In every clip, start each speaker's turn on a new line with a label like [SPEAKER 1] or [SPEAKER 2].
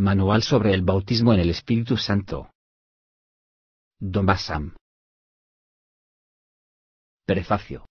[SPEAKER 1] Manual sobre el bautismo en el Espíritu Santo. Don Bassam. Prefacio.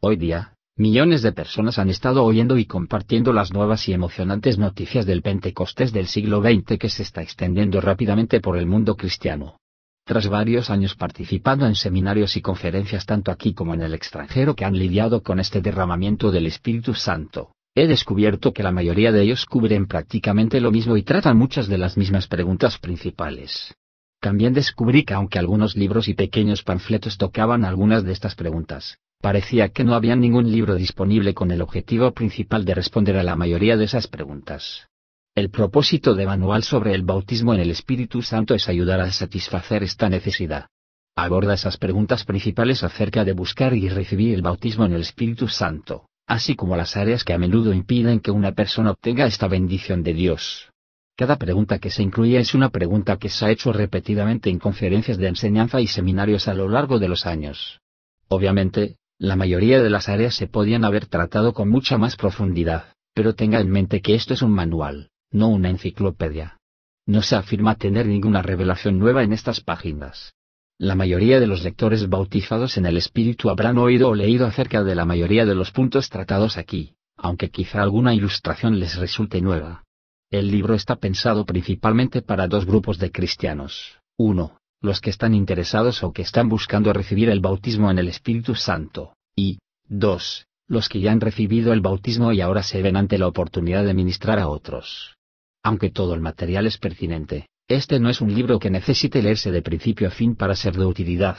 [SPEAKER 2] Hoy día, millones de personas han estado oyendo y compartiendo las nuevas y emocionantes noticias del Pentecostés del siglo XX que se está extendiendo rápidamente por el mundo cristiano. Tras varios años participando en seminarios y conferencias tanto aquí como en el extranjero que han lidiado con este derramamiento del Espíritu Santo, He descubierto que la mayoría de ellos cubren prácticamente lo mismo y tratan muchas de las mismas preguntas principales. También descubrí que aunque algunos libros y pequeños panfletos tocaban algunas de estas preguntas, parecía que no había ningún libro disponible con el objetivo principal de responder a la mayoría de esas preguntas. El propósito de Manual sobre el bautismo en el Espíritu Santo es ayudar a satisfacer esta necesidad. Aborda esas preguntas principales acerca de buscar y recibir el bautismo en el Espíritu Santo así como las áreas que a menudo impiden que una persona obtenga esta bendición de Dios. Cada pregunta que se incluye es una pregunta que se ha hecho repetidamente en conferencias de enseñanza y seminarios a lo largo de los años. Obviamente, la mayoría de las áreas se podían haber tratado con mucha más profundidad, pero tenga en mente que esto es un manual, no una enciclopedia. No se afirma tener ninguna revelación nueva en estas páginas. La mayoría de los lectores bautizados en el Espíritu habrán oído o leído acerca de la mayoría de los puntos tratados aquí, aunque quizá alguna ilustración les resulte nueva. El libro está pensado principalmente para dos grupos de cristianos. Uno, los que están interesados o que están buscando recibir el bautismo en el Espíritu Santo. Y, dos, los que ya han recibido el bautismo y ahora se ven ante la oportunidad de ministrar a otros. Aunque todo el material es pertinente, este no es un libro que necesite leerse de principio a fin para ser de utilidad.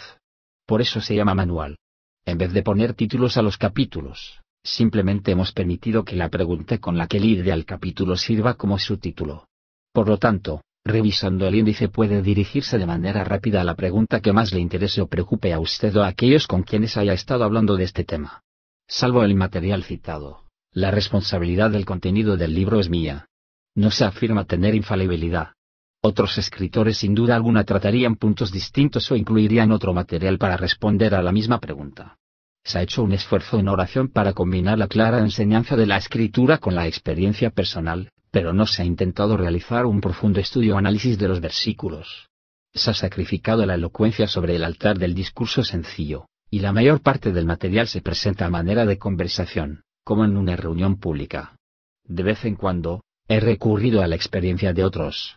[SPEAKER 2] Por eso se llama manual. En vez de poner títulos a los capítulos, simplemente hemos permitido que la pregunta con la que lidia el capítulo sirva como subtítulo. Por lo tanto, revisando el índice puede dirigirse de manera rápida a la pregunta que más le interese o preocupe a usted o a aquellos con quienes haya estado hablando de este tema. Salvo el material citado, la responsabilidad del contenido del libro es mía. No se afirma tener infalibilidad. Otros escritores sin duda alguna tratarían puntos distintos o incluirían otro material para responder a la misma pregunta. Se ha hecho un esfuerzo en oración para combinar la clara enseñanza de la escritura con la experiencia personal, pero no se ha intentado realizar un profundo estudio o análisis de los versículos. Se ha sacrificado la elocuencia sobre el altar del discurso sencillo, y la mayor parte del material se presenta a manera de conversación, como en una reunión pública. De vez en cuando, he recurrido a la experiencia de otros,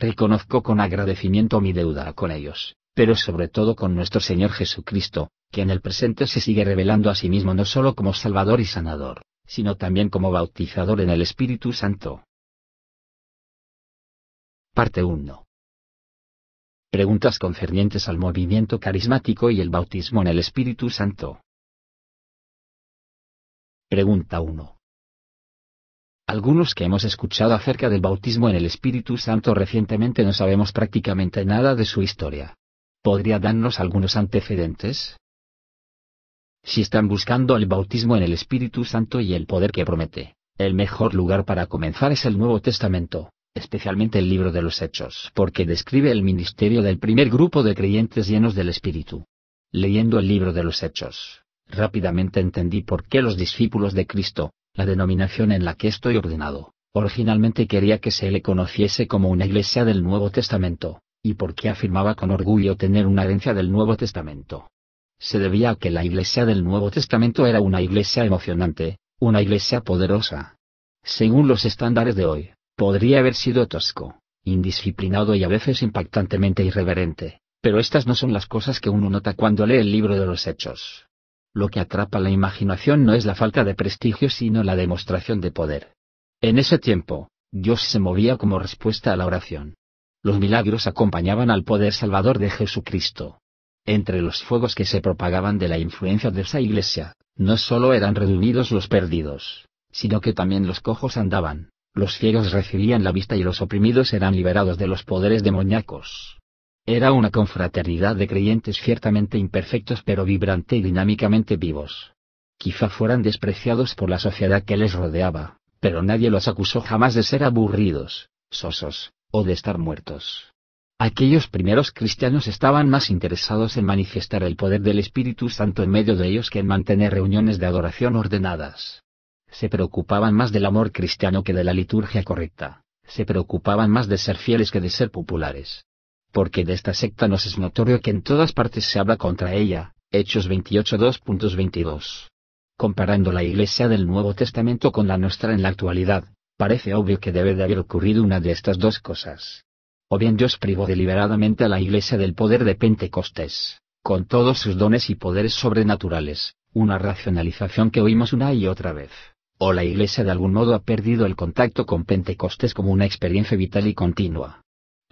[SPEAKER 2] Reconozco con agradecimiento mi deuda con ellos, pero sobre todo con nuestro Señor Jesucristo, que en el presente se sigue revelando a sí mismo no solo como Salvador y Sanador, sino también como bautizador en el
[SPEAKER 1] Espíritu Santo. Parte 1. Preguntas concernientes al movimiento carismático y el bautismo en el Espíritu Santo. Pregunta 1.
[SPEAKER 2] Algunos que hemos escuchado acerca del bautismo en el Espíritu Santo recientemente no sabemos prácticamente nada de su historia. ¿Podría darnos algunos antecedentes? Si están buscando el bautismo en el Espíritu Santo y el poder que promete, el mejor lugar para comenzar es el Nuevo Testamento, especialmente el libro de los Hechos, porque describe el ministerio del primer grupo de creyentes llenos del Espíritu. Leyendo el libro de los Hechos, rápidamente entendí por qué los discípulos de Cristo, la denominación en la que estoy ordenado. Originalmente quería que se le conociese como una iglesia del Nuevo Testamento, y porque afirmaba con orgullo tener una herencia del Nuevo Testamento. Se debía a que la iglesia del Nuevo Testamento era una iglesia emocionante, una iglesia poderosa. Según los estándares de hoy, podría haber sido tosco, indisciplinado y a veces impactantemente irreverente, pero estas no son las cosas que uno nota cuando lee el libro de los Hechos. Lo que atrapa la imaginación no es la falta de prestigio sino la demostración de poder. En ese tiempo, Dios se movía como respuesta a la oración. Los milagros acompañaban al poder salvador de Jesucristo. Entre los fuegos que se propagaban de la influencia de esa iglesia, no solo eran redimidos los perdidos, sino que también los cojos andaban, los ciegos recibían la vista y los oprimidos eran liberados de los poderes demoníacos. Era una confraternidad de creyentes ciertamente imperfectos pero vibrante y dinámicamente vivos. Quizá fueran despreciados por la sociedad que les rodeaba, pero nadie los acusó jamás de ser aburridos, sosos, o de estar muertos. Aquellos primeros cristianos estaban más interesados en manifestar el poder del Espíritu Santo en medio de ellos que en mantener reuniones de adoración ordenadas. Se preocupaban más del amor cristiano que de la liturgia correcta, se preocupaban más de ser fieles que de ser populares, porque de esta secta nos es notorio que en todas partes se habla contra ella. Hechos 28 Comparando la Iglesia del Nuevo Testamento con la nuestra en la actualidad, parece obvio que debe de haber ocurrido una de estas dos cosas. O bien Dios privó deliberadamente a la Iglesia del poder de Pentecostés, con todos sus dones y poderes sobrenaturales, una racionalización que oímos una y otra vez. O la Iglesia de algún modo ha perdido el contacto con Pentecostés como una experiencia vital y continua.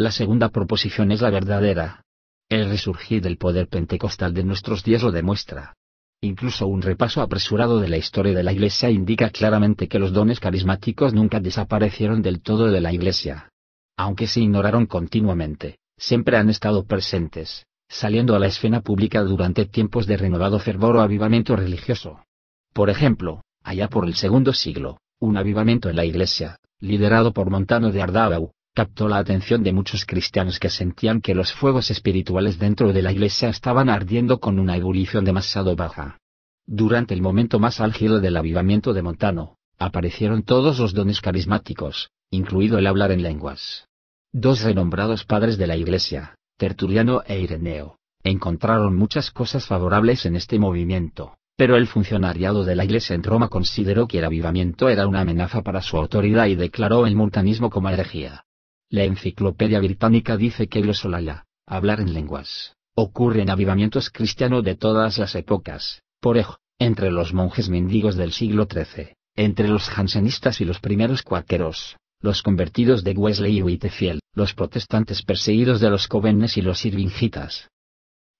[SPEAKER 2] La segunda proposición es la verdadera. El resurgir del poder pentecostal de nuestros días lo demuestra. Incluso un repaso apresurado de la historia de la Iglesia indica claramente que los dones carismáticos nunca desaparecieron del todo de la Iglesia. Aunque se ignoraron continuamente, siempre han estado presentes, saliendo a la escena pública durante tiempos de renovado fervor o avivamiento religioso. Por ejemplo, allá por el segundo siglo, un avivamiento en la Iglesia, liderado por Montano de Ardabau, captó la atención de muchos cristianos que sentían que los fuegos espirituales dentro de la iglesia estaban ardiendo con una ebullición demasiado baja. Durante el momento más álgido del avivamiento de Montano, aparecieron todos los dones carismáticos, incluido el hablar en lenguas. Dos renombrados padres de la iglesia, Tertuliano e Ireneo, encontraron muchas cosas favorables en este movimiento, pero el funcionariado de la Iglesia en Roma consideró que el avivamiento era una amenaza para su autoridad y declaró el montanismo como herejía. La Enciclopedia Británica dice que los ya, hablar en lenguas, ocurre en avivamientos cristianos de todas las épocas, por ejemplo, entre los monjes mendigos del siglo XIII, entre los jansenistas y los primeros cuáqueros, los convertidos de Wesley y Whitefield, los protestantes perseguidos de los cobenes y los irvingitas.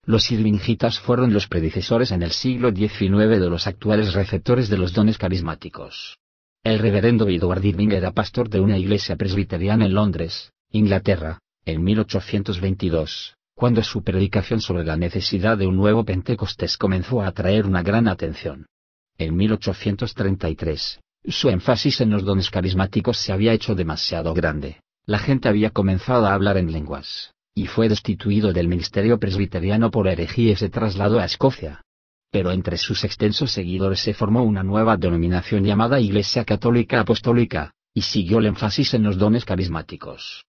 [SPEAKER 2] Los irvingitas fueron los predecesores en el siglo XIX de los actuales receptores de los dones carismáticos. El reverendo Edward Irving era pastor de una iglesia presbiteriana en Londres, Inglaterra, en 1822, cuando su predicación sobre la necesidad de un nuevo Pentecostés comenzó a atraer una gran atención. En 1833, su énfasis en los dones carismáticos se había hecho demasiado grande. La gente había comenzado a hablar en lenguas, y fue destituido del ministerio presbiteriano por herejía y se trasladó a Escocia pero entre sus extensos seguidores se formó una nueva denominación llamada Iglesia Católica Apostólica, y siguió el énfasis en los dones carismáticos.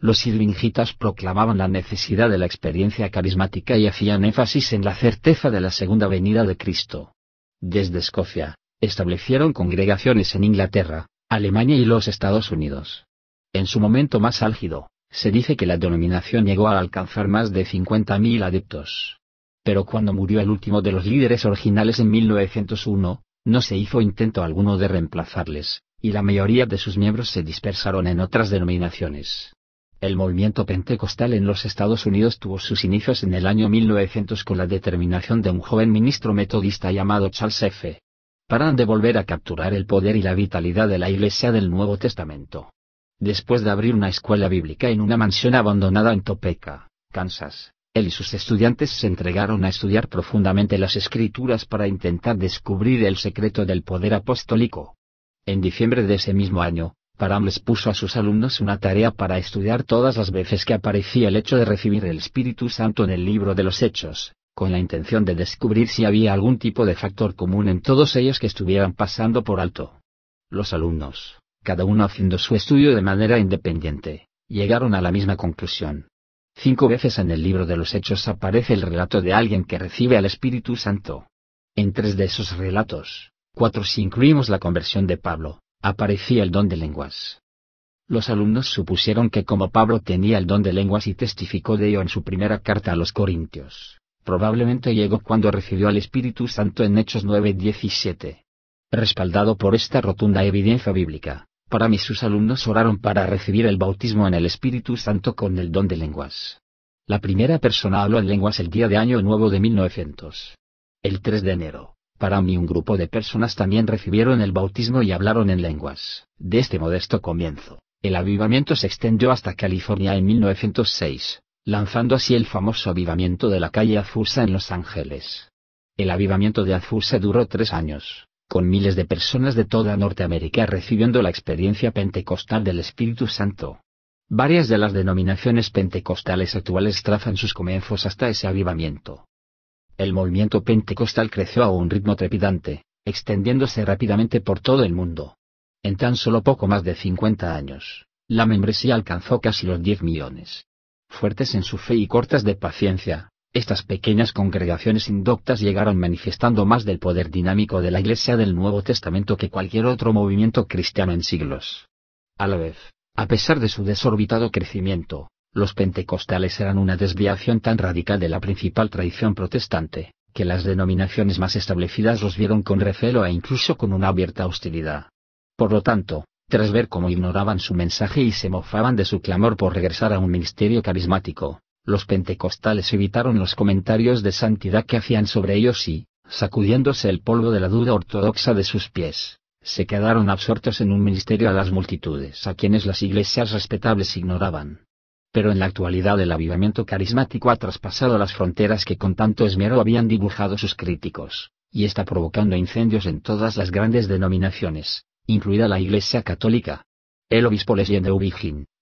[SPEAKER 2] Los sirvingitas proclamaban la necesidad de la experiencia carismática y hacían énfasis en la certeza de la segunda venida de Cristo. Desde Escocia, establecieron congregaciones en Inglaterra, Alemania y los Estados Unidos. En su momento más álgido, se dice que la denominación llegó a alcanzar más de 50.000 adeptos pero cuando murió el último de los líderes originales en 1901, no se hizo intento alguno de reemplazarles, y la mayoría de sus miembros se dispersaron en otras denominaciones. El movimiento pentecostal en los Estados Unidos tuvo sus inicios en el año 1900 con la determinación de un joven ministro metodista llamado Charles F. para de volver a capturar el poder y la vitalidad de la Iglesia del Nuevo Testamento. Después de abrir una escuela bíblica en una mansión abandonada en Topeka, Kansas, él y sus estudiantes se entregaron a estudiar profundamente las escrituras para intentar descubrir el secreto del poder apostólico. En diciembre de ese mismo año, Param puso a sus alumnos una tarea para estudiar todas las veces que aparecía el hecho de recibir el Espíritu Santo en el libro de los Hechos, con la intención de descubrir si había algún tipo de factor común en todos ellos que estuvieran pasando por alto. Los alumnos, cada uno haciendo su estudio de manera independiente, llegaron a la misma conclusión. Cinco veces en el libro de los Hechos aparece el relato de alguien que recibe al Espíritu Santo. En tres de esos relatos, cuatro si incluimos la conversión de Pablo, aparecía el don de lenguas. Los alumnos supusieron que como Pablo tenía el don de lenguas y testificó de ello en su primera carta a los Corintios, probablemente llegó cuando recibió al Espíritu Santo en Hechos 9:17. Respaldado por esta rotunda evidencia bíblica, para mí sus alumnos oraron para recibir el bautismo en el Espíritu Santo con el don de lenguas. La primera persona habló en lenguas el día de Año Nuevo de 1900. El 3 de enero, para mí un grupo de personas también recibieron el bautismo y hablaron en lenguas. De este modesto comienzo, el avivamiento se extendió hasta California en 1906, lanzando así el famoso avivamiento de la calle Azusa en Los Ángeles. El avivamiento de Azusa duró tres años, con miles de personas de toda Norteamérica recibiendo la experiencia pentecostal del Espíritu Santo. Varias de las denominaciones pentecostales actuales trazan sus comienzos hasta ese avivamiento. El movimiento pentecostal creció a un ritmo trepidante, extendiéndose rápidamente por todo el mundo. En tan solo poco más de 50 años, la membresía alcanzó casi los 10 millones. Fuertes en su fe y cortas de paciencia, estas pequeñas congregaciones indoctas llegaron manifestando más del poder dinámico de la Iglesia del Nuevo Testamento que cualquier otro movimiento cristiano en siglos. A la vez, a pesar de su desorbitado crecimiento, los pentecostales eran una desviación tan radical de la principal tradición protestante, que las denominaciones más establecidas los vieron con recelo e incluso con una abierta hostilidad. Por lo tanto, tras ver cómo ignoraban su mensaje y se mofaban de su clamor por regresar a un ministerio carismático, los pentecostales evitaron los comentarios de santidad que hacían sobre ellos y, sacudiéndose el polvo de la duda ortodoxa de sus pies, se quedaron absortos en un ministerio a las multitudes a quienes las iglesias respetables ignoraban. Pero en la actualidad el avivamiento carismático ha traspasado las fronteras que con tanto esmero habían dibujado sus críticos, y está provocando incendios en todas las grandes denominaciones, incluida la Iglesia Católica. El obispo Leslie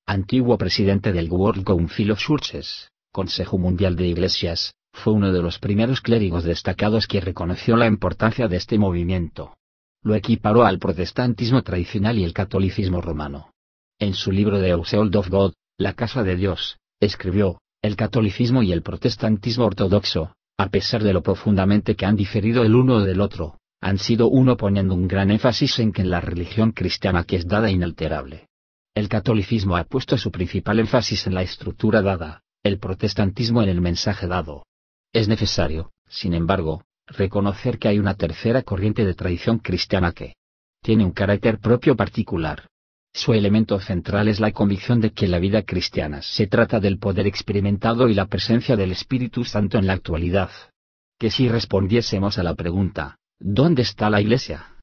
[SPEAKER 2] antiguo presidente del World Council of Churches, Consejo Mundial de Iglesias, fue uno de los primeros clérigos destacados que reconoció la importancia de este movimiento. Lo equiparó al protestantismo tradicional y el catolicismo romano. En su libro The Household of God, La Casa de Dios, escribió, el catolicismo y el protestantismo ortodoxo, a pesar de lo profundamente que han diferido el uno del otro, han sido uno poniendo un gran énfasis en que en la religión cristiana que es dada inalterable. El catolicismo ha puesto su principal énfasis en la estructura dada, el protestantismo en el mensaje dado. Es necesario, sin embargo, reconocer que hay una tercera corriente de tradición cristiana que tiene un carácter propio particular. Su elemento central es la convicción de que la vida cristiana se trata del poder experimentado y la presencia del Espíritu Santo en la actualidad. Que si respondiésemos a la pregunta, ¿dónde está la Iglesia?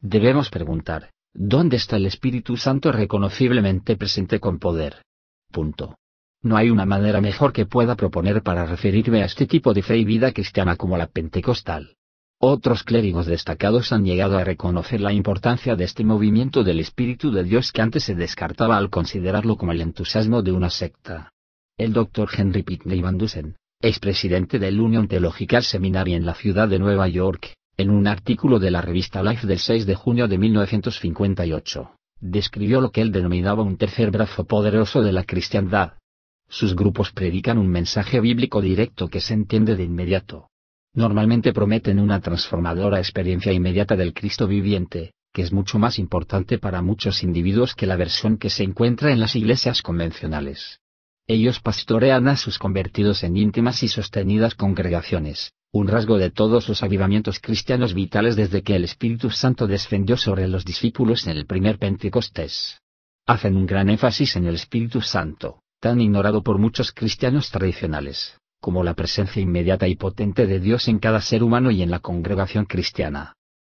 [SPEAKER 2] Debemos preguntar, ¿dónde está el Espíritu Santo reconociblemente presente con poder? Punto. No hay una manera mejor que pueda proponer para referirme a este tipo de fe y vida cristiana como la pentecostal. Otros clérigos destacados han llegado a reconocer la importancia de este movimiento del Espíritu de Dios que antes se descartaba al considerarlo como el entusiasmo de una secta. El doctor Henry Pitney Van Dusen, expresidente del Union Theological Seminary en la ciudad de Nueva York, en un artículo de la revista Life del 6 de junio de 1958, describió lo que él denominaba un tercer brazo poderoso de la cristiandad, sus grupos predican un mensaje bíblico directo que se entiende de inmediato. Normalmente prometen una transformadora experiencia inmediata del Cristo viviente, que es mucho más importante para muchos individuos que la versión que se encuentra en las iglesias convencionales. Ellos pastorean a sus convertidos en íntimas y sostenidas congregaciones, un rasgo de todos los avivamientos cristianos vitales desde que el Espíritu Santo descendió sobre los discípulos en el primer Pentecostés. Hacen un gran énfasis en el Espíritu Santo, tan ignorado por muchos cristianos tradicionales, como la presencia inmediata y potente de Dios en cada ser humano y en la congregación cristiana.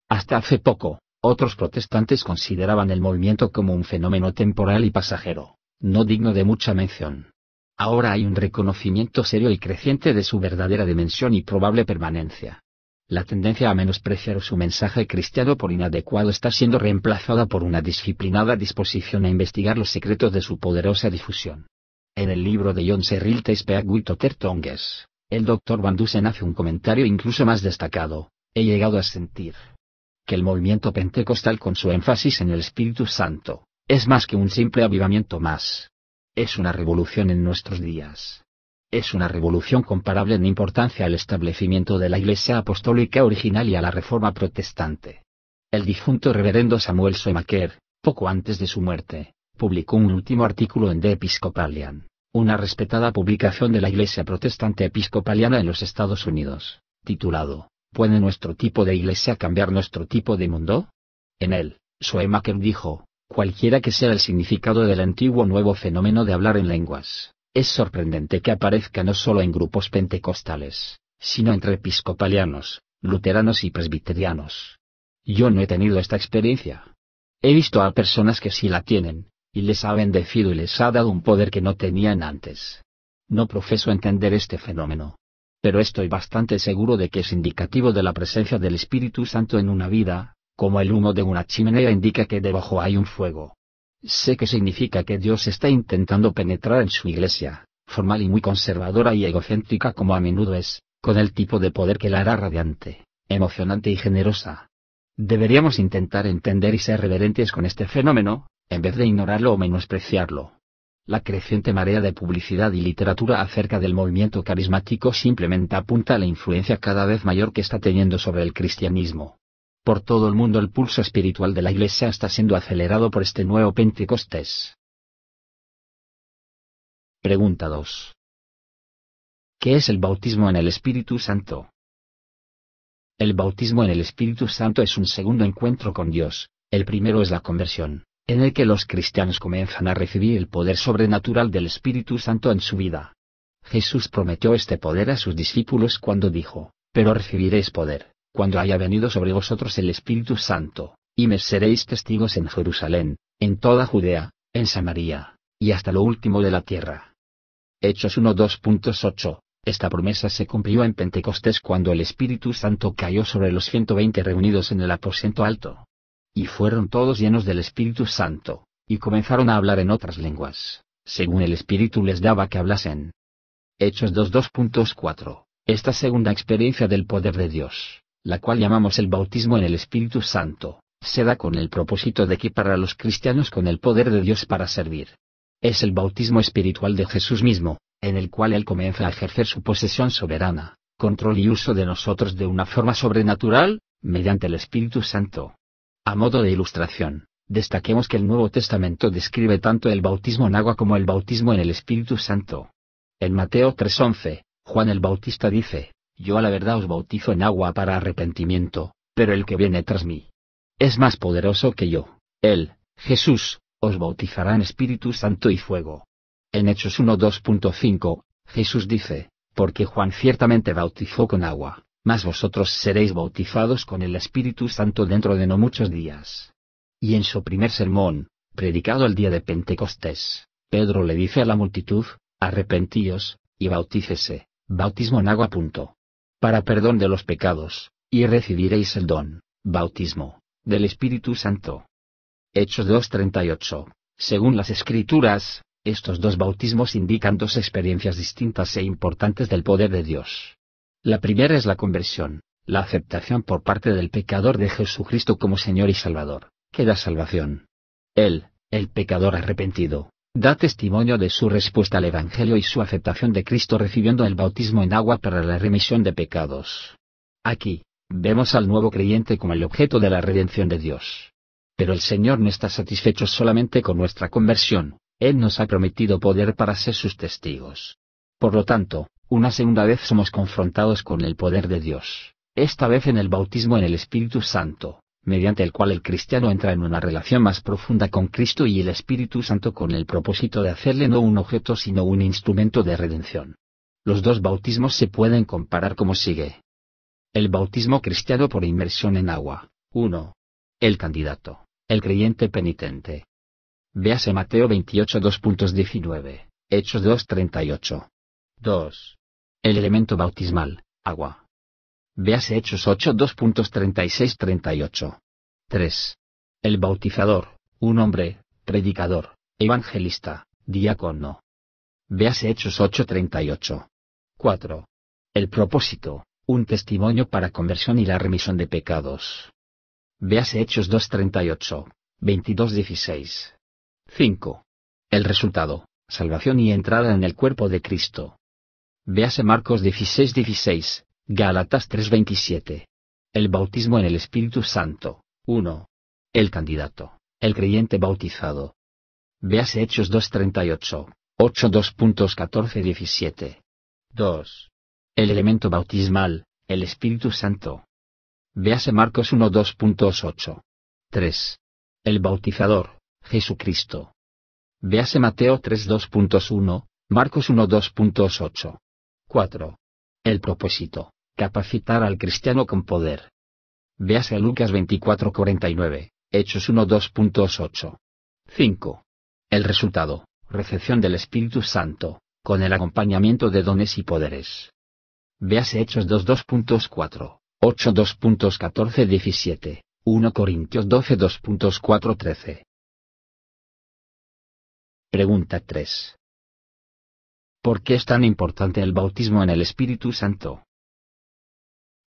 [SPEAKER 2] Hasta hace poco, otros protestantes consideraban el movimiento como un fenómeno temporal y pasajero, no digno de mucha mención. Ahora hay un reconocimiento serio y creciente de su verdadera dimensión y probable permanencia. La tendencia a menospreciar su mensaje cristiano por inadecuado está siendo reemplazada por una disciplinada disposición a investigar los secretos de su poderosa difusión. En el libro de John Serril el doctor Van Dusen hace un comentario incluso más destacado. He llegado a sentir que el movimiento pentecostal con su énfasis en el Espíritu Santo, es más que un simple avivamiento más. Es una revolución en nuestros días. Es una revolución comparable en importancia al establecimiento de la Iglesia Apostólica original y a la Reforma Protestante. El difunto reverendo Samuel Soemaker, poco antes de su muerte, publicó un último artículo en The Episcopalian, una respetada publicación de la Iglesia Protestante Episcopaliana en los Estados Unidos, titulado ¿Puede nuestro tipo de iglesia cambiar nuestro tipo de mundo? En él, Schoemaker dijo, cualquiera que sea el significado del antiguo nuevo fenómeno de hablar en lenguas, es sorprendente que aparezca no solo en grupos pentecostales, sino entre episcopalianos, luteranos y presbiterianos. Yo no he tenido esta experiencia. He visto a personas que sí la tienen, y les ha bendecido y les ha dado un poder que no tenían antes. No profeso entender este fenómeno. Pero estoy bastante seguro de que es indicativo de la presencia del Espíritu Santo en una vida, como el humo de una chimenea indica que debajo hay un fuego. Sé que significa que Dios está intentando penetrar en su iglesia, formal y muy conservadora y egocéntrica como a menudo es, con el tipo de poder que la hará radiante, emocionante y generosa. Deberíamos intentar entender y ser reverentes con este fenómeno, en vez de ignorarlo o menospreciarlo. La creciente marea de publicidad y literatura acerca del movimiento carismático simplemente apunta a la influencia cada vez mayor que está teniendo sobre el cristianismo. Por todo el mundo el pulso espiritual de la Iglesia está siendo acelerado por este nuevo
[SPEAKER 1] Pentecostés. Pregunta 2.
[SPEAKER 2] ¿Qué es el bautismo en el Espíritu Santo? El bautismo en el Espíritu Santo es un segundo encuentro con Dios, el primero es la conversión en el que los cristianos comienzan a recibir el poder sobrenatural del Espíritu Santo en su vida. Jesús prometió este poder a sus discípulos cuando dijo, Pero recibiréis poder, cuando haya venido sobre vosotros el Espíritu Santo, y me seréis testigos en Jerusalén, en toda Judea, en Samaria, y hasta lo último de la tierra. Hechos 1.2.8 Esta promesa se cumplió en Pentecostés cuando el Espíritu Santo cayó sobre los 120 reunidos en el aposento alto y fueron todos llenos del Espíritu Santo, y comenzaron a hablar en otras lenguas, según el Espíritu les daba que hablasen. Hechos 2.2.4. Esta segunda experiencia del poder de Dios, la cual llamamos el bautismo en el Espíritu Santo, se da con el propósito de que para los cristianos con el poder de Dios para servir. Es el bautismo espiritual de Jesús mismo, en el cual Él comienza a ejercer su posesión soberana, control y uso de nosotros de una forma sobrenatural, mediante el Espíritu Santo. A modo de ilustración, destaquemos que el Nuevo Testamento describe tanto el bautismo en agua como el bautismo en el Espíritu Santo. En Mateo 3:11, Juan el Bautista dice, Yo a la verdad os bautizo en agua para arrepentimiento, pero el que viene tras mí es más poderoso que yo. Él, Jesús, os bautizará en Espíritu Santo y fuego. En Hechos 1:2.5, Jesús dice, Porque Juan ciertamente bautizó con agua, mas vosotros seréis bautizados con el Espíritu Santo dentro de no muchos días. Y en su primer sermón, predicado el día de Pentecostés, Pedro le dice a la multitud, arrepentíos, y bautícese, bautismo en agua. Punto. Para perdón de los pecados, y recibiréis el don, bautismo, del Espíritu Santo. Hechos 2.38. Según las Escrituras, estos dos bautismos indican dos experiencias distintas e importantes del poder de Dios. La primera es la conversión, la aceptación por parte del pecador de Jesucristo como Señor y Salvador, que da salvación. Él, el pecador arrepentido, da testimonio de su respuesta al Evangelio y su aceptación de Cristo recibiendo el bautismo en agua para la remisión de pecados. Aquí, vemos al nuevo creyente como el objeto de la redención de Dios. Pero el Señor no está satisfecho solamente con nuestra conversión, Él nos ha prometido poder para ser sus testigos. Por lo tanto, una segunda vez somos confrontados con el poder de Dios, esta vez en el bautismo en el Espíritu Santo, mediante el cual el cristiano entra en una relación más profunda con Cristo y el Espíritu Santo con el propósito de hacerle no un objeto sino un instrumento de redención. Los dos bautismos se pueden comparar como sigue. El bautismo cristiano por inmersión en agua. 1. El candidato, el creyente penitente. Véase Mateo 28 2.19, Hechos 2.38. 2. El elemento bautismal, agua. Véase Hechos 8 2.36-38. 3. El bautizador, un hombre, predicador, evangelista, diácono. Véase Hechos 8:38. 4. El propósito, un testimonio para conversión y la remisión de pecados. Véase Hechos 2:38, 22:16. 5. El resultado, salvación y entrada en el cuerpo de Cristo. Véase Marcos 16:16, 16, Gálatas 3:27. El bautismo en el Espíritu Santo. 1. El candidato, el creyente bautizado. Véase Hechos 2:38, 2.14 17 2. El elemento bautismal, el Espíritu Santo. Véase Marcos 1.2.8. 3. El bautizador, Jesucristo. Véase Mateo 3.2.1, Marcos 1.2.8. 4. El propósito, capacitar al cristiano con poder. Véase Lucas 24:49, Hechos 1:2.8. 5. El resultado, recepción del Espíritu Santo, con el acompañamiento de dones y poderes. Véase Hechos 2.2.4, 8.2.14-17, 1 Corintios 12.2.4-13.
[SPEAKER 1] Pregunta 3. ¿Por qué es tan importante el
[SPEAKER 2] bautismo en el Espíritu Santo?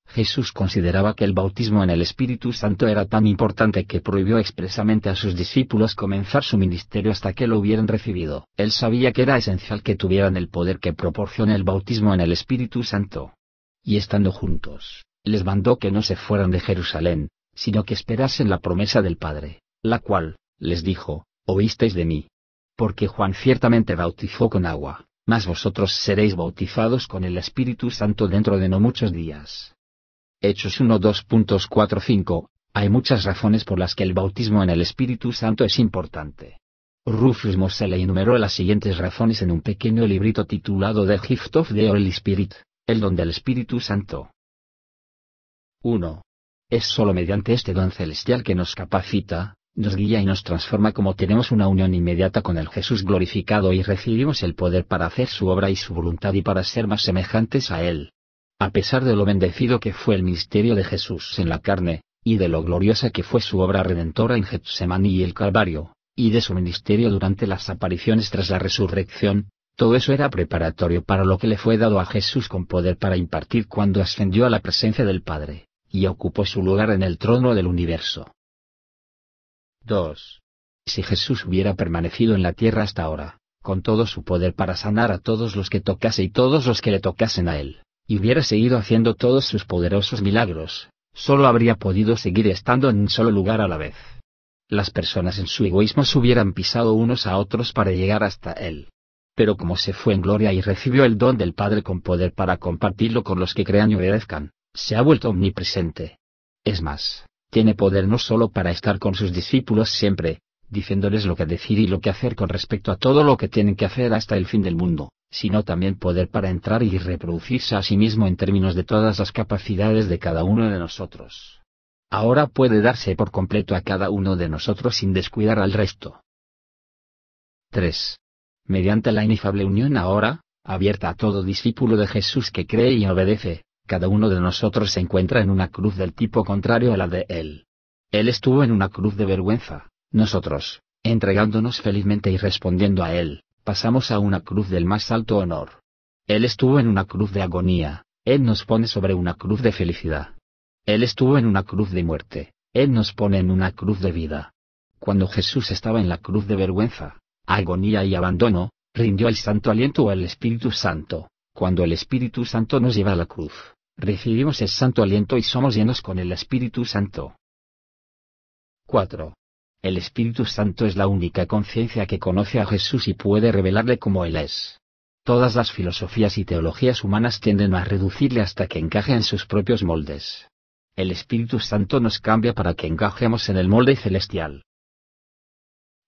[SPEAKER 2] Jesús consideraba que el bautismo en el Espíritu Santo era tan importante que prohibió expresamente a sus discípulos comenzar su ministerio hasta que lo hubieran recibido. Él sabía que era esencial que tuvieran el poder que proporciona el bautismo en el Espíritu Santo. Y estando juntos, les mandó que no se fueran de Jerusalén, sino que esperasen la promesa del Padre, la cual, les dijo, oísteis de mí. Porque Juan ciertamente bautizó con agua, mas vosotros seréis bautizados con el Espíritu Santo dentro de no muchos días. Hechos 1.2.45 Hay muchas razones por las que el bautismo en el Espíritu Santo es importante. Rufus le enumeró las siguientes razones en un pequeño librito titulado The Gift of the Holy Spirit, el don del Espíritu Santo. 1. Es solo mediante este don celestial que nos capacita, nos guía y nos transforma como tenemos una unión inmediata con el Jesús glorificado y recibimos el poder para hacer su obra y su voluntad y para ser más semejantes a Él. A pesar de lo bendecido que fue el misterio de Jesús en la carne, y de lo gloriosa que fue su obra redentora en Getsemaní y el Calvario, y de su ministerio durante las apariciones tras la resurrección, todo eso era preparatorio para lo que le fue dado a Jesús con poder para impartir cuando ascendió a la presencia del Padre, y ocupó su lugar en el trono del universo. 2. Si Jesús hubiera permanecido en la tierra hasta ahora, con todo su poder para sanar a todos los que tocase y todos los que le tocasen a él, y hubiera seguido haciendo todos sus poderosos milagros, solo habría podido seguir estando en un solo lugar a la vez. Las personas en su egoísmo se hubieran pisado unos a otros para llegar hasta él. Pero como se fue en gloria y recibió el don del Padre con poder para compartirlo con los que crean y obedezcan, se ha vuelto omnipresente. Es más, tiene poder no solo para estar con sus discípulos siempre, diciéndoles lo que decir y lo que hacer con respecto a todo lo que tienen que hacer hasta el fin del mundo, sino también poder para entrar y reproducirse a sí mismo en términos de todas las capacidades de cada uno de nosotros. Ahora puede darse por completo a cada uno de nosotros sin descuidar al resto. 3. Mediante la inefable unión ahora, abierta a todo discípulo de Jesús que cree y obedece, cada uno de nosotros se encuentra en una cruz del tipo contrario a la de Él. Él estuvo en una cruz de vergüenza, nosotros, entregándonos felizmente y respondiendo a Él, pasamos a una cruz del más alto honor. Él estuvo en una cruz de agonía, Él nos pone sobre una cruz de felicidad. Él estuvo en una cruz de muerte, Él nos pone en una cruz de vida. Cuando Jesús estaba en la cruz de vergüenza, agonía y abandono, rindió el santo aliento el Espíritu Santo. Cuando el Espíritu Santo nos lleva a la cruz, recibimos el santo aliento y somos llenos con el Espíritu Santo. 4. El Espíritu Santo es la única conciencia que conoce a Jesús y puede revelarle como Él es. Todas las filosofías y teologías humanas tienden a reducirle hasta que encaje en sus propios moldes. El Espíritu Santo nos cambia para que encajemos en el molde celestial.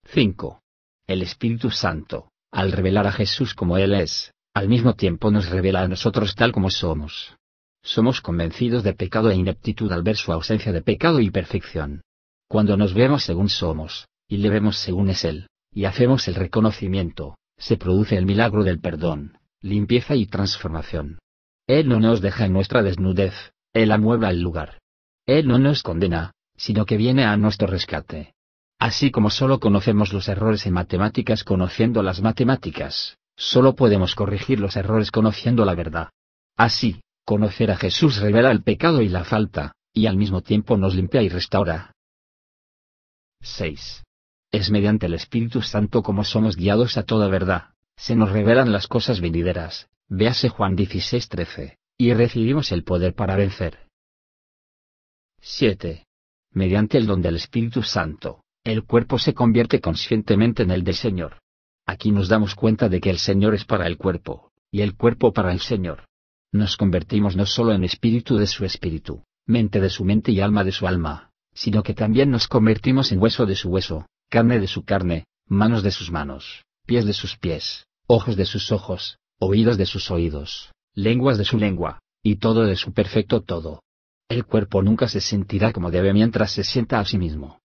[SPEAKER 2] 5. El Espíritu Santo, al revelar a Jesús como Él es, al mismo tiempo nos revela a nosotros tal como somos. Somos convencidos de pecado e ineptitud al ver su ausencia de pecado y perfección. Cuando nos vemos según somos, y le vemos según es Él, y hacemos el reconocimiento, se produce el milagro del perdón, limpieza y transformación. Él no nos deja en nuestra desnudez, Él amuebla el lugar. Él no nos condena, sino que viene a nuestro rescate. Así como solo conocemos los errores en matemáticas conociendo las matemáticas, Solo podemos corregir los errores conociendo la verdad. Así, conocer a Jesús revela el pecado y la falta, y al mismo tiempo nos limpia y restaura. 6. Es mediante el Espíritu Santo como somos guiados a toda verdad, se nos revelan las cosas venideras, véase Juan 16:13, y recibimos el poder para vencer. 7. Mediante el don del Espíritu Santo, el cuerpo se convierte conscientemente en el del Señor. Aquí nos damos cuenta de que el Señor es para el cuerpo, y el cuerpo para el Señor. Nos convertimos no solo en espíritu de su espíritu, mente de su mente y alma de su alma, sino que también nos convertimos en hueso de su hueso, carne de su carne, manos de sus manos, pies de sus pies, ojos de sus ojos, oídos de sus oídos, lenguas de su lengua, y todo de su perfecto todo. El cuerpo nunca se sentirá como debe mientras se sienta a sí mismo.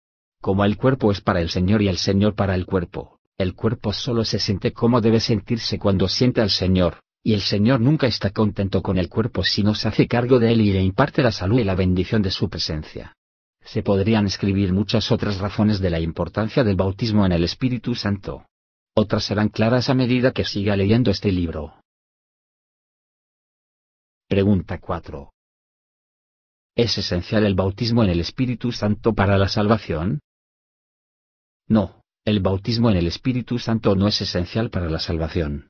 [SPEAKER 2] Como el cuerpo es para el Señor y el Señor para el cuerpo el cuerpo solo se siente como debe sentirse cuando siente al Señor, y el Señor nunca está contento con el cuerpo si no se hace cargo de él y le imparte la salud y la bendición de su presencia. Se podrían escribir muchas otras razones de la importancia del bautismo en el Espíritu Santo. Otras serán claras a medida que siga leyendo este libro.
[SPEAKER 1] Pregunta 4. ¿Es esencial el bautismo en
[SPEAKER 2] el Espíritu Santo para la salvación? No, el bautismo en el Espíritu Santo no es esencial para la salvación.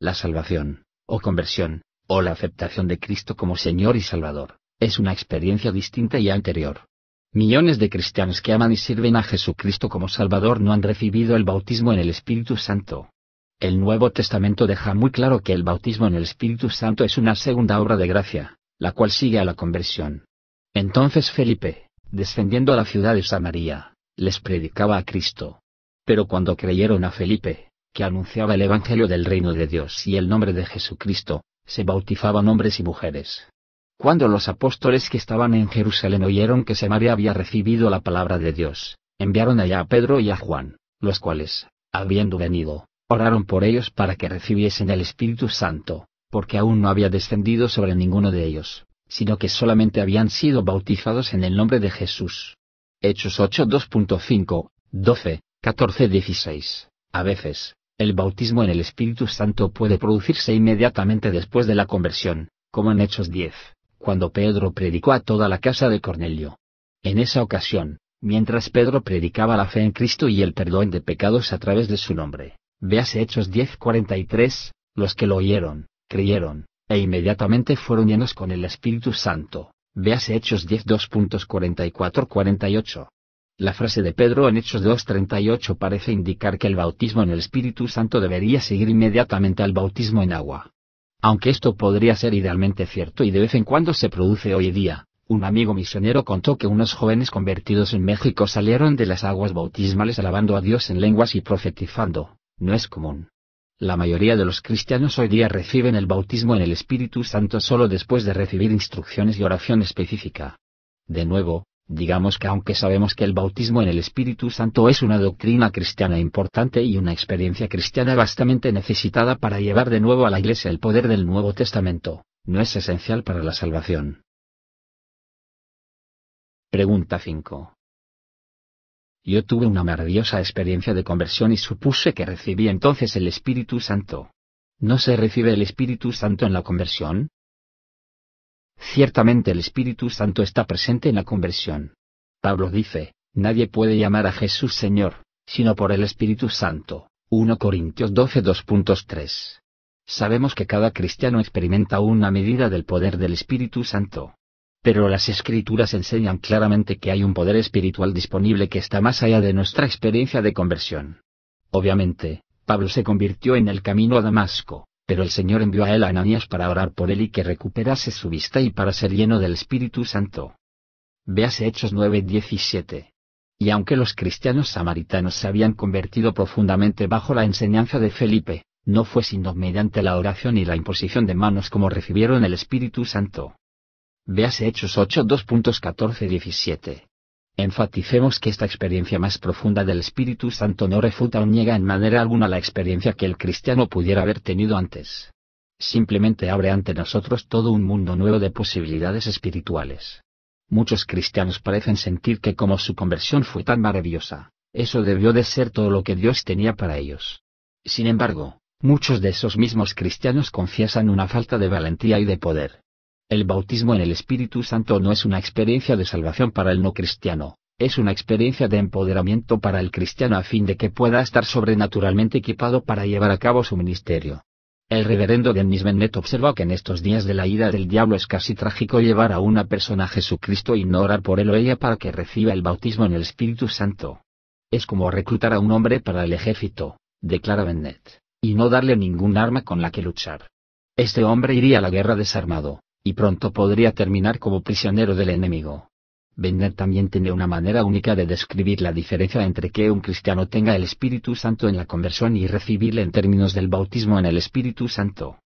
[SPEAKER 2] La salvación, o conversión, o la aceptación de Cristo como Señor y Salvador, es una experiencia distinta y anterior. Millones de cristianos que aman y sirven a Jesucristo como Salvador no han recibido el bautismo en el Espíritu Santo. El Nuevo Testamento deja muy claro que el bautismo en el Espíritu Santo es una segunda obra de gracia, la cual sigue a la conversión. Entonces Felipe, descendiendo a la ciudad de Samaria, les predicaba a Cristo. Pero cuando creyeron a Felipe, que anunciaba el Evangelio del reino de Dios y el nombre de Jesucristo, se bautizaban hombres y mujeres. Cuando los apóstoles que estaban en Jerusalén oyeron que Samaria había recibido la palabra de Dios, enviaron allá a Pedro y a Juan, los cuales, habiendo venido, oraron por ellos para que recibiesen el Espíritu Santo, porque aún no había descendido sobre ninguno de ellos, sino que solamente habían sido bautizados en el nombre de Jesús. Hechos 82.5 12. 14.16. A veces, el bautismo en el Espíritu Santo puede producirse inmediatamente después de la conversión, como en Hechos 10, cuando Pedro predicó a toda la casa de Cornelio. En esa ocasión, mientras Pedro predicaba la fe en Cristo y el perdón de pecados a través de su nombre, véase Hechos 10:43, los que lo oyeron, creyeron, e inmediatamente fueron llenos con el Espíritu Santo, véase Hechos 10:2.44-48. La frase de Pedro en Hechos 2.38 parece indicar que el bautismo en el Espíritu Santo debería seguir inmediatamente al bautismo en agua. Aunque esto podría ser idealmente cierto y de vez en cuando se produce hoy día, un amigo misionero contó que unos jóvenes convertidos en México salieron de las aguas bautismales alabando a Dios en lenguas y profetizando, no es común. La mayoría de los cristianos hoy día reciben el bautismo en el Espíritu Santo solo después de recibir instrucciones y oración específica. De nuevo, Digamos que aunque sabemos que el bautismo en el Espíritu Santo es una doctrina cristiana importante y una experiencia cristiana bastante necesitada para llevar de nuevo a la Iglesia el poder del Nuevo Testamento, no es esencial para la salvación. Pregunta 5. Yo tuve una maravillosa experiencia de conversión y supuse que recibí entonces el Espíritu Santo. ¿No se recibe el Espíritu Santo en la conversión? Ciertamente el Espíritu Santo está presente en la conversión. Pablo dice, nadie puede llamar a Jesús Señor, sino por el Espíritu Santo. 1 Corintios 12 2.3. Sabemos que cada cristiano experimenta una medida del poder del Espíritu Santo. Pero las escrituras enseñan claramente que hay un poder espiritual disponible que está más allá de nuestra experiencia de conversión. Obviamente, Pablo se convirtió en el camino a Damasco, pero el Señor envió a él a Ananías para orar por él y que recuperase su vista y para ser lleno del Espíritu Santo. Véase Hechos 9:17. Y aunque los cristianos samaritanos se habían convertido profundamente bajo la enseñanza de Felipe, no fue sino mediante la oración y la imposición de manos como recibieron el Espíritu Santo. Véase Hechos 8 17 Enfaticemos que esta experiencia más profunda del Espíritu Santo no refuta o niega en manera alguna la experiencia que el cristiano pudiera haber tenido antes. Simplemente abre ante nosotros todo un mundo nuevo de posibilidades espirituales. Muchos cristianos parecen sentir que como su conversión fue tan maravillosa, eso debió de ser todo lo que Dios tenía para ellos. Sin embargo, muchos de esos mismos cristianos confiesan una falta de valentía y de poder el bautismo en el Espíritu Santo no es una experiencia de salvación para el no cristiano, es una experiencia de empoderamiento para el cristiano a fin de que pueda estar sobrenaturalmente equipado para llevar a cabo su ministerio. El reverendo Dennis Bennett observa que en estos días de la ida del diablo es casi trágico llevar a una persona a Jesucristo y no orar por él o ella para que reciba el bautismo en el Espíritu Santo. Es como reclutar a un hombre para el ejército, declara Bennett, y no darle ningún arma con la que luchar. Este hombre iría a la guerra desarmado, y pronto podría terminar como prisionero del enemigo. Bender también tiene una manera única de describir la diferencia entre que un cristiano tenga el Espíritu Santo en la conversión y recibirle en términos del bautismo en el Espíritu Santo.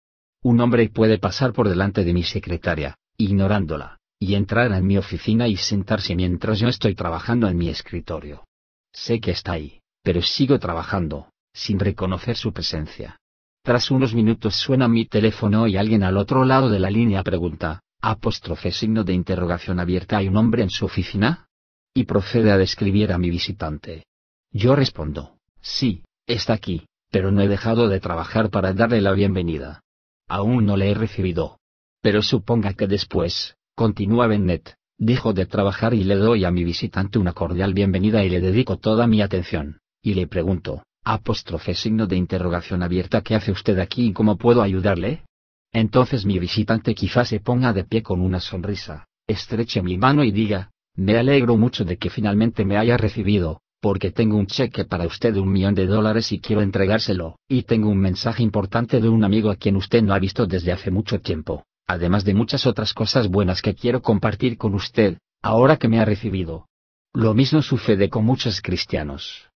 [SPEAKER 2] Un hombre puede pasar por delante de mi secretaria, ignorándola, y entrar en mi oficina y sentarse mientras yo estoy trabajando en mi escritorio. Sé que está ahí, pero sigo trabajando, sin reconocer su presencia. Tras unos minutos suena mi teléfono y alguien al otro lado de la línea pregunta, apóstrofe signo de interrogación abierta ¿hay un hombre en su oficina? Y procede a describir a mi visitante. Yo respondo, sí, está aquí, pero no he dejado de trabajar para darle la bienvenida. Aún no le he recibido. Pero suponga que después, continúa Bennett, dejo de trabajar y le doy a mi visitante una cordial bienvenida y le dedico toda mi atención, y le pregunto, apóstrofe signo de interrogación abierta ¿qué hace usted aquí y cómo puedo ayudarle? Entonces mi visitante quizás se ponga de pie con una sonrisa, estreche mi mano y diga, me alegro mucho de que finalmente me haya recibido, porque tengo un cheque para usted de un millón de dólares y quiero entregárselo, y tengo un mensaje importante de un amigo a quien usted no ha visto desde hace mucho tiempo, además de muchas otras cosas buenas que quiero compartir con usted, ahora que me ha recibido. Lo mismo sucede con muchos cristianos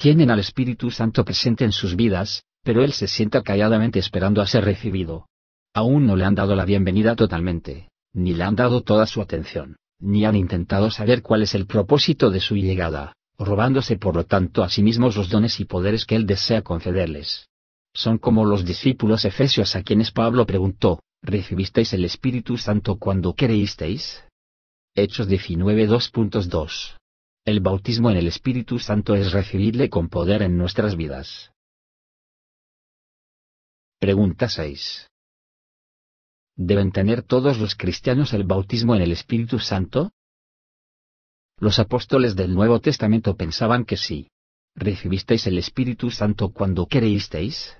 [SPEAKER 2] tienen al Espíritu Santo presente en sus vidas, pero Él se sienta calladamente esperando a ser recibido. Aún no le han dado la bienvenida totalmente, ni le han dado toda su atención, ni han intentado saber cuál es el propósito de su llegada, robándose por lo tanto a sí mismos los dones y poderes que Él desea concederles. Son como los discípulos efesios a quienes Pablo preguntó, ¿recibisteis el Espíritu Santo cuando creísteis? Hechos 2.2. El bautismo en el Espíritu Santo es recibirle con poder en nuestras vidas.
[SPEAKER 1] Pregunta 6.
[SPEAKER 2] ¿Deben tener todos los cristianos el bautismo en el Espíritu Santo? Los apóstoles del Nuevo Testamento pensaban que sí. ¿Recibisteis el Espíritu Santo cuando creísteis?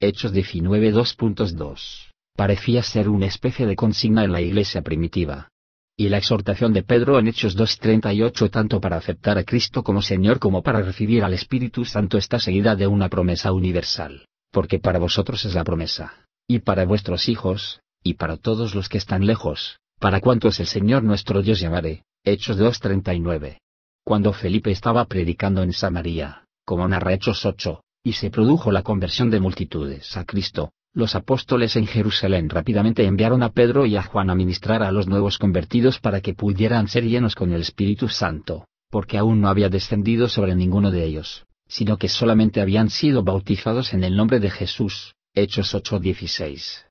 [SPEAKER 2] Hechos 19.2.2. Parecía ser una especie de consigna en la iglesia primitiva y la exhortación de Pedro en Hechos 2.38 tanto para aceptar a Cristo como Señor como para recibir al Espíritu Santo está seguida de una promesa universal, porque para vosotros es la promesa, y para vuestros hijos, y para todos los que están lejos, para cuantos el Señor nuestro Dios llamare, Hechos 2.39. Cuando Felipe estaba predicando en Samaria, como narra Hechos 8, y se produjo la conversión de multitudes a Cristo, los apóstoles en Jerusalén rápidamente enviaron a Pedro y a Juan a ministrar a los nuevos convertidos para que pudieran ser llenos con el Espíritu Santo, porque aún no había descendido sobre ninguno de ellos, sino que solamente habían sido bautizados en el nombre de Jesús. Hechos 8:16.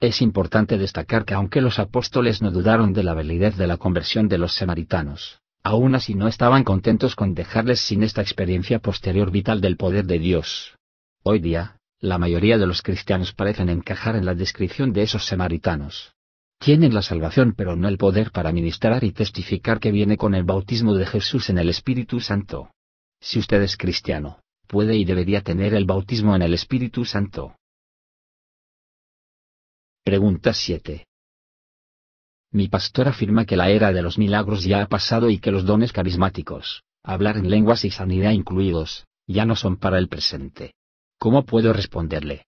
[SPEAKER 2] Es importante destacar que aunque los apóstoles no dudaron de la validez de la conversión de los samaritanos, aún así no estaban contentos con dejarles sin esta experiencia posterior vital del poder de Dios. Hoy día, la mayoría de los cristianos parecen encajar en la descripción de esos samaritanos. Tienen la salvación pero no el poder para ministrar y testificar que viene con el bautismo de Jesús en el Espíritu Santo. Si usted es cristiano, puede y debería
[SPEAKER 1] tener el bautismo en el Espíritu Santo. Pregunta
[SPEAKER 2] 7. Mi pastor afirma que la era de los milagros ya ha pasado y que los dones carismáticos, hablar en lenguas y sanidad incluidos, ya no son para el presente. ¿Cómo puedo responderle?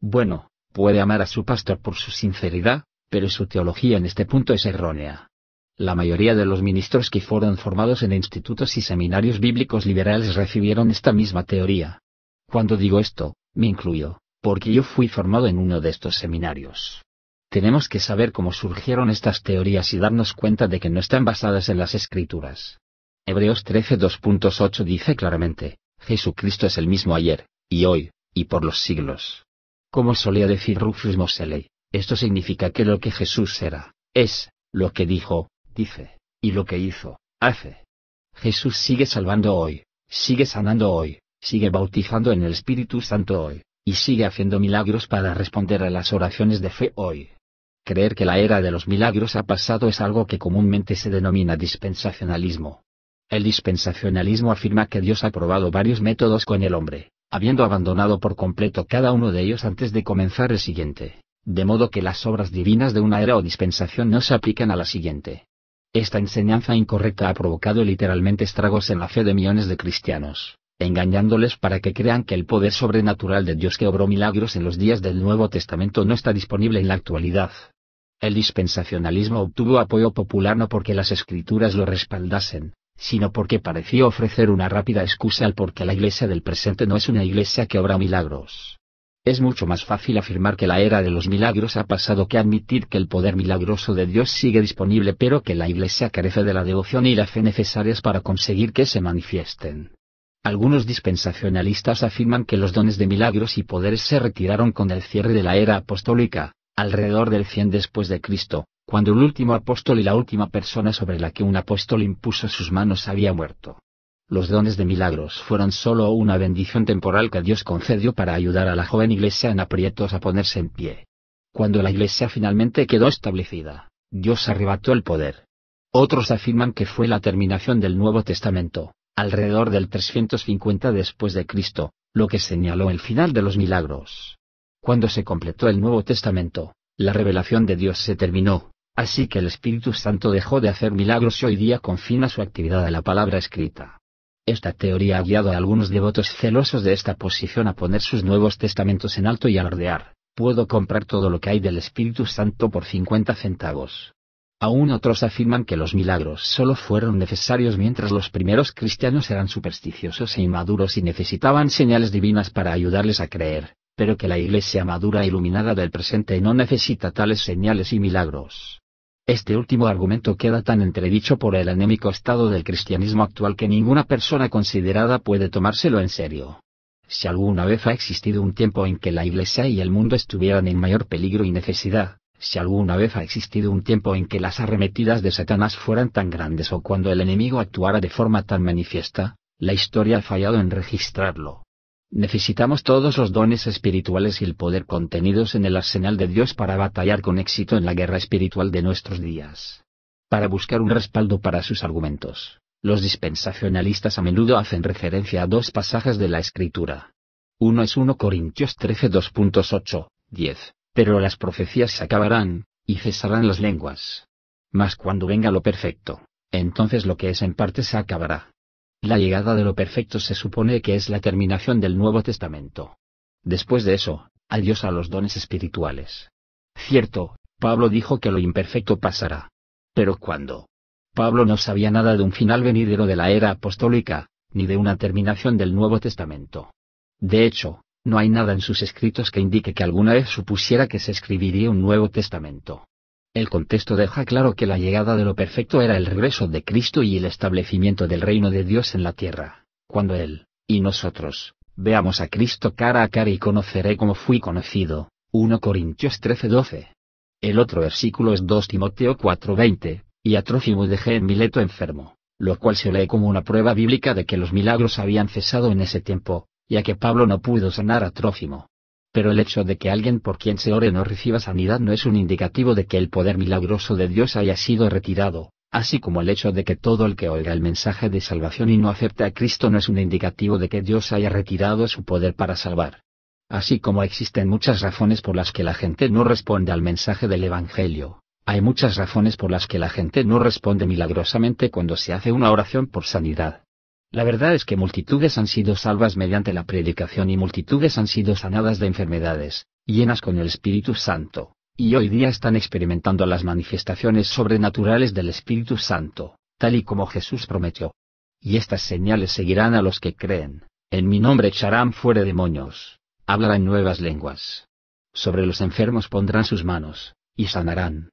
[SPEAKER 2] Bueno, puede amar a su pastor por su sinceridad, pero su teología en este punto es errónea. La mayoría de los ministros que fueron formados en institutos y seminarios bíblicos liberales recibieron esta misma teoría. Cuando digo esto, me incluyo, porque yo fui formado en uno de estos seminarios. Tenemos que saber cómo surgieron estas teorías y darnos cuenta de que no están basadas en las escrituras. Hebreos 13.2.8 dice claramente, Jesucristo es el mismo ayer, y hoy, y por los siglos. Como solía decir Rufus Moseley, esto significa que lo que Jesús era, es, lo que dijo, dice, y lo que hizo, hace. Jesús sigue salvando hoy, sigue sanando hoy, sigue bautizando en el Espíritu Santo hoy, y sigue haciendo milagros para responder a las oraciones de fe hoy. Creer que la era de los milagros ha pasado es algo que comúnmente se denomina dispensacionalismo. El dispensacionalismo afirma que Dios ha probado varios métodos con el hombre, habiendo abandonado por completo cada uno de ellos antes de comenzar el siguiente, de modo que las obras divinas de una era o dispensación no se aplican a la siguiente. Esta enseñanza incorrecta ha provocado literalmente estragos en la fe de millones de cristianos, engañándoles para que crean que el poder sobrenatural de Dios que obró milagros en los días del Nuevo Testamento no está disponible en la actualidad. El dispensacionalismo obtuvo apoyo popular no porque las escrituras lo respaldasen, sino porque pareció ofrecer una rápida excusa al porque la iglesia del presente no es una iglesia que obra milagros. Es mucho más fácil afirmar que la era de los milagros ha pasado que admitir que el poder milagroso de Dios sigue disponible pero que la Iglesia carece de la devoción y la fe necesarias para conseguir que se manifiesten. Algunos dispensacionalistas afirman que los dones de milagros y poderes se retiraron con el cierre de la era apostólica, alrededor del 100 después de Cristo, cuando el último apóstol y la última persona sobre la que un apóstol impuso sus manos había muerto. Los dones de milagros fueron sólo una bendición temporal que Dios concedió para ayudar a la joven iglesia en aprietos a ponerse en pie. Cuando la iglesia finalmente quedó establecida, Dios arrebató el poder. Otros afirman que fue la terminación del Nuevo Testamento, alrededor del 350 después de Cristo, lo que señaló el final de los milagros. Cuando se completó el Nuevo Testamento, la revelación de Dios se terminó, Así que el Espíritu Santo dejó de hacer milagros y hoy día confina su actividad a la palabra escrita. Esta teoría ha guiado a algunos devotos celosos de esta posición a poner sus nuevos testamentos en alto y a alardear, puedo comprar todo lo que hay del Espíritu Santo por 50 centavos. Aún otros afirman que los milagros solo fueron necesarios mientras los primeros cristianos eran supersticiosos e inmaduros y necesitaban señales divinas para ayudarles a creer, pero que la iglesia madura e iluminada del presente no necesita tales señales y milagros. Este último argumento queda tan entredicho por el anémico estado del cristianismo actual que ninguna persona considerada puede tomárselo en serio. Si alguna vez ha existido un tiempo en que la Iglesia y el mundo estuvieran en mayor peligro y necesidad, si alguna vez ha existido un tiempo en que las arremetidas de Satanás fueran tan grandes o cuando el enemigo actuara de forma tan manifiesta, la historia ha fallado en registrarlo. Necesitamos todos los dones espirituales y el poder contenidos en el arsenal de Dios para batallar con éxito en la guerra espiritual de nuestros días. Para buscar un respaldo para sus argumentos, los dispensacionalistas a menudo hacen referencia a dos pasajes de la Escritura. Uno es 1 Corintios 13 2.8, 10, pero las profecías se acabarán, y cesarán las lenguas. Mas cuando venga lo perfecto, entonces lo que es en parte se acabará. La llegada de lo perfecto se supone que es la terminación del Nuevo Testamento. Después de eso, adiós a los dones espirituales. Cierto, Pablo dijo que lo imperfecto pasará. Pero ¿cuándo? Pablo no sabía nada de un final venidero de la era apostólica, ni de una terminación del Nuevo Testamento. De hecho, no hay nada en sus escritos que indique que alguna vez supusiera que se escribiría un Nuevo Testamento. El contexto deja claro que la llegada de lo perfecto era el regreso de Cristo y el establecimiento del reino de Dios en la tierra, cuando Él, y nosotros, veamos a Cristo cara a cara y conoceré como fui conocido. 1 Corintios 13:12. El otro versículo es 2 Timoteo 4:20, y a Trófimo dejé en Mileto enfermo, lo cual se lee como una prueba bíblica de que los milagros habían cesado en ese tiempo, ya que Pablo no pudo sanar a Trófimo. Pero el hecho de que alguien por quien se ore no reciba sanidad no es un indicativo de que el poder milagroso de Dios haya sido retirado, así como el hecho de que todo el que oiga el mensaje de salvación y no acepta a Cristo no es un indicativo de que Dios haya retirado su poder para salvar. Así como existen muchas razones por las que la gente no responde al mensaje del Evangelio, hay muchas razones por las que la gente no responde milagrosamente cuando se hace una oración por sanidad. La verdad es que multitudes han sido salvas mediante la predicación y multitudes han sido sanadas de enfermedades, llenas con el Espíritu Santo, y hoy día están experimentando las manifestaciones sobrenaturales del Espíritu Santo, tal y como Jesús prometió. Y estas señales seguirán a los que creen. En mi nombre echarán fuera demonios, hablarán nuevas lenguas. Sobre los enfermos pondrán sus manos, y sanarán.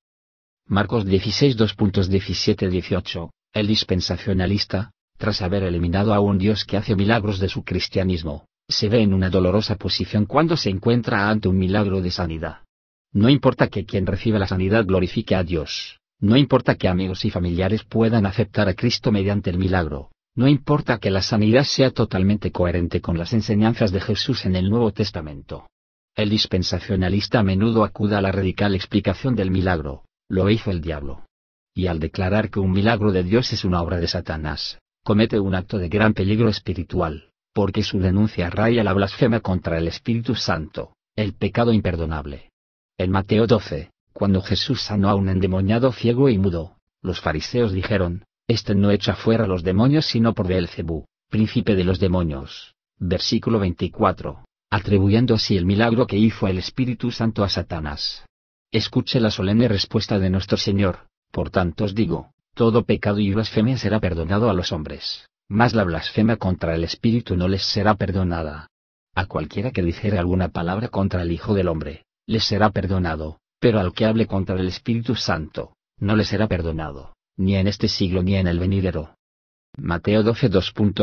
[SPEAKER 2] Marcos 16 18 el dispensacionalista, tras haber eliminado a un Dios que hace milagros de su cristianismo, se ve en una dolorosa posición cuando se encuentra ante un milagro de sanidad. No importa que quien reciba la sanidad glorifique a Dios, no importa que amigos y familiares puedan aceptar a Cristo mediante el milagro, no importa que la sanidad sea totalmente coherente con las enseñanzas de Jesús en el Nuevo Testamento. El dispensacionalista a menudo acuda a la radical explicación del milagro, lo hizo el diablo. Y al declarar que un milagro de Dios es una obra de Satanás, comete un acto de gran peligro espiritual, porque su denuncia raya la blasfema contra el Espíritu Santo, el pecado imperdonable. En Mateo 12, cuando Jesús sanó a un endemoniado ciego y mudo, los fariseos dijeron, Este no echa fuera los demonios sino por Beelzebú, príncipe de los demonios. Versículo 24. Atribuyendo así el milagro que hizo el Espíritu Santo a Satanás. Escuche la solemne respuesta de nuestro Señor, por tanto os digo, todo pecado y blasfemia será perdonado a los hombres, mas la blasfemia contra el Espíritu no les será perdonada. A cualquiera que dijere alguna palabra contra el Hijo del Hombre, les será perdonado, pero al que hable contra el Espíritu Santo, no le será perdonado, ni en este siglo ni en el venidero. Mateo 12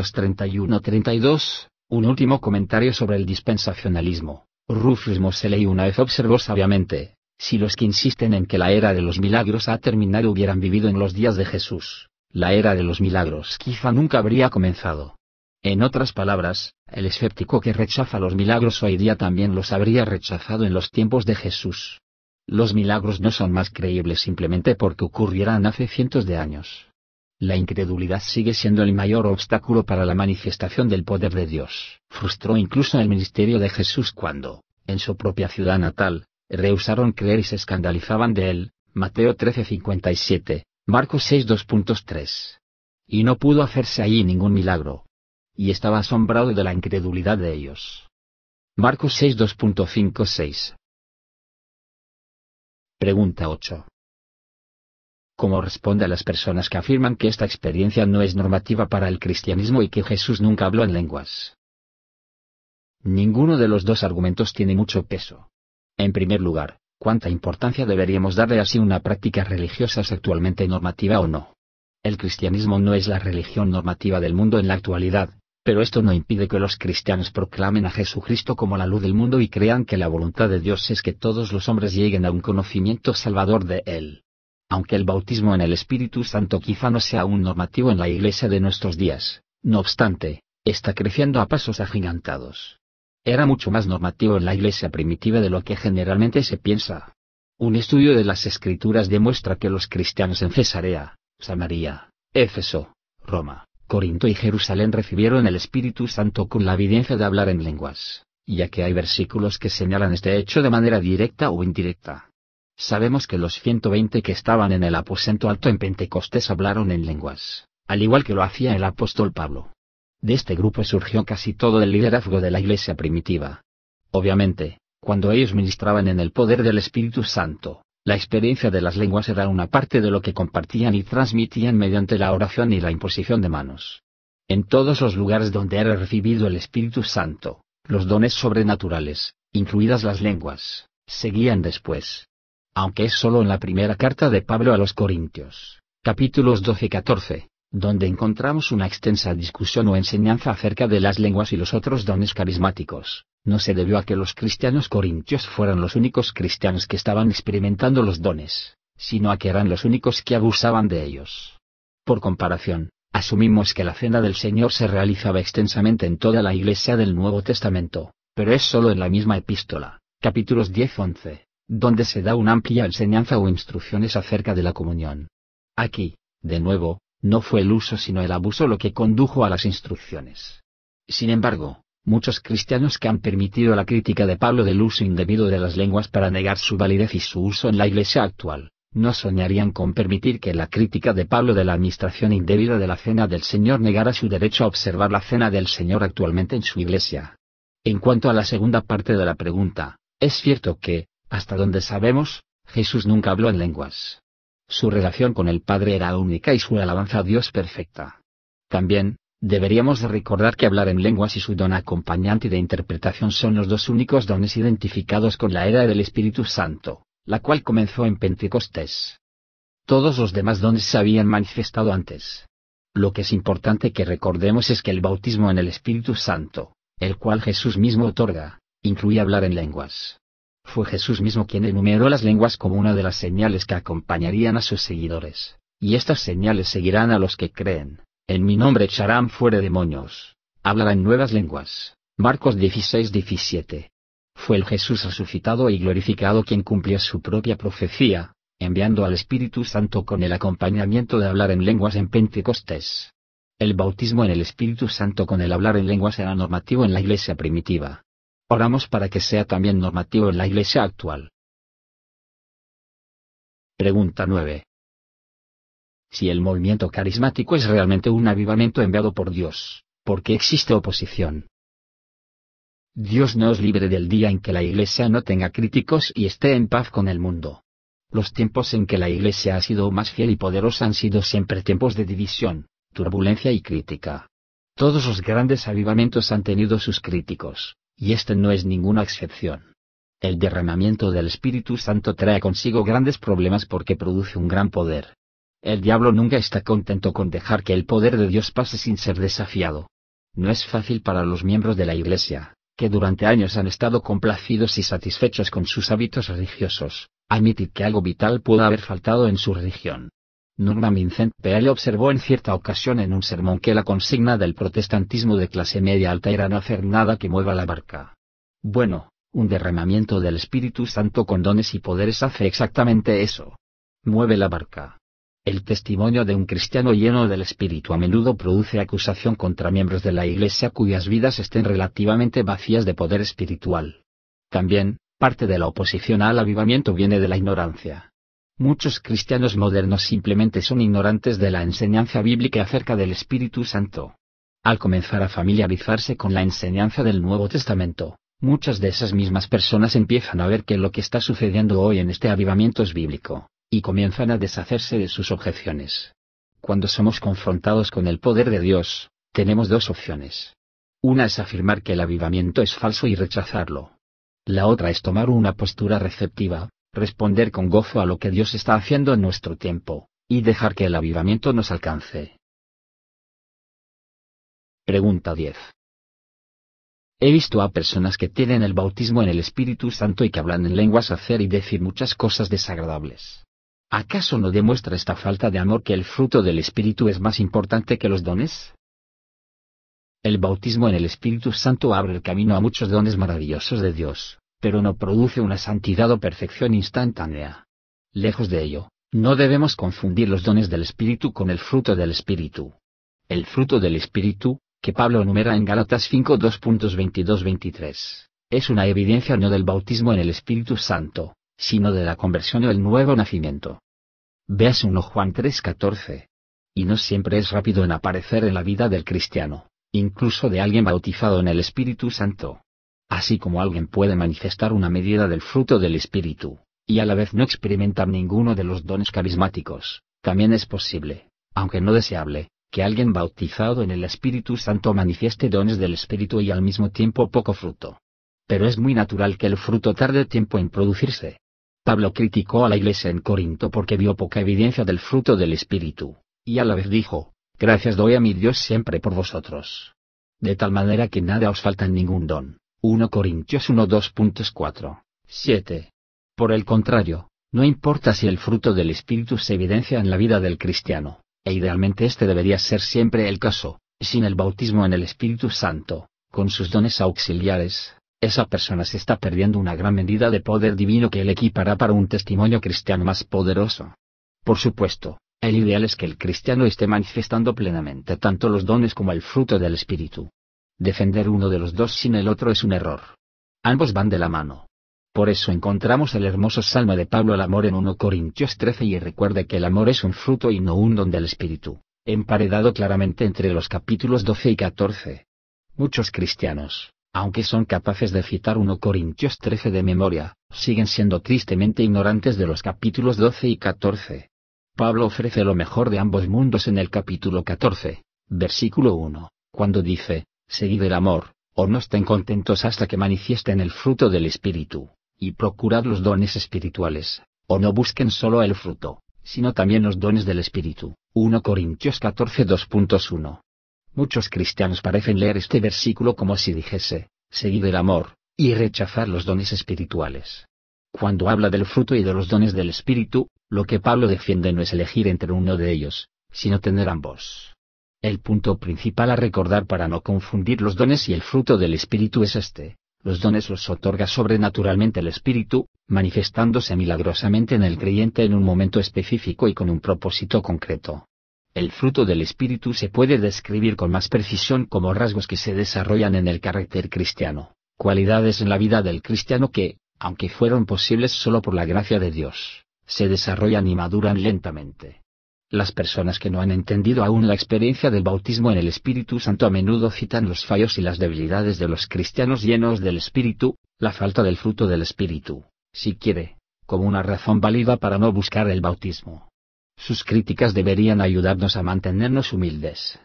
[SPEAKER 2] 32 un último comentario sobre el dispensacionalismo. Rufus Moseley una vez observó sabiamente, si los que insisten en que la era de los milagros ha terminado hubieran vivido en los días de Jesús, la era de los milagros quizá nunca habría comenzado. En otras palabras, el escéptico que rechaza los milagros hoy día también los habría rechazado en los tiempos de Jesús. Los milagros no son más creíbles simplemente porque ocurrieran hace cientos de años. La incredulidad sigue siendo el mayor obstáculo para la manifestación del poder de Dios. Frustró incluso el ministerio de Jesús cuando, en su propia ciudad natal, rehusaron creer y se escandalizaban de él. Mateo 13:57, Marcos 6:2.3. Y no pudo hacerse allí ningún milagro. Y estaba asombrado de la incredulidad de
[SPEAKER 1] ellos. Marcos 6.
[SPEAKER 2] Pregunta 8. ¿Cómo responde a las personas que afirman que esta experiencia no es normativa para el cristianismo y que Jesús nunca habló en lenguas? Ninguno de los dos argumentos tiene mucho peso. En primer lugar, ¿cuánta importancia deberíamos darle así una práctica religiosa es actualmente normativa o no? El cristianismo no es la religión normativa del mundo en la actualidad, pero esto no impide que los cristianos proclamen a Jesucristo como la luz del mundo y crean que la voluntad de Dios es que todos los hombres lleguen a un conocimiento salvador de Él. Aunque el bautismo en el Espíritu Santo quizá no sea un normativo en la iglesia de nuestros días, no obstante, está creciendo a pasos agigantados era mucho más normativo en la iglesia primitiva de lo que generalmente se piensa. Un estudio de las escrituras demuestra que los cristianos en Cesarea, Samaria, Éfeso, Roma, Corinto y Jerusalén recibieron el Espíritu Santo con la evidencia de hablar en lenguas, ya que hay versículos que señalan este hecho de manera directa o indirecta. Sabemos que los 120 que estaban en el aposento alto en Pentecostés hablaron en lenguas, al igual que lo hacía el apóstol Pablo. De este grupo surgió casi todo el liderazgo de la iglesia primitiva. Obviamente, cuando ellos ministraban en el poder del Espíritu Santo, la experiencia de las lenguas era una parte de lo que compartían y transmitían mediante la oración y la imposición de manos. En todos los lugares donde era recibido el Espíritu Santo, los dones sobrenaturales, incluidas las lenguas, seguían después. Aunque es solo en la primera carta de Pablo a los Corintios, capítulos 12-14, donde encontramos una extensa discusión o enseñanza acerca de las lenguas y los otros dones carismáticos, no se debió a que los cristianos corintios fueran los únicos cristianos que estaban experimentando los dones, sino a que eran los únicos que abusaban de ellos. Por comparación, asumimos que la cena del Señor se realizaba extensamente en toda la iglesia del Nuevo Testamento, pero es solo en la misma epístola, capítulos 10-11, donde se da una amplia enseñanza o instrucciones acerca de la comunión. Aquí, de nuevo, no fue el uso sino el abuso lo que condujo a las instrucciones. Sin embargo, muchos cristianos que han permitido la crítica de Pablo del uso indebido de las lenguas para negar su validez y su uso en la iglesia actual, no soñarían con permitir que la crítica de Pablo de la administración indebida de la cena del Señor negara su derecho a observar la cena del Señor actualmente en su iglesia. En cuanto a la segunda parte de la pregunta, es cierto que, hasta donde sabemos, Jesús nunca habló en lenguas. Su relación con el Padre era única y su alabanza a Dios perfecta. También, deberíamos recordar que hablar en lenguas y su don acompañante de interpretación son los dos únicos dones identificados con la era del Espíritu Santo, la cual comenzó en Pentecostés. Todos los demás dones se habían manifestado antes. Lo que es importante que recordemos es que el bautismo en el Espíritu Santo, el cual Jesús mismo otorga, incluye hablar en lenguas. Fue Jesús mismo quien enumeró las lenguas como una de las señales que acompañarían a sus seguidores, y estas señales seguirán a los que creen. En mi nombre echarán fuera demonios, hablarán nuevas lenguas. Marcos 16 17. Fue el Jesús resucitado y glorificado quien cumplió su propia profecía, enviando al Espíritu Santo con el acompañamiento de hablar en lenguas en Pentecostés. El bautismo en el Espíritu Santo con el hablar en lenguas era normativo en la iglesia primitiva. Oramos para que sea también normativo en la Iglesia actual.
[SPEAKER 1] Pregunta 9. Si el movimiento carismático
[SPEAKER 2] es realmente un avivamiento enviado por Dios, ¿por qué existe oposición? Dios nos libre del día en que la Iglesia no tenga críticos y esté en paz con el mundo. Los tiempos en que la Iglesia ha sido más fiel y poderosa han sido siempre tiempos de división, turbulencia y crítica. Todos los grandes avivamientos han tenido sus críticos y este no es ninguna excepción. El derramamiento del Espíritu Santo trae consigo grandes problemas porque produce un gran poder. El diablo nunca está contento con dejar que el poder de Dios pase sin ser desafiado. No es fácil para los miembros de la Iglesia, que durante años han estado complacidos y satisfechos con sus hábitos religiosos, admitir que algo vital pueda haber faltado en su religión. Norma Vincent Peale observó en cierta ocasión en un sermón que la consigna del protestantismo de clase media alta era no hacer nada que mueva la barca. Bueno, un derramamiento del Espíritu Santo con dones y poderes hace exactamente eso. Mueve la barca. El testimonio de un cristiano lleno del Espíritu a menudo produce acusación contra miembros de la Iglesia cuyas vidas estén relativamente vacías de poder espiritual. También, parte de la oposición al avivamiento viene de la ignorancia. Muchos cristianos modernos simplemente son ignorantes de la enseñanza bíblica acerca del Espíritu Santo. Al comenzar a familiarizarse con la enseñanza del Nuevo Testamento, muchas de esas mismas personas empiezan a ver que lo que está sucediendo hoy en este avivamiento es bíblico, y comienzan a deshacerse de sus objeciones. Cuando somos confrontados con el poder de Dios, tenemos dos opciones. Una es afirmar que el avivamiento es falso y rechazarlo. La otra es tomar una postura receptiva, responder con gozo a lo que Dios está haciendo en nuestro tiempo, y dejar que el avivamiento nos alcance.
[SPEAKER 1] Pregunta 10. He visto
[SPEAKER 2] a personas que tienen el bautismo en el Espíritu Santo y que hablan en lenguas hacer y decir muchas cosas desagradables. ¿Acaso no demuestra esta falta de amor que el fruto del Espíritu es más importante que los dones? El bautismo en el Espíritu Santo abre el camino a muchos dones maravillosos de Dios, pero no produce una santidad o perfección instantánea. Lejos de ello, no debemos confundir los dones del Espíritu con el fruto del Espíritu. El fruto del Espíritu, que Pablo enumera en Galatas 5 23 es una evidencia no del bautismo en el Espíritu Santo, sino de la conversión o el nuevo nacimiento. Veas 1 Juan 3:14. Y no siempre es rápido en aparecer en la vida del cristiano, incluso de alguien bautizado en el Espíritu Santo. Así como alguien puede manifestar una medida del fruto del Espíritu, y a la vez no experimentar ninguno de los dones carismáticos, también es posible, aunque no deseable, que alguien bautizado en el Espíritu Santo manifieste dones del Espíritu y al mismo tiempo poco fruto. Pero es muy natural que el fruto tarde tiempo en producirse. Pablo criticó a la iglesia en Corinto porque vio poca evidencia del fruto del Espíritu, y a la vez dijo, Gracias doy a mi Dios siempre por vosotros. De tal manera que nada os falta en ningún don, 1 Corintios 1 2.4. 7. Por el contrario, no importa si el fruto del Espíritu se evidencia en la vida del cristiano, e idealmente este debería ser siempre el caso, sin el bautismo en el Espíritu Santo, con sus dones auxiliares, esa persona se está perdiendo una gran medida de poder divino que le equipará para un testimonio cristiano más poderoso. Por supuesto, el ideal es que el cristiano esté manifestando plenamente tanto los dones como el fruto del Espíritu, Defender uno de los dos sin el otro es un error. Ambos van de la mano. Por eso encontramos el hermoso salmo de Pablo al amor en 1 Corintios 13 y recuerde que el amor es un fruto y no un don del Espíritu, emparedado claramente entre los capítulos 12 y 14. Muchos cristianos, aunque son capaces de citar 1 Corintios 13 de memoria, siguen siendo tristemente ignorantes de los capítulos 12 y 14. Pablo ofrece lo mejor de ambos mundos en el capítulo 14, versículo 1, cuando dice, Seguid el amor, o no estén contentos hasta que manifiesten el fruto del Espíritu, y procurad los dones espirituales, o no busquen solo el fruto, sino también los dones del Espíritu. 1 Corintios 14 2.1. Muchos cristianos parecen leer este versículo como si dijese, seguid el amor, y rechazar los dones espirituales. Cuando habla del fruto y de los dones del Espíritu, lo que Pablo defiende no es elegir entre uno de ellos, sino tener ambos. El punto principal a recordar para no confundir los dones y el fruto del Espíritu es este. Los dones los otorga sobrenaturalmente el Espíritu, manifestándose milagrosamente en el creyente en un momento específico y con un propósito concreto. El fruto del Espíritu se puede describir con más precisión como rasgos que se desarrollan en el carácter cristiano, cualidades en la vida del cristiano que, aunque fueron posibles solo por la gracia de Dios, se desarrollan y maduran lentamente. Las personas que no han entendido aún la experiencia del bautismo en el Espíritu Santo a menudo citan los fallos y las debilidades de los cristianos llenos del Espíritu, la falta del fruto del Espíritu, si quiere, como una razón válida para no buscar el bautismo. Sus críticas deberían ayudarnos a mantenernos humildes.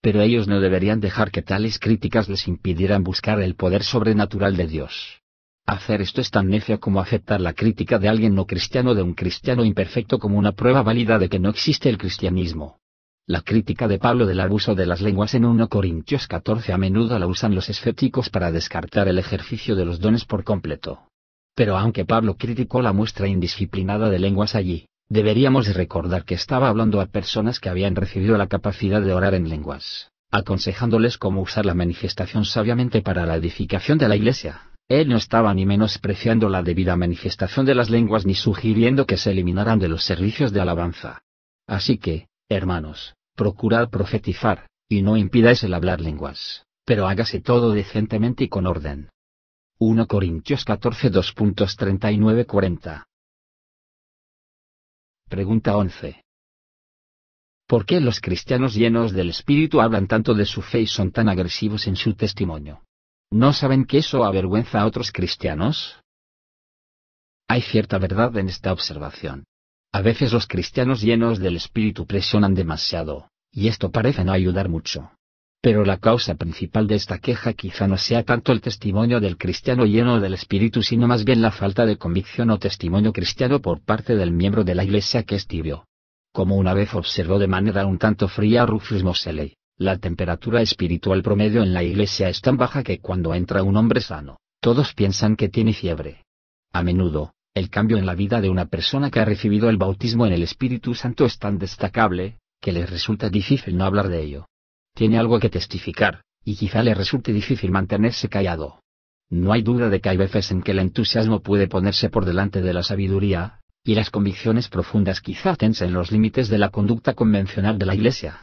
[SPEAKER 2] Pero ellos no deberían dejar que tales críticas les impidieran buscar el poder sobrenatural de Dios. Hacer esto es tan necio como aceptar la crítica de alguien no cristiano de un cristiano imperfecto como una prueba válida de que no existe el cristianismo. La crítica de Pablo del abuso de las lenguas en 1 Corintios 14 a menudo la usan los escépticos para descartar el ejercicio de los dones por completo. Pero aunque Pablo criticó la muestra indisciplinada de lenguas allí, deberíamos recordar que estaba hablando a personas que habían recibido la capacidad de orar en lenguas, aconsejándoles cómo usar la manifestación sabiamente para la edificación de la iglesia. Él no estaba ni menospreciando la debida manifestación de las lenguas ni sugiriendo que se eliminaran de los servicios de alabanza. Así que, hermanos, procurad profetizar, y no impidáis el hablar lenguas, pero hágase todo decentemente y con orden. 1 Corintios 14 2.39 40
[SPEAKER 1] Pregunta 11. ¿Por qué los cristianos llenos
[SPEAKER 2] del Espíritu hablan tanto de su fe y son tan agresivos en su testimonio? ¿No saben que eso avergüenza a otros cristianos? Hay cierta verdad en esta observación. A veces los cristianos llenos del espíritu presionan demasiado, y esto parece no ayudar mucho. Pero la causa principal de esta queja quizá no sea tanto el testimonio del cristiano lleno del espíritu, sino más bien la falta de convicción o testimonio cristiano por parte del miembro de la iglesia que es tibio. Como una vez observó de manera un tanto fría Rufus Moseley. La temperatura espiritual promedio en la iglesia es tan baja que cuando entra un hombre sano, todos piensan que tiene fiebre. A menudo, el cambio en la vida de una persona que ha recibido el bautismo en el Espíritu Santo es tan destacable, que les resulta difícil no hablar de ello. Tiene algo que testificar, y quizá le resulte difícil mantenerse callado. No hay duda de que hay veces en que el entusiasmo puede ponerse por delante de la sabiduría, y las convicciones profundas quizá tensen los límites de la conducta convencional de la Iglesia.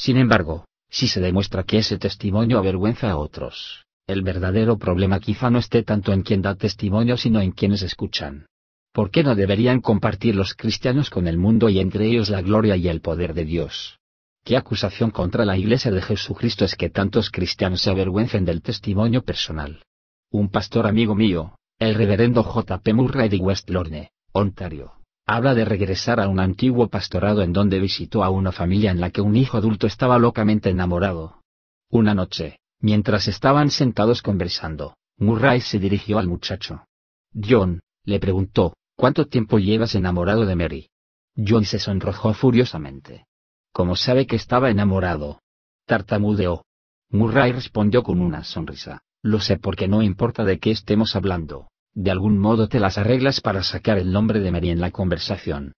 [SPEAKER 2] Sin embargo, si se demuestra que ese testimonio avergüenza a otros, el verdadero problema quizá no esté tanto en quien da testimonio sino en quienes escuchan. ¿Por qué no deberían compartir los cristianos con el mundo y entre ellos la gloria y el poder de Dios? ¿Qué acusación contra la Iglesia de Jesucristo es que tantos cristianos se avergüencen del testimonio personal? Un pastor amigo mío, el reverendo J. Murray de West Lorne, Ontario, habla de regresar a un antiguo pastorado en donde visitó a una familia en la que un hijo adulto estaba locamente enamorado. Una noche, mientras estaban sentados conversando, Murray se dirigió al muchacho. John, le preguntó, ¿cuánto tiempo llevas enamorado de Mary? John se sonrojó furiosamente. ¿Cómo sabe que estaba enamorado? Tartamudeó. Murray respondió con una sonrisa. Lo sé porque no importa de qué estemos hablando, de algún modo te las arreglas para sacar el nombre de María en la conversación.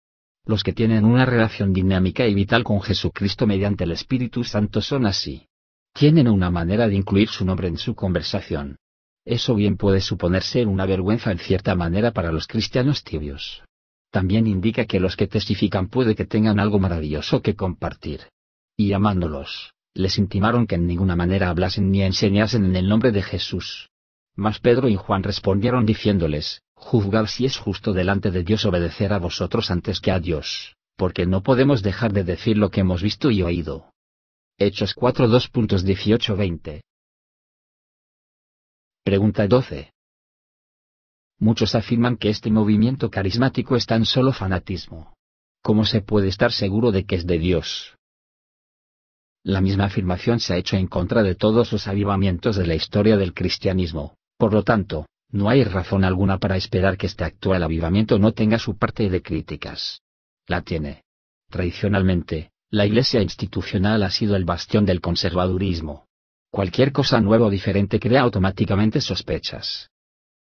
[SPEAKER 2] Los que tienen una relación dinámica y vital con Jesucristo mediante el Espíritu Santo son así. Tienen una manera de incluir su nombre en su conversación. Eso bien puede suponerse una vergüenza en cierta manera para los cristianos tibios. También indica que los que testifican puede que tengan algo maravilloso que compartir. Y amándolos, les intimaron que en ninguna manera hablasen ni enseñasen en el nombre de Jesús. Mas Pedro y Juan respondieron diciéndoles, Juzgad si es justo delante de Dios obedecer a vosotros antes que a Dios, porque no podemos dejar de decir lo que hemos visto y oído. Hechos 4 Pregunta 12. Muchos afirman que este movimiento carismático es tan solo fanatismo. ¿Cómo se puede estar seguro de que es de Dios? La misma afirmación se ha hecho en contra de todos los avivamientos de la historia del cristianismo, por lo tanto, no hay razón alguna para esperar que este actual avivamiento no tenga su parte de críticas. La tiene. Tradicionalmente, la Iglesia institucional ha sido el bastión del conservadurismo. Cualquier cosa nueva o diferente crea automáticamente sospechas.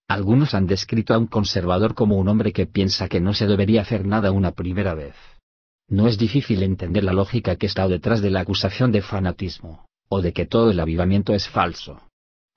[SPEAKER 2] Algunos han descrito a un conservador como un hombre que piensa que no se debería hacer nada una primera vez. No es difícil entender la lógica que está detrás de la acusación de fanatismo, o de que todo el avivamiento es falso.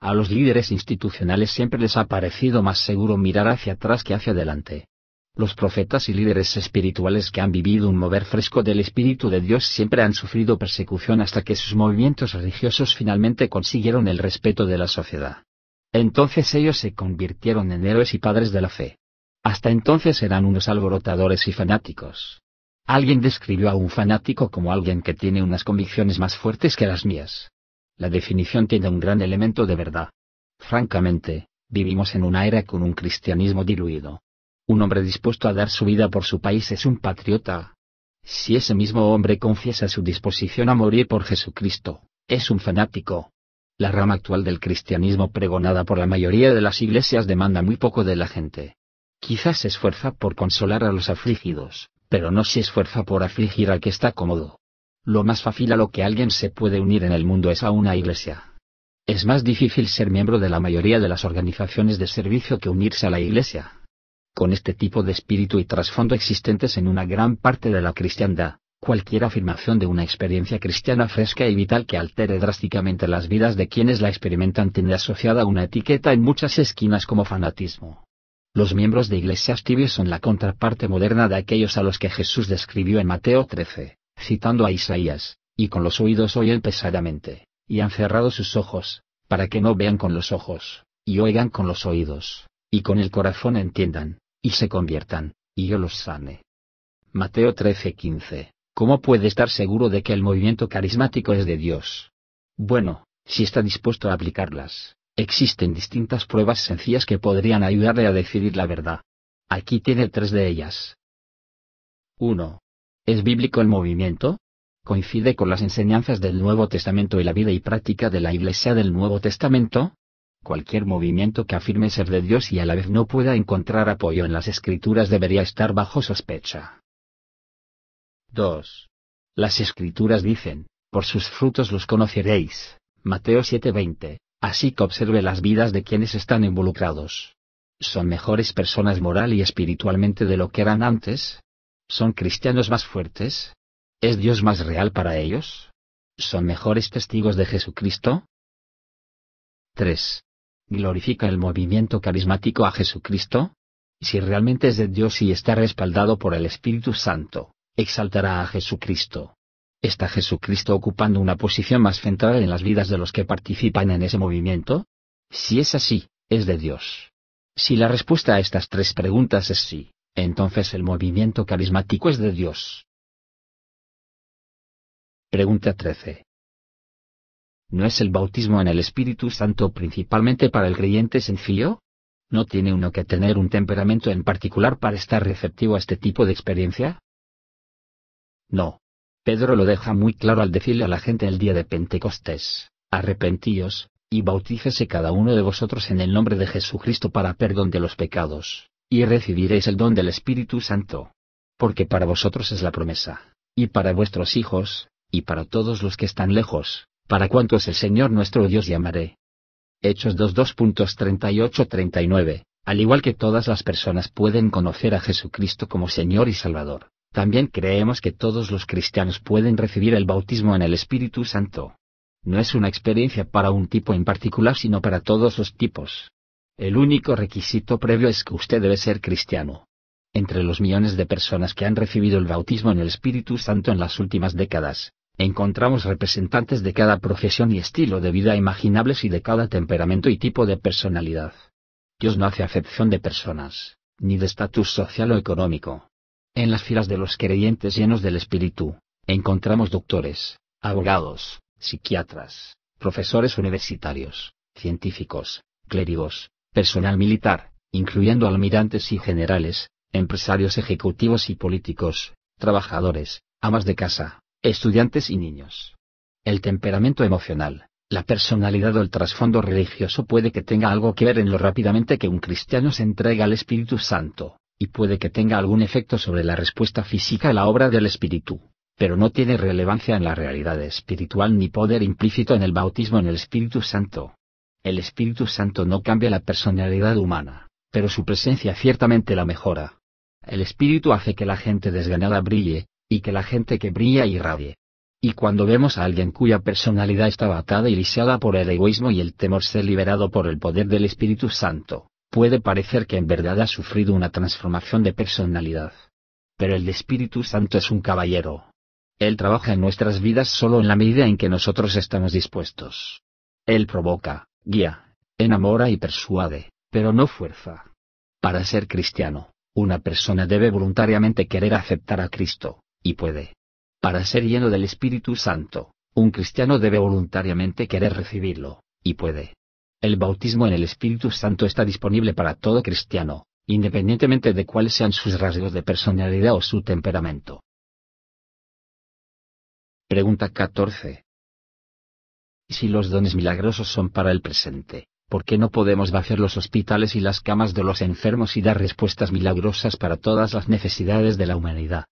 [SPEAKER 2] A los líderes institucionales siempre les ha parecido más seguro mirar hacia atrás que hacia adelante. Los profetas y líderes espirituales que han vivido un mover fresco del Espíritu de Dios siempre han sufrido persecución hasta que sus movimientos religiosos finalmente consiguieron el respeto de la sociedad. Entonces ellos se convirtieron en héroes y padres de la fe. Hasta entonces eran unos alborotadores y fanáticos. Alguien describió a un fanático como alguien que tiene unas convicciones más fuertes que las mías la definición tiene un gran elemento de verdad. Francamente, vivimos en una era con un cristianismo diluido. Un hombre dispuesto a dar su vida por su país es un patriota. Si ese mismo hombre confiesa su disposición a morir por Jesucristo, es un fanático. La rama actual del cristianismo pregonada por la mayoría de las iglesias demanda muy poco de la gente. Quizás se esfuerza por consolar a los afligidos, pero no se esfuerza por afligir al que está cómodo. Lo más fácil a lo que alguien se puede unir en el mundo es a una iglesia. Es más difícil ser miembro de la mayoría de las organizaciones de servicio que unirse a la iglesia. Con este tipo de espíritu y trasfondo existentes en una gran parte de la cristiandad, cualquier afirmación de una experiencia cristiana fresca y vital que altere drásticamente las vidas de quienes la experimentan tiene asociada una etiqueta en muchas esquinas como fanatismo. Los miembros de iglesias tibias son la contraparte moderna de aquellos a los que Jesús describió en Mateo 13 citando a Isaías, y con los oídos oyen pesadamente, y han cerrado sus ojos, para que no vean con los ojos, y oigan con los oídos, y con el corazón entiendan, y se conviertan, y yo los sane. Mateo 13:15. ¿Cómo puede estar seguro de que el movimiento carismático es de Dios? Bueno, si está dispuesto a aplicarlas, existen distintas pruebas sencillas que podrían ayudarle a decidir la verdad. Aquí tiene tres de ellas. 1. ¿Es bíblico el movimiento? ¿Coincide con las enseñanzas del Nuevo Testamento y la vida y práctica de la Iglesia del Nuevo Testamento? Cualquier movimiento que afirme ser de Dios y a la vez no pueda encontrar apoyo en las escrituras debería estar bajo sospecha. 2. Las escrituras dicen, por sus frutos los conoceréis. Mateo 7:20, así que observe las vidas de quienes están involucrados. ¿Son mejores personas moral y espiritualmente de lo que eran antes? ¿Son cristianos más fuertes? ¿Es Dios más real para ellos? ¿Son mejores testigos de Jesucristo? 3. ¿Glorifica el movimiento carismático a Jesucristo? Si realmente es de Dios y está respaldado por el Espíritu Santo, exaltará a Jesucristo. ¿Está Jesucristo ocupando una posición más central en las vidas de los que participan en ese movimiento? Si es así, es de Dios. Si la respuesta a estas tres preguntas es sí, entonces el
[SPEAKER 1] movimiento carismático es de Dios. Pregunta 13.
[SPEAKER 2] ¿No es el bautismo en el Espíritu Santo principalmente para el creyente sencillo? ¿No tiene uno que tener un temperamento en particular para estar receptivo a este tipo de experiencia? No. Pedro lo deja muy claro al decirle a la gente el día de Pentecostés, arrepentíos, y bautícese cada uno de vosotros en el nombre de Jesucristo para perdón de los pecados, y recibiréis el don del Espíritu Santo. Porque para vosotros es la promesa, y para vuestros hijos, y para todos los que están lejos, para cuantos el Señor nuestro Dios llamaré. Hechos 238 39 al igual que todas las personas pueden conocer a Jesucristo como Señor y Salvador, también creemos que todos los cristianos pueden recibir el bautismo en el Espíritu Santo. No es una experiencia para un tipo en particular, sino para todos los tipos. El único requisito previo es que usted debe ser cristiano. Entre los millones de personas que han recibido el bautismo en el Espíritu Santo en las últimas décadas, encontramos representantes de cada profesión y estilo de vida imaginables y de cada temperamento y tipo de personalidad. Dios no hace acepción de personas, ni de estatus social o económico. En las filas de los creyentes llenos del Espíritu, encontramos doctores, abogados, psiquiatras, profesores universitarios, científicos, clérigos, personal militar, incluyendo almirantes y generales, empresarios ejecutivos y políticos, trabajadores, amas de casa, estudiantes y niños. El temperamento emocional, la personalidad o el trasfondo religioso puede que tenga algo que ver en lo rápidamente que un cristiano se entrega al Espíritu Santo, y puede que tenga algún efecto sobre la respuesta física a la obra del Espíritu, pero no tiene relevancia en la realidad espiritual ni poder implícito en el bautismo en el Espíritu Santo. El Espíritu Santo no cambia la personalidad humana, pero su presencia ciertamente la mejora. El Espíritu hace que la gente desganada brille, y que la gente que brilla irradie. Y cuando vemos a alguien cuya personalidad estaba atada y lisiada por el egoísmo y el temor ser liberado por el poder del Espíritu Santo, puede parecer que en verdad ha sufrido una transformación de personalidad. Pero el Espíritu Santo es un caballero. Él trabaja en nuestras vidas solo en la medida en que nosotros estamos dispuestos. Él provoca, guía, enamora y persuade, pero no fuerza. Para ser cristiano, una persona debe voluntariamente querer aceptar a Cristo, y puede. Para ser lleno del Espíritu Santo, un cristiano debe voluntariamente querer recibirlo, y puede. El bautismo en el Espíritu Santo está disponible para todo cristiano, independientemente de cuáles sean sus rasgos de personalidad o su temperamento. Pregunta 14 si los dones milagrosos son para el presente, ¿por qué no podemos vaciar los hospitales y las camas de los enfermos y dar respuestas milagrosas para todas las necesidades de la humanidad?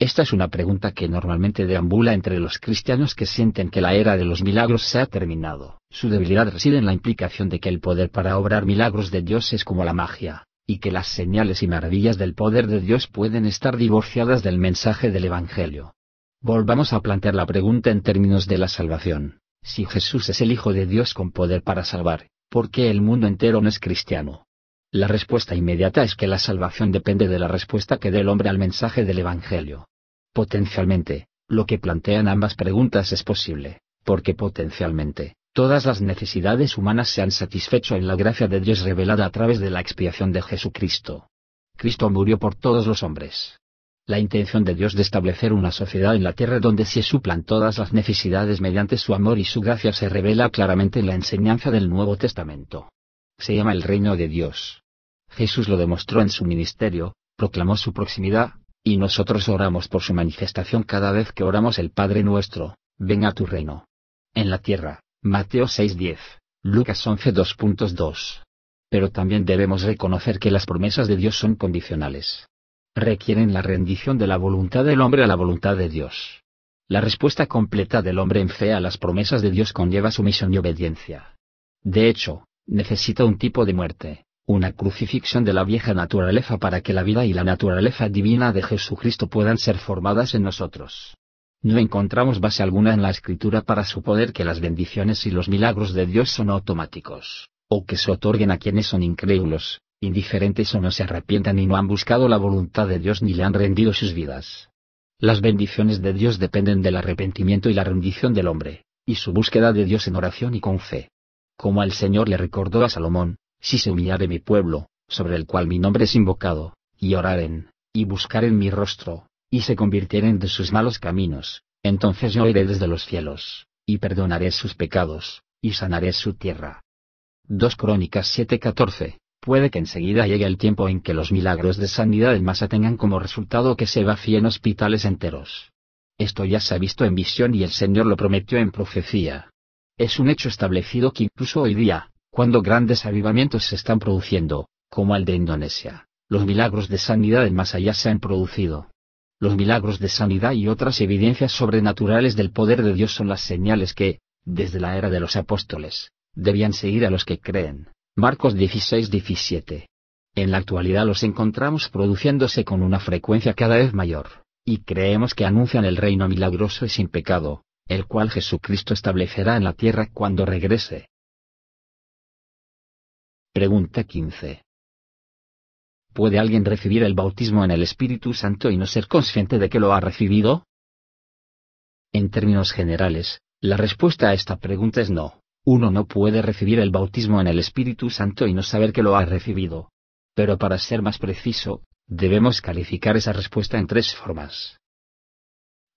[SPEAKER 2] Esta es una pregunta que normalmente deambula entre los cristianos que sienten que la era de los milagros se ha terminado. Su debilidad reside en la implicación de que el poder para obrar milagros de Dios es como la magia, y que las señales y maravillas del poder de Dios pueden estar divorciadas del mensaje del Evangelio. Volvamos a plantear la pregunta en términos de la salvación. Si Jesús es el Hijo de Dios con poder para salvar, ¿por qué el mundo entero no es cristiano? La respuesta inmediata es que la salvación depende de la respuesta que dé el hombre al mensaje del Evangelio. Potencialmente, lo que plantean ambas preguntas es posible, porque potencialmente, todas las necesidades humanas se han satisfecho en la gracia de Dios revelada a través de la expiación de Jesucristo. Cristo murió por todos los hombres la intención de Dios de establecer una sociedad en la tierra donde se suplan todas las necesidades mediante su amor y su gracia se revela claramente en la enseñanza del Nuevo Testamento. Se llama el reino de Dios. Jesús lo demostró en su ministerio, proclamó su proximidad, y nosotros oramos por su manifestación cada vez que oramos el Padre nuestro, venga tu reino. En la tierra, Mateo 6.10, Lucas 11.2.2. Pero también debemos reconocer que las promesas de Dios son condicionales requieren la rendición de la voluntad del hombre a la voluntad de Dios. La respuesta completa del hombre en fe a las promesas de Dios conlleva sumisión y obediencia. De hecho, necesita un tipo de muerte, una crucifixión de la vieja naturaleza para que la vida y la naturaleza divina de Jesucristo puedan ser formadas en nosotros. No encontramos base alguna en la escritura para suponer que las bendiciones y los milagros de Dios son automáticos, o que se otorguen a quienes son incrédulos, indiferentes o no se arrepientan y no han buscado la voluntad de Dios ni le han rendido sus vidas. Las bendiciones de Dios dependen del arrepentimiento y la rendición del hombre, y su búsqueda de Dios en oración y con fe. Como el Señor le recordó a Salomón, si se humillare mi pueblo, sobre el cual mi nombre es invocado, y oraren, y buscaren mi rostro, y se convirtieren de sus malos caminos, entonces yo iré desde los cielos, y perdonaré sus pecados, y sanaré su tierra. 2 Crónicas 7:14 puede que enseguida llegue el tiempo en que los milagros de sanidad en masa tengan como resultado que se vacíen hospitales enteros. Esto ya se ha visto en visión y el Señor lo prometió en profecía. Es un hecho establecido que incluso hoy día, cuando grandes avivamientos se están produciendo, como el de Indonesia, los milagros de sanidad en masa ya se han producido. Los milagros de sanidad y otras evidencias sobrenaturales del poder de Dios son las señales que, desde la era de los apóstoles, debían seguir a los que creen, Marcos 16-17. En la actualidad los encontramos produciéndose con una frecuencia cada vez mayor, y creemos que anuncian el reino milagroso y sin pecado, el cual Jesucristo establecerá en la tierra cuando regrese.
[SPEAKER 1] Pregunta 15. ¿Puede alguien recibir el bautismo en
[SPEAKER 2] el Espíritu Santo y no ser consciente de que lo ha recibido? En términos generales, la respuesta a esta pregunta es no. Uno no puede recibir el bautismo en el Espíritu Santo y no saber que lo ha recibido. Pero para ser más preciso, debemos calificar esa respuesta en tres formas.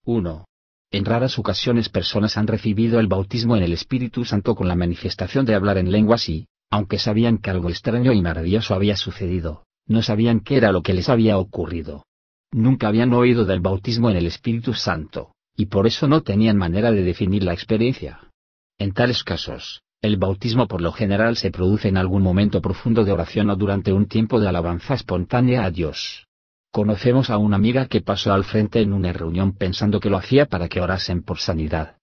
[SPEAKER 2] 1. En raras ocasiones personas han recibido el bautismo en el Espíritu Santo con la manifestación de hablar en lenguas y, aunque sabían que algo extraño y maravilloso había sucedido, no sabían qué era lo que les había ocurrido. Nunca habían oído del bautismo en el Espíritu Santo, y por eso no tenían manera de definir la experiencia. En tales casos, el bautismo por lo general se produce en algún momento profundo de oración o durante un tiempo de alabanza espontánea a Dios. Conocemos a una amiga que pasó al frente en una reunión pensando que lo hacía para que orasen por sanidad.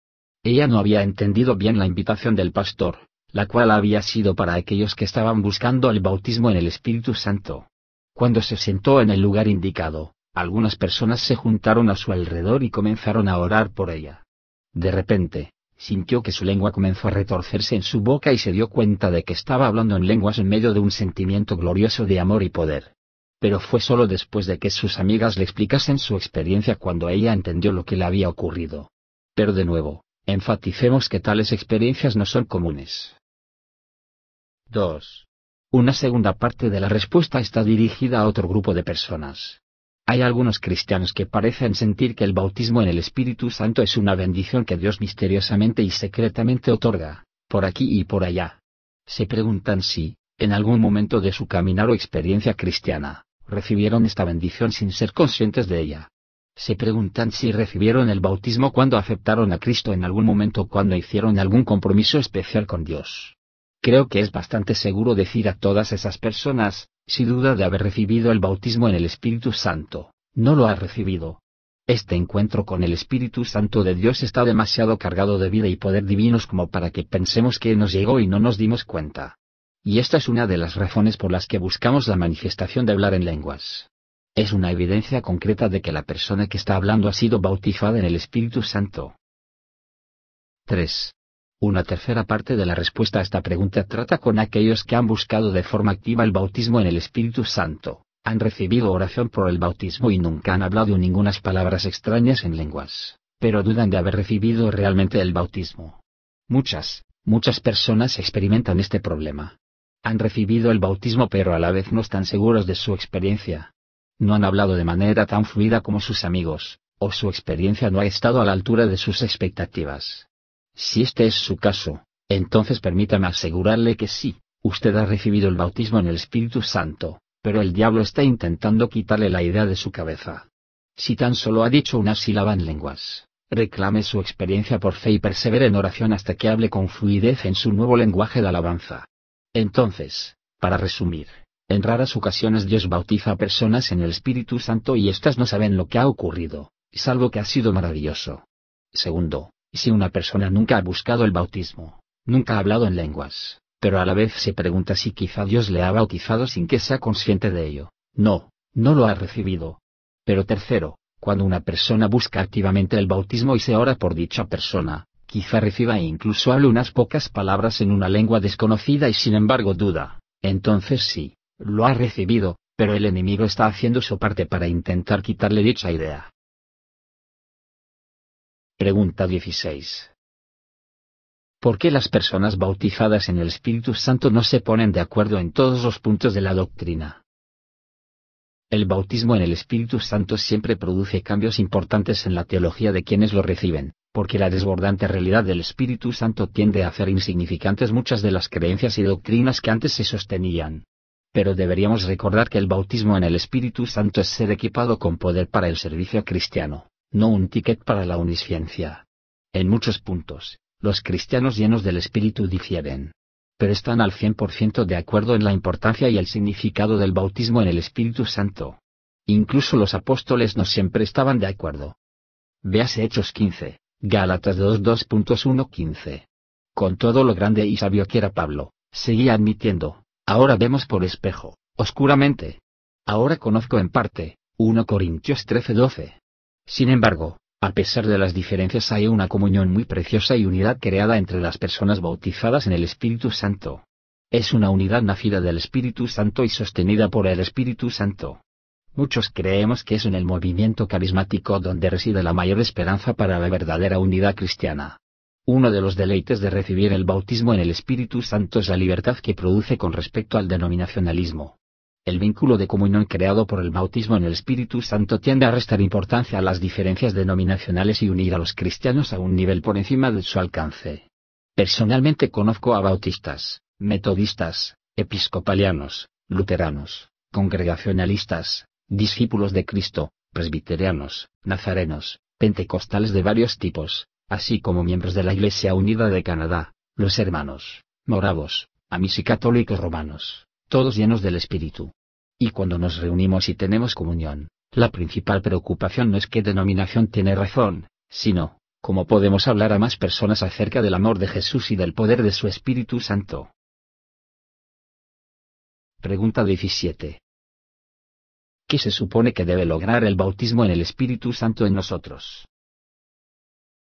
[SPEAKER 2] Ella no había entendido bien la invitación del pastor, la cual había sido para aquellos que estaban buscando el bautismo en el Espíritu Santo. Cuando se sentó en el lugar indicado, algunas personas se juntaron a su alrededor y comenzaron a orar por ella. De repente, sintió que su lengua comenzó a retorcerse en su boca y se dio cuenta de que estaba hablando en lenguas en medio de un sentimiento glorioso de amor y poder. Pero fue solo después de que sus amigas le explicasen su experiencia cuando ella entendió lo que le había ocurrido. Pero de nuevo, enfaticemos que tales experiencias no son comunes. 2. Una segunda parte de la respuesta está dirigida a otro grupo de personas. Hay algunos cristianos que parecen sentir que el bautismo en el Espíritu Santo es una bendición que Dios misteriosamente y secretamente otorga, por aquí y por allá. Se preguntan si, en algún momento de su caminar o experiencia cristiana, recibieron esta bendición sin ser conscientes de ella. Se preguntan si recibieron el bautismo cuando aceptaron a Cristo en algún momento cuando hicieron algún compromiso especial con Dios. Creo que es bastante seguro decir a todas esas personas, si duda de haber recibido el bautismo en el Espíritu Santo, no lo ha recibido. Este encuentro con el Espíritu Santo de Dios está demasiado cargado de vida y poder divinos como para que pensemos que nos llegó y no nos dimos cuenta. Y esta es una de las razones por las que buscamos la manifestación de hablar en lenguas. Es una evidencia concreta de que la persona que está hablando ha sido bautizada en el Espíritu Santo. 3. Una tercera parte de la respuesta a esta pregunta trata con aquellos que han buscado de forma activa el bautismo en el Espíritu Santo, han recibido oración por el bautismo y nunca han hablado ningunas palabras extrañas en lenguas, pero dudan de haber recibido realmente el bautismo. Muchas, muchas personas experimentan este problema. Han recibido el bautismo pero a la vez no están seguros de su experiencia. No han hablado de manera tan fluida como sus amigos, o su experiencia no ha estado a la altura de sus expectativas. Si este es su caso, entonces permítame asegurarle que sí, usted ha recibido el bautismo en el Espíritu Santo, pero el diablo está intentando quitarle la idea de su cabeza. Si tan solo ha dicho una sílaba en lenguas, reclame su experiencia por fe y persevere en oración hasta que hable con fluidez en su nuevo lenguaje de alabanza. Entonces, para resumir, en raras ocasiones Dios bautiza a personas en el Espíritu Santo y éstas no saben lo que ha ocurrido, salvo que ha sido maravilloso. Segundo, si una persona nunca ha buscado el bautismo, nunca ha hablado en lenguas, pero a la vez se pregunta si quizá Dios le ha bautizado sin que sea consciente de ello, no, no lo ha recibido. Pero tercero, cuando una persona busca activamente el bautismo y se ora por dicha persona, quizá reciba e incluso hable unas pocas palabras en una lengua desconocida y sin embargo duda, entonces sí, lo ha recibido, pero el enemigo está haciendo su parte para intentar quitarle dicha idea. Pregunta 16. ¿Por qué las personas bautizadas en el Espíritu Santo no se ponen de acuerdo en todos los puntos de la doctrina? El bautismo en el Espíritu Santo siempre produce cambios importantes en la teología de quienes lo reciben, porque la desbordante realidad del Espíritu Santo tiende a hacer insignificantes muchas de las creencias y doctrinas que antes se sostenían. Pero deberíamos recordar que el bautismo en el Espíritu Santo es ser equipado con poder para el servicio cristiano no un ticket para la unisciencia. En muchos puntos, los cristianos llenos del Espíritu difieren. Pero están al 100% de acuerdo en la importancia y el significado del bautismo en el Espíritu Santo. Incluso los apóstoles no siempre estaban de acuerdo. Véase Hechos 15, Gálatas 2.2.1.15. Con todo lo grande y sabio que era Pablo, seguía admitiendo, ahora vemos por espejo, oscuramente. Ahora conozco en parte, 1 Corintios 13:12. Sin embargo, a pesar de las diferencias hay una comunión muy preciosa y unidad creada entre las personas bautizadas en el Espíritu Santo. Es una unidad nacida del Espíritu Santo y sostenida por el Espíritu Santo. Muchos creemos que es en el movimiento carismático donde reside la mayor esperanza para la verdadera unidad cristiana. Uno de los deleites de recibir el bautismo en el Espíritu Santo es la libertad que produce con respecto al denominacionalismo el vínculo de comunión creado por el bautismo en el Espíritu Santo tiende a restar importancia a las diferencias denominacionales y unir a los cristianos a un nivel por encima de su alcance. Personalmente conozco a bautistas, metodistas, episcopalianos, luteranos, congregacionalistas, discípulos de Cristo, presbiterianos, nazarenos, pentecostales de varios tipos, así como miembros de la Iglesia Unida de Canadá, los hermanos, moravos, amis y católicos romanos todos llenos del Espíritu. Y cuando nos reunimos y tenemos comunión, la principal preocupación no es qué denominación tiene razón, sino, cómo podemos hablar a más personas acerca del amor de Jesús y del poder de su Espíritu Santo.
[SPEAKER 1] Pregunta 17. ¿Qué se supone que debe
[SPEAKER 2] lograr el bautismo en el Espíritu Santo en nosotros?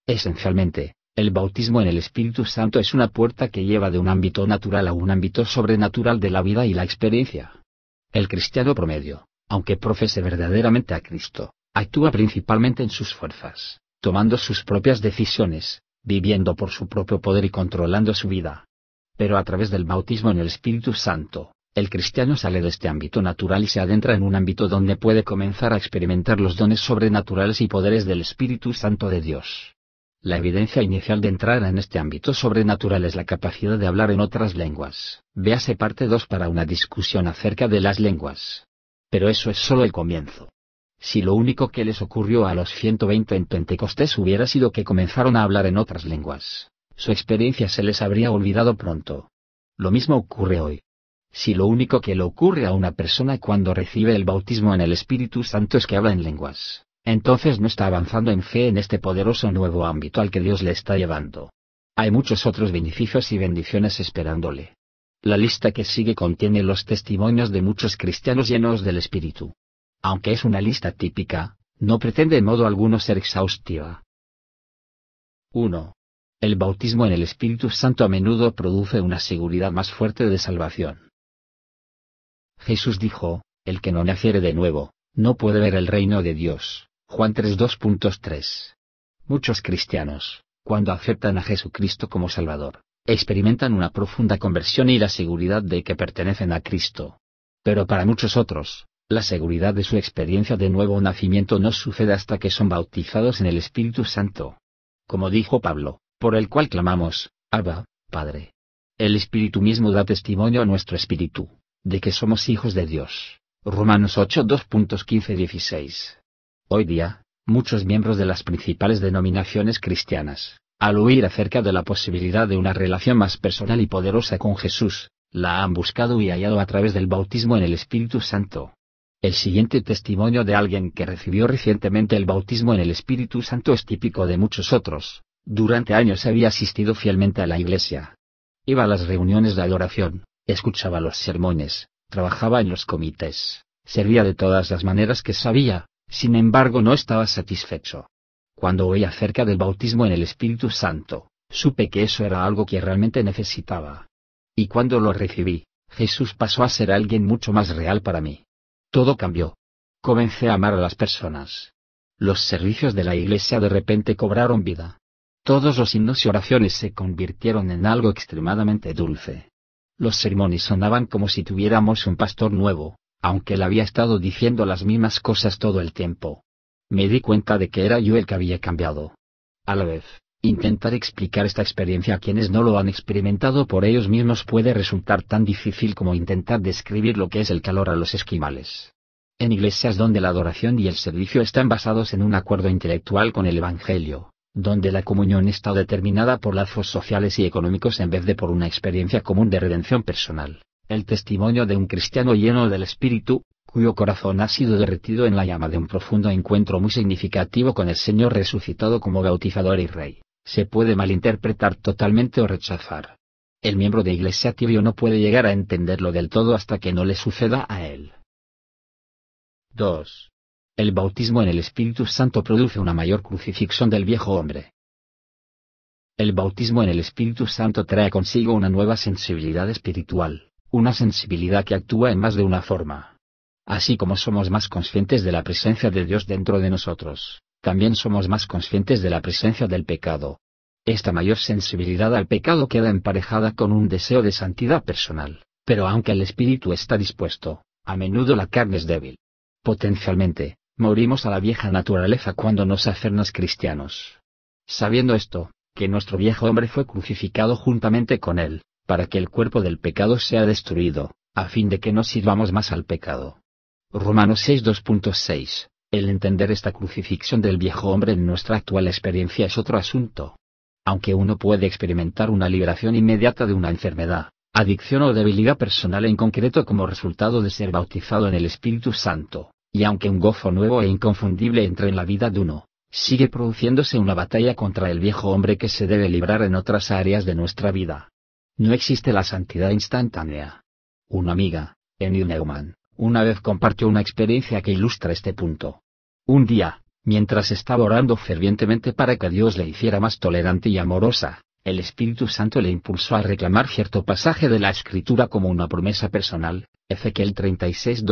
[SPEAKER 2] Esencialmente, el bautismo en el Espíritu Santo es una puerta que lleva de un ámbito natural a un ámbito sobrenatural de la vida y la experiencia. El cristiano promedio, aunque profese verdaderamente a Cristo, actúa principalmente en sus fuerzas, tomando sus propias decisiones, viviendo por su propio poder y controlando su vida. Pero a través del bautismo en el Espíritu Santo, el cristiano sale de este ámbito natural y se adentra en un ámbito donde puede comenzar a experimentar los dones sobrenaturales y poderes del Espíritu Santo de Dios. La evidencia inicial de entrar en este ámbito sobrenatural es la capacidad de hablar en otras lenguas. Véase parte 2 para una discusión acerca de las lenguas. Pero eso es solo el comienzo. Si lo único que les ocurrió a los 120 en Pentecostés hubiera sido que comenzaron a hablar en otras lenguas, su experiencia se les habría olvidado pronto. Lo mismo ocurre hoy. Si lo único que le ocurre a una persona cuando recibe el bautismo en el Espíritu Santo es que habla en lenguas, entonces no está avanzando en fe en este poderoso nuevo ámbito al que Dios le está llevando. Hay muchos otros beneficios y bendiciones esperándole. La lista que sigue contiene los testimonios de muchos cristianos llenos del Espíritu. Aunque es una lista típica, no pretende en modo alguno ser exhaustiva. 1. El bautismo en el Espíritu Santo a menudo produce una seguridad más fuerte de salvación. Jesús dijo, El que no naciere de nuevo, no puede ver el reino de Dios. Juan 3.2.3. Muchos cristianos, cuando aceptan a Jesucristo como Salvador, experimentan una profunda conversión y la seguridad de que pertenecen a Cristo. Pero para muchos otros, la seguridad de su experiencia de nuevo nacimiento no sucede hasta que son bautizados en el Espíritu Santo. Como dijo Pablo, por el cual clamamos, Abba, Padre. El Espíritu mismo da testimonio a nuestro espíritu, de que somos hijos de Dios. Romanos 8 16 Hoy día, muchos miembros de las principales denominaciones cristianas, al huir acerca de la posibilidad de una relación más personal y poderosa con Jesús, la han buscado y hallado a través del bautismo en el Espíritu Santo. El siguiente testimonio de alguien que recibió recientemente el bautismo en el Espíritu Santo es típico de muchos otros. Durante años había asistido fielmente a la iglesia. Iba a las reuniones de adoración, escuchaba los sermones, trabajaba en los comités, servía de todas las maneras que sabía, sin embargo, no estaba satisfecho. Cuando oí acerca del bautismo en el Espíritu Santo, supe que eso era algo que realmente necesitaba. Y cuando lo recibí, Jesús pasó a ser alguien mucho más real para mí. Todo cambió. Comencé a amar a las personas. Los servicios de la iglesia de repente cobraron vida. Todos los himnos y oraciones se convirtieron en algo extremadamente dulce. Los sermones sonaban como si tuviéramos un pastor nuevo, aunque le había estado diciendo las mismas cosas todo el tiempo. Me di cuenta de que era yo el que había cambiado. A la vez, intentar explicar esta experiencia a quienes no lo han experimentado por ellos mismos puede resultar tan difícil como intentar describir lo que es el calor a los esquimales. En iglesias donde la adoración y el servicio están basados en un acuerdo intelectual con el Evangelio, donde la comunión está determinada por lazos sociales y económicos en vez de por una experiencia común de redención personal el testimonio de un cristiano lleno del Espíritu, cuyo corazón ha sido derretido en la llama de un profundo encuentro muy significativo con el Señor resucitado como bautizador y rey, se puede malinterpretar totalmente o rechazar. El miembro de iglesia tibio no puede llegar a entenderlo del todo hasta que no le suceda a él. 2. El bautismo en el Espíritu Santo produce una mayor crucifixión del viejo hombre. El bautismo en el Espíritu Santo trae consigo una nueva sensibilidad espiritual una sensibilidad que actúa en más de una forma. Así como somos más conscientes de la presencia de Dios dentro de nosotros, también somos más conscientes de la presencia del pecado. Esta mayor sensibilidad al pecado queda emparejada con un deseo de santidad personal, pero aunque el espíritu está dispuesto, a menudo la carne es débil. Potencialmente, morimos a la vieja naturaleza cuando nos hacernos cristianos. Sabiendo esto, que nuestro viejo hombre fue crucificado juntamente con él, para que el cuerpo del pecado sea destruido, a fin de que no sirvamos más al pecado. Romanos 6:2.6. El entender esta crucifixión del viejo hombre en nuestra actual experiencia es otro asunto. Aunque uno puede experimentar una liberación inmediata de una enfermedad, adicción o debilidad personal en concreto como resultado de ser bautizado en el Espíritu Santo, y aunque un gozo nuevo e inconfundible entre en la vida de uno, sigue produciéndose una batalla contra el viejo hombre que se debe librar en otras áreas de nuestra vida. No existe la santidad instantánea. Una amiga, Enid Neumann, una vez compartió una experiencia que ilustra este punto. Un día, mientras estaba orando fervientemente para que Dios le hiciera más tolerante y amorosa, el Espíritu Santo le impulsó a reclamar cierto pasaje de la Escritura como una promesa personal, Ezequiel 36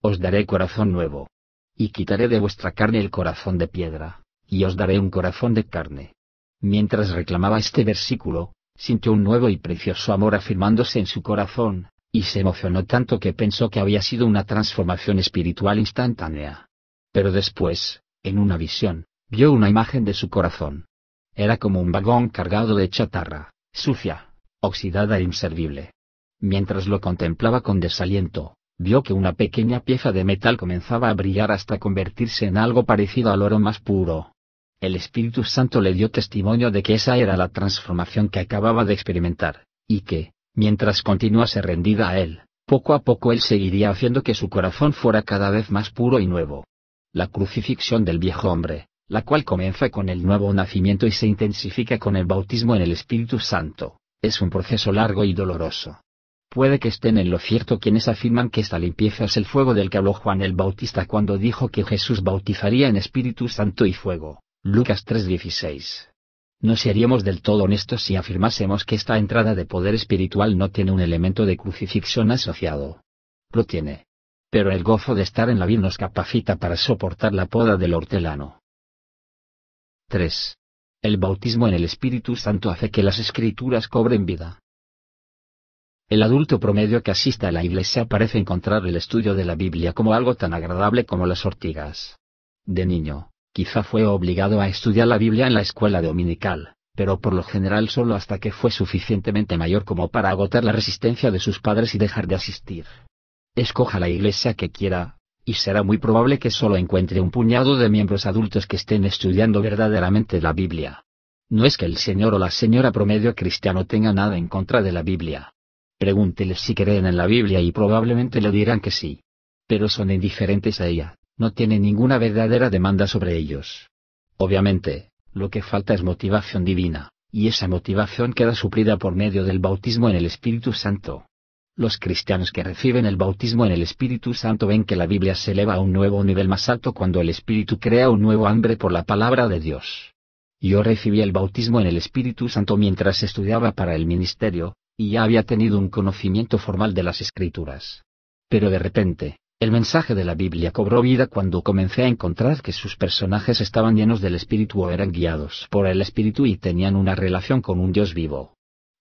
[SPEAKER 2] Os daré corazón nuevo. Y quitaré de vuestra carne el corazón de piedra, y os daré un corazón de carne. Mientras reclamaba este versículo, sintió un nuevo y precioso amor afirmándose en su corazón, y se emocionó tanto que pensó que había sido una transformación espiritual instantánea. Pero después, en una visión, vio una imagen de su corazón. Era como un vagón cargado de chatarra, sucia, oxidada e inservible. Mientras lo contemplaba con desaliento, vio que una pequeña pieza de metal comenzaba a brillar hasta convertirse en algo parecido al oro más puro, el Espíritu Santo le dio testimonio de que esa era la transformación que acababa de experimentar, y que, mientras continuase rendida a Él, poco a poco Él seguiría haciendo que su corazón fuera cada vez más puro y nuevo. La crucifixión del viejo hombre, la cual comienza con el nuevo nacimiento y se intensifica con el bautismo en el Espíritu Santo, es un proceso largo y doloroso. Puede que estén en lo cierto quienes afirman que esta limpieza es el fuego del que habló Juan el Bautista cuando dijo que Jesús bautizaría en Espíritu Santo y fuego. Lucas 3:16. No seríamos del todo honestos si afirmásemos que esta entrada de poder espiritual no tiene un elemento de crucifixión asociado. Lo tiene. Pero el gozo de estar en la vida nos capacita para soportar la poda del hortelano. 3. El bautismo en el Espíritu Santo hace que las escrituras cobren vida. El adulto promedio que asista a la iglesia parece encontrar el estudio de la Biblia como algo tan agradable como las ortigas. De niño, Quizá fue obligado a estudiar la Biblia en la escuela dominical, pero por lo general solo hasta que fue suficientemente mayor como para agotar la resistencia de sus padres y dejar de asistir. Escoja la iglesia que quiera, y será muy probable que solo encuentre un puñado de miembros adultos que estén estudiando verdaderamente la Biblia. No es que el señor o la señora promedio cristiano tenga nada en contra de la Biblia. Pregúnteles si creen en la Biblia y probablemente le dirán que sí. Pero son indiferentes a ella, no tiene ninguna verdadera demanda sobre ellos. Obviamente, lo que falta es motivación divina, y esa motivación queda suplida por medio del bautismo en el Espíritu Santo. Los cristianos que reciben el bautismo en el Espíritu Santo ven que la Biblia se eleva a un nuevo nivel más alto cuando el Espíritu crea un nuevo hambre por la palabra de Dios. Yo recibí el bautismo en el Espíritu Santo mientras estudiaba para el ministerio, y ya había tenido un conocimiento formal de las Escrituras. Pero de repente, el mensaje de la Biblia cobró vida cuando comencé a encontrar que sus personajes estaban llenos del Espíritu o eran guiados por el Espíritu y tenían una relación con un Dios vivo.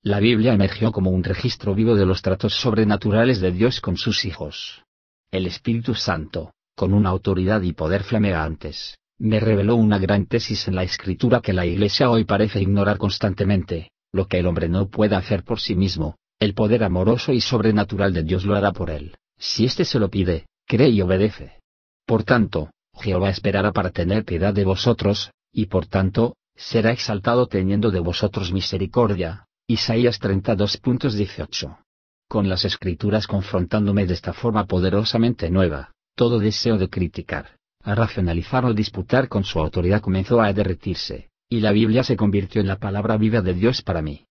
[SPEAKER 2] La Biblia emergió como un registro vivo de los tratos sobrenaturales de Dios con sus hijos. El Espíritu Santo, con una autoridad y poder flameantes, me reveló una gran tesis en la escritura que la Iglesia hoy parece ignorar constantemente, lo que el hombre no puede hacer por sí mismo, el poder amoroso y sobrenatural de Dios lo hará por él si éste se lo pide, cree y obedece. Por tanto, Jehová esperará para tener piedad de vosotros, y por tanto, será exaltado teniendo de vosotros misericordia. Isaías 32.18. Con las escrituras confrontándome de esta forma poderosamente nueva, todo deseo de criticar, a racionalizar o disputar con su autoridad comenzó a derretirse, y la Biblia se convirtió en la palabra viva de Dios para mí.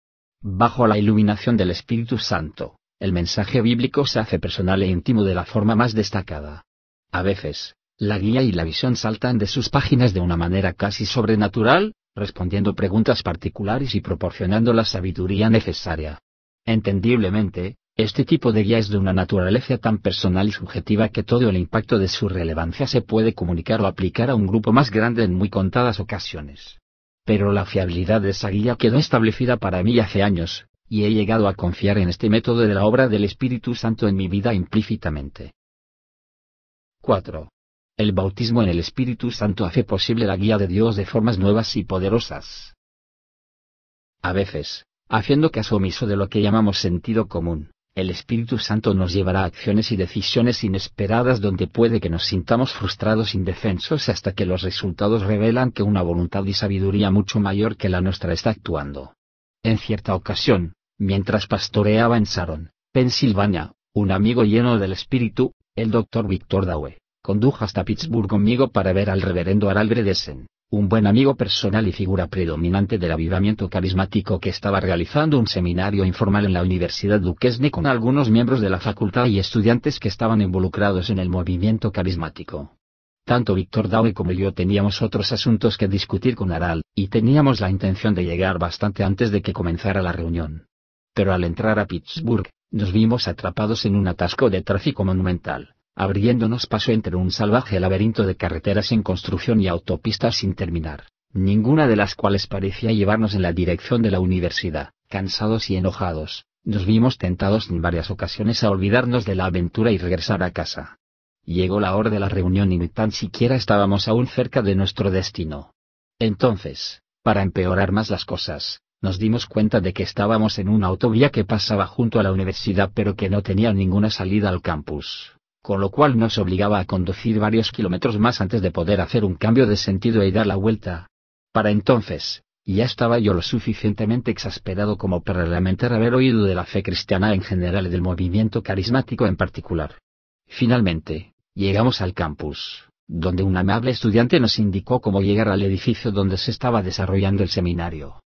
[SPEAKER 2] Bajo la iluminación del Espíritu Santo, el mensaje bíblico se hace personal e íntimo de la forma más destacada. A veces, la guía y la visión saltan de sus páginas de una manera casi sobrenatural, respondiendo preguntas particulares y proporcionando la sabiduría necesaria. Entendiblemente, este tipo de guía es de una naturaleza tan personal y subjetiva que todo el impacto de su relevancia se puede comunicar o aplicar a un grupo más grande en muy contadas ocasiones. Pero la fiabilidad de esa guía quedó establecida para mí hace años, y he llegado a confiar en este método de la obra del Espíritu Santo en mi vida implícitamente. 4. El bautismo en el Espíritu Santo hace posible la guía de Dios de formas nuevas y poderosas. A veces, haciendo caso omiso de lo que llamamos sentido común, el Espíritu Santo nos llevará a acciones y decisiones inesperadas donde puede que nos sintamos frustrados e indefensos hasta que los resultados revelan que una voluntad y sabiduría mucho mayor que la nuestra está actuando. En cierta ocasión, Mientras pastoreaba en Sharon, Pensilvania, un amigo lleno del espíritu, el doctor Victor Dawe, condujo hasta Pittsburgh conmigo para ver al reverendo Aral Bredesen, un buen amigo personal y figura predominante del avivamiento carismático que estaba realizando un seminario informal en la Universidad Duquesne con algunos miembros de la facultad y estudiantes que estaban involucrados en el movimiento carismático. Tanto Víctor Dawe como yo teníamos otros asuntos que discutir con Aral, y teníamos la intención de llegar bastante antes de que comenzara la reunión pero al entrar a Pittsburgh, nos vimos atrapados en un atasco de tráfico monumental, abriéndonos paso entre un salvaje laberinto de carreteras en construcción y autopistas sin terminar, ninguna de las cuales parecía llevarnos en la dirección de la universidad. Cansados y enojados, nos vimos tentados en varias ocasiones a olvidarnos de la aventura y regresar a casa. Llegó la hora de la reunión y ni tan siquiera estábamos aún cerca de nuestro destino. Entonces, para empeorar más las cosas, nos dimos cuenta de que estábamos en una autovía que pasaba junto a la universidad pero que no tenía ninguna salida al campus, con lo cual nos obligaba a conducir varios kilómetros más antes de poder hacer un cambio de sentido y dar la vuelta. Para entonces, ya estaba yo lo suficientemente exasperado como para lamentar haber oído de la fe cristiana en general y del movimiento carismático en particular. Finalmente, llegamos al campus, donde un amable estudiante nos indicó cómo llegar al edificio donde se estaba desarrollando el seminario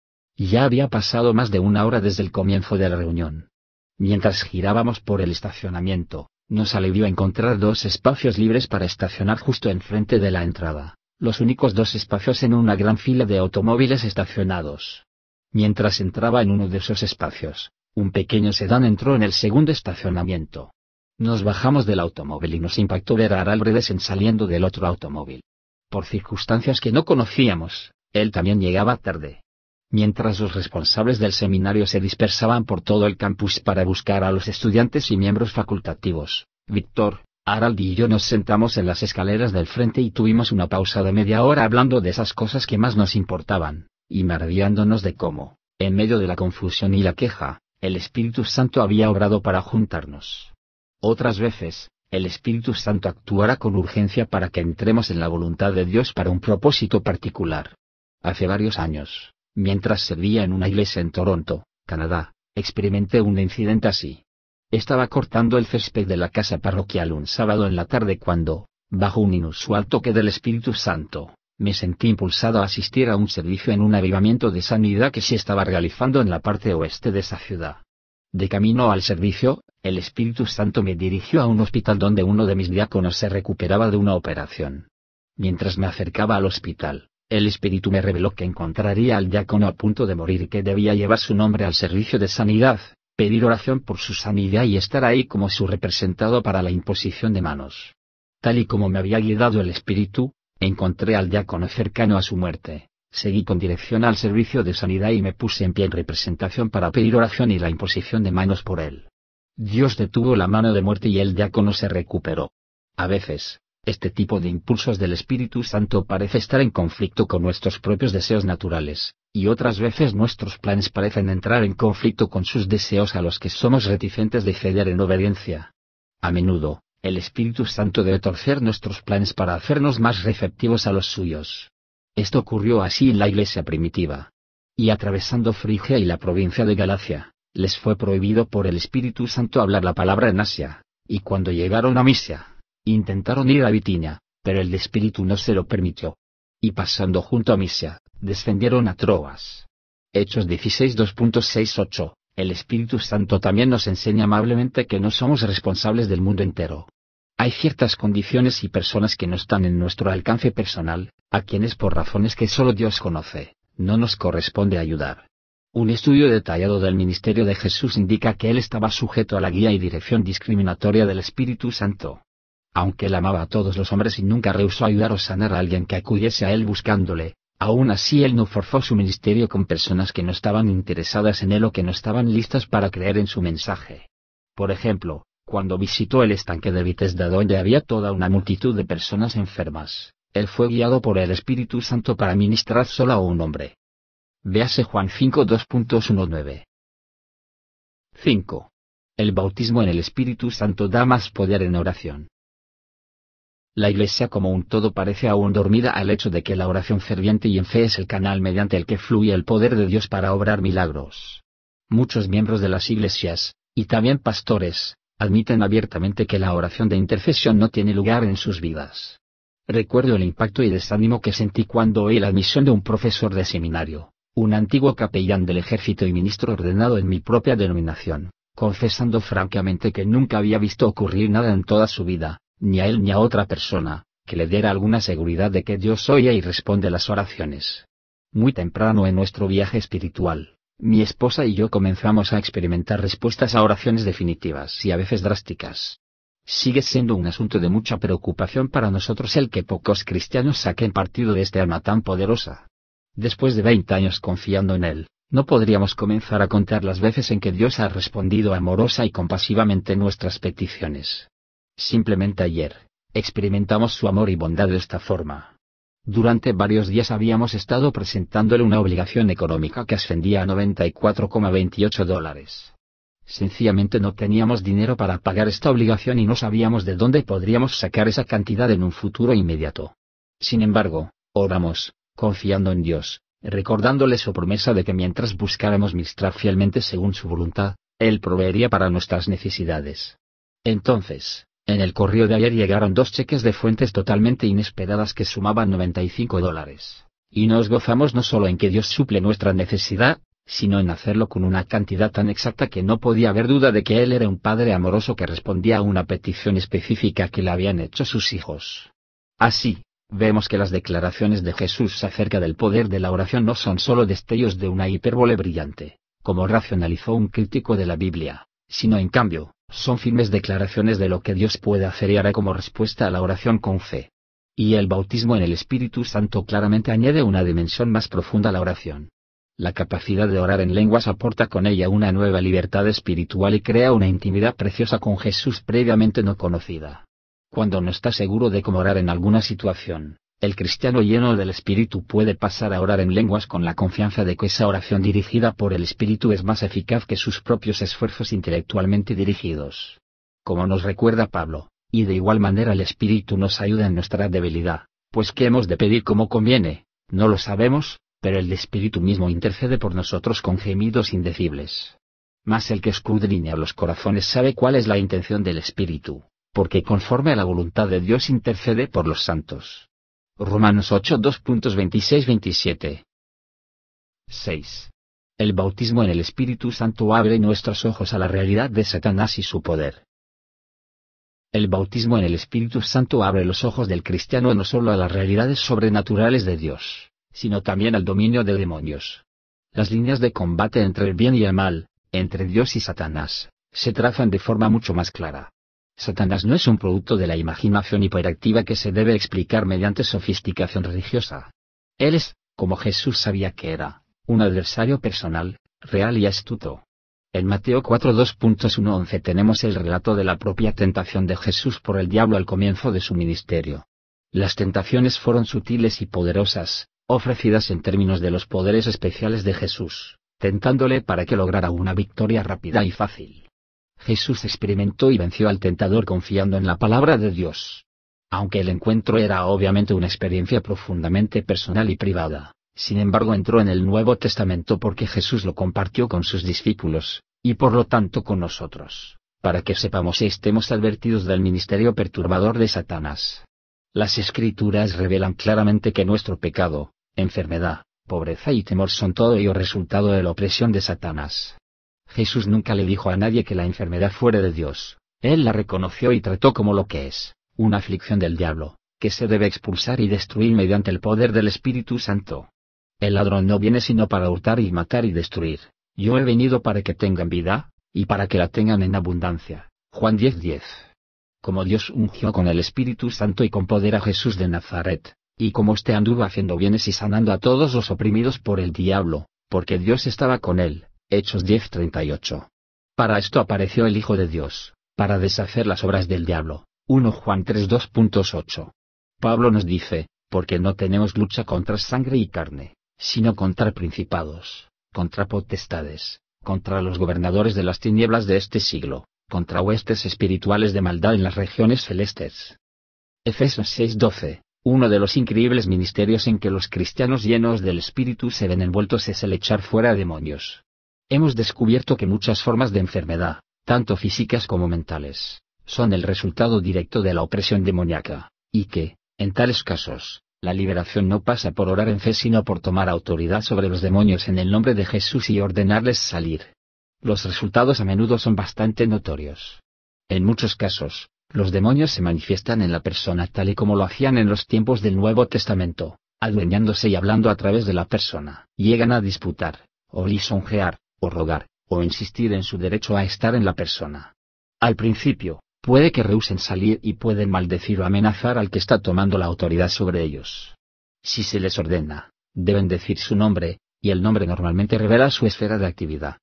[SPEAKER 2] ya había pasado más de una hora desde el comienzo de la reunión. Mientras girábamos por el estacionamiento, nos alivió encontrar dos espacios libres para estacionar justo enfrente de la entrada, los únicos dos espacios en una gran fila de automóviles estacionados. Mientras entraba en uno de esos espacios, un pequeño sedán entró en el segundo estacionamiento. Nos bajamos del automóvil y nos impactó ver a Aralbredes en saliendo del otro automóvil. Por circunstancias que no conocíamos, él también llegaba tarde mientras los responsables del seminario se dispersaban por todo el campus para buscar a los estudiantes y miembros facultativos. Víctor, Harald y yo nos sentamos en las escaleras del frente y tuvimos una pausa de media hora hablando de esas cosas que más nos importaban, y maravillándonos de cómo, en medio de la confusión y la queja, el Espíritu Santo había obrado para juntarnos. Otras veces, el Espíritu Santo actuará con urgencia para que entremos en la voluntad de Dios para un propósito particular. Hace varios años, Mientras servía en una iglesia en Toronto, Canadá, experimenté un incidente así. Estaba cortando el césped de la casa parroquial un sábado en la tarde cuando, bajo un inusual toque del Espíritu Santo, me sentí impulsado a asistir a un servicio en un avivamiento de sanidad que se estaba realizando en la parte oeste de esa ciudad. De camino al servicio, el Espíritu Santo me dirigió a un hospital donde uno de mis diáconos se recuperaba de una operación. Mientras me acercaba al hospital, el espíritu me reveló que encontraría al diácono a punto de morir y que debía llevar su nombre al servicio de sanidad, pedir oración por su sanidad y estar ahí como su representado para la imposición de manos. Tal y como me había guiado el espíritu, encontré al diácono cercano a su muerte, seguí con dirección al servicio de sanidad y me puse en pie en representación para pedir oración y la imposición de manos por él. Dios detuvo la mano de muerte y el diácono se recuperó. A veces, este tipo de impulsos del Espíritu Santo parece estar en conflicto con nuestros propios deseos naturales, y otras veces nuestros planes parecen entrar en conflicto con sus deseos a los que somos reticentes de ceder en obediencia. A menudo, el Espíritu Santo debe torcer nuestros planes para hacernos más receptivos a los suyos. Esto ocurrió así en la iglesia primitiva. Y atravesando Frigia y la provincia de Galacia, les fue prohibido por el Espíritu Santo hablar la palabra en Asia, y cuando llegaron a Misia, Intentaron ir a Bitinia, pero el espíritu no se lo permitió. Y pasando junto a Misia, descendieron a Troas. Hechos 16 2.68. El Espíritu Santo también nos enseña amablemente que no somos responsables del mundo entero. Hay ciertas condiciones y personas que no están en nuestro alcance personal, a quienes por razones que solo Dios conoce, no nos corresponde ayudar. Un estudio detallado del ministerio de Jesús indica que él estaba sujeto a la guía y dirección discriminatoria del Espíritu Santo aunque él amaba a todos los hombres y nunca rehusó ayudar o sanar a alguien que acudiese a él buscándole, aún así él no forzó su ministerio con personas que no estaban interesadas en él o que no estaban listas para creer en su mensaje. Por ejemplo, cuando visitó el estanque de Bethesda donde había toda una multitud de personas enfermas, él fue guiado por el Espíritu Santo para ministrar solo a un hombre. Véase Juan 5 2.19. 5. El bautismo en el Espíritu Santo da más poder en oración. La Iglesia como un todo parece aún dormida al hecho de que la oración ferviente y en fe es el canal mediante el que fluye el poder de Dios para obrar milagros. Muchos miembros de las iglesias, y también pastores, admiten abiertamente que la oración de intercesión no tiene lugar en sus vidas. Recuerdo el impacto y desánimo que sentí cuando oí la admisión de un profesor de seminario, un antiguo capellán del ejército y ministro ordenado en mi propia denominación, confesando francamente que nunca había visto ocurrir nada en toda su vida, ni a él ni a otra persona, que le diera alguna seguridad de que Dios oye y responde las oraciones. Muy temprano en nuestro viaje espiritual, mi esposa y yo comenzamos a experimentar respuestas a oraciones definitivas y a veces drásticas. Sigue siendo un asunto de mucha preocupación para nosotros el que pocos cristianos saquen partido de este alma tan poderosa. Después de 20 años confiando en él, no podríamos comenzar a contar las veces en que Dios ha respondido amorosa y compasivamente nuestras peticiones. Simplemente ayer, experimentamos su amor y bondad de esta forma. Durante varios días habíamos estado presentándole una obligación económica que ascendía a 94,28 dólares. Sencillamente no teníamos dinero para pagar esta obligación y no sabíamos de dónde podríamos sacar esa cantidad en un futuro inmediato. Sin embargo, oramos, confiando en Dios, recordándole su promesa de que mientras buscáramos ministrar fielmente según su voluntad, Él proveería para nuestras necesidades. Entonces, en el correo de ayer llegaron dos cheques de fuentes totalmente inesperadas que sumaban 95 dólares. Y nos gozamos no solo en que Dios suple nuestra necesidad, sino en hacerlo con una cantidad tan exacta que no podía haber duda de que Él era un Padre amoroso que respondía a una petición específica que le habían hecho sus hijos. Así, vemos que las declaraciones de Jesús acerca del poder de la oración no son solo destellos de una hipérbole brillante, como racionalizó un crítico de la Biblia, sino en cambio, son firmes declaraciones de lo que Dios puede hacer y hará como respuesta a la oración con fe. Y el bautismo en el Espíritu Santo claramente añade una dimensión más profunda a la oración. La capacidad de orar en lenguas aporta con ella una nueva libertad espiritual y crea una intimidad preciosa con Jesús previamente no conocida. Cuando no está seguro de cómo orar en alguna situación, el cristiano lleno del Espíritu puede pasar a orar en lenguas con la confianza de que esa oración dirigida por el Espíritu es más eficaz que sus propios esfuerzos intelectualmente dirigidos. Como nos recuerda Pablo, y de igual manera el Espíritu nos ayuda en nuestra debilidad, pues que hemos de pedir como conviene, no lo sabemos, pero el Espíritu mismo intercede por nosotros con gemidos indecibles. Mas el que escudriña los corazones sabe cuál es la intención del Espíritu, porque conforme a la voluntad de Dios intercede por los santos. Romanos 8 27 6. El bautismo en el Espíritu Santo abre nuestros ojos a la realidad de Satanás y su poder. El bautismo en el Espíritu Santo abre los ojos del cristiano no solo a las realidades sobrenaturales de Dios, sino también al dominio de demonios. Las líneas de combate entre el bien y el mal, entre Dios y Satanás, se trazan de forma mucho más clara. Satanás no es un producto de la imaginación hiperactiva que se debe explicar mediante sofisticación religiosa. Él es, como Jesús sabía que era, un adversario personal, real y astuto. En Mateo 4.2.1.11 tenemos el relato de la propia tentación de Jesús por el diablo al comienzo de su ministerio. Las tentaciones fueron sutiles y poderosas, ofrecidas en términos de los poderes especiales de Jesús, tentándole para que lograra una victoria rápida y fácil. Jesús experimentó y venció al tentador confiando en la palabra de Dios. Aunque el encuentro era obviamente una experiencia profundamente personal y privada, sin embargo entró en el Nuevo Testamento porque Jesús lo compartió con sus discípulos, y por lo tanto con nosotros, para que sepamos y estemos advertidos del ministerio perturbador de Satanás. Las escrituras revelan claramente que nuestro pecado, enfermedad, pobreza y temor son todo ello resultado de la opresión de Satanás. Jesús nunca le dijo a nadie que la enfermedad fuera de Dios. Él la reconoció y trató como lo que es, una aflicción del diablo, que se debe expulsar y destruir mediante el poder del Espíritu Santo. El ladrón no viene sino para hurtar y matar y destruir. Yo he venido para que tengan vida, y para que la tengan en abundancia. Juan 10:10. Como Dios ungió con el Espíritu Santo y con poder a Jesús de Nazaret, y como usted anduvo haciendo bienes y sanando a todos los oprimidos por el diablo, porque Dios estaba con él. Hechos 10:38. Para esto apareció el Hijo de Dios, para deshacer las obras del diablo. 1 Juan 3:2.8. Pablo nos dice, porque no tenemos lucha contra sangre y carne, sino contra principados, contra potestades, contra los gobernadores de las tinieblas de este siglo, contra huestes espirituales de maldad en las regiones celestes. Efesios 6:12, uno de los increíbles ministerios en que los cristianos llenos del Espíritu se ven envueltos es el echar fuera demonios. Hemos descubierto que muchas formas de enfermedad, tanto físicas como mentales, son el resultado directo de la opresión demoníaca, y que, en tales casos, la liberación no pasa por orar en fe sino por tomar autoridad sobre los demonios en el nombre de Jesús y ordenarles salir. Los resultados a menudo son bastante notorios. En muchos casos, los demonios se manifiestan en la persona tal y como lo hacían en los tiempos del Nuevo Testamento, adueñándose y hablando a través de la persona. Llegan a disputar, o lisonjear, o rogar, o insistir en su derecho a estar en la persona. Al principio, puede que rehúsen salir y pueden maldecir o amenazar al que está tomando la autoridad sobre ellos. Si se les ordena, deben decir su nombre, y el nombre normalmente revela su esfera de actividad.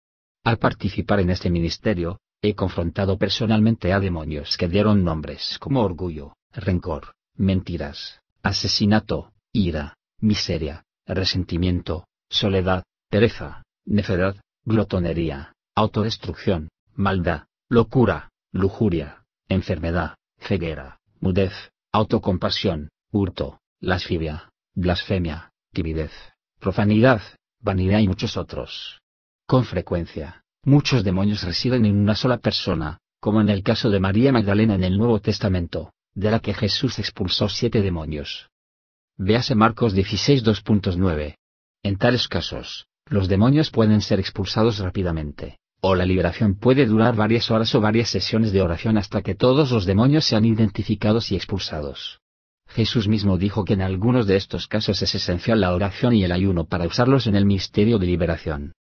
[SPEAKER 2] Al participar en este ministerio, he confrontado personalmente a demonios que dieron nombres como orgullo, rencor, mentiras, asesinato, ira, miseria, resentimiento, soledad, pereza, necedad, glotonería, autodestrucción, maldad, locura, lujuria, enfermedad, ceguera, mudez, autocompasión, hurto, lascivia, blasfemia, timidez, profanidad, vanidad y muchos otros. Con frecuencia, muchos demonios residen en una sola persona, como en el caso de María Magdalena en el Nuevo Testamento, de la que Jesús expulsó siete demonios. Véase Marcos 16 En tales casos, los demonios pueden ser expulsados rápidamente, o la liberación puede durar varias horas o varias sesiones de oración hasta que todos los demonios sean identificados y expulsados. Jesús mismo dijo que en algunos de estos casos es esencial la oración y el ayuno para usarlos en el misterio de liberación.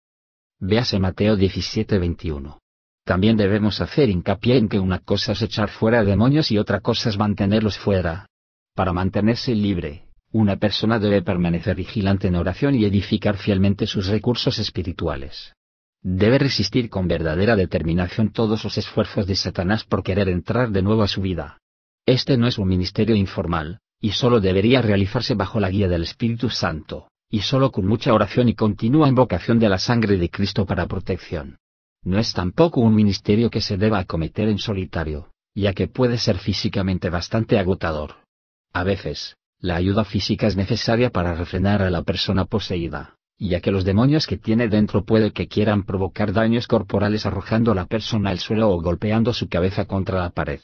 [SPEAKER 2] Véase Mateo 17:21. También debemos hacer hincapié en que una cosa es echar fuera demonios y otra cosa es mantenerlos fuera. Para mantenerse libre, una persona debe permanecer vigilante en oración y edificar fielmente sus recursos espirituales. Debe resistir con verdadera determinación todos los esfuerzos de Satanás por querer entrar de nuevo a su vida. Este no es un ministerio informal, y solo debería realizarse bajo la guía del Espíritu Santo, y solo con mucha oración y continua invocación de la sangre de Cristo para protección. No es tampoco un ministerio que se deba acometer en solitario, ya que puede ser físicamente bastante agotador. A veces, la ayuda física es necesaria para refrenar a la persona poseída, ya que los demonios que tiene dentro puede que quieran provocar daños corporales arrojando a la persona al suelo o golpeando su cabeza contra la pared.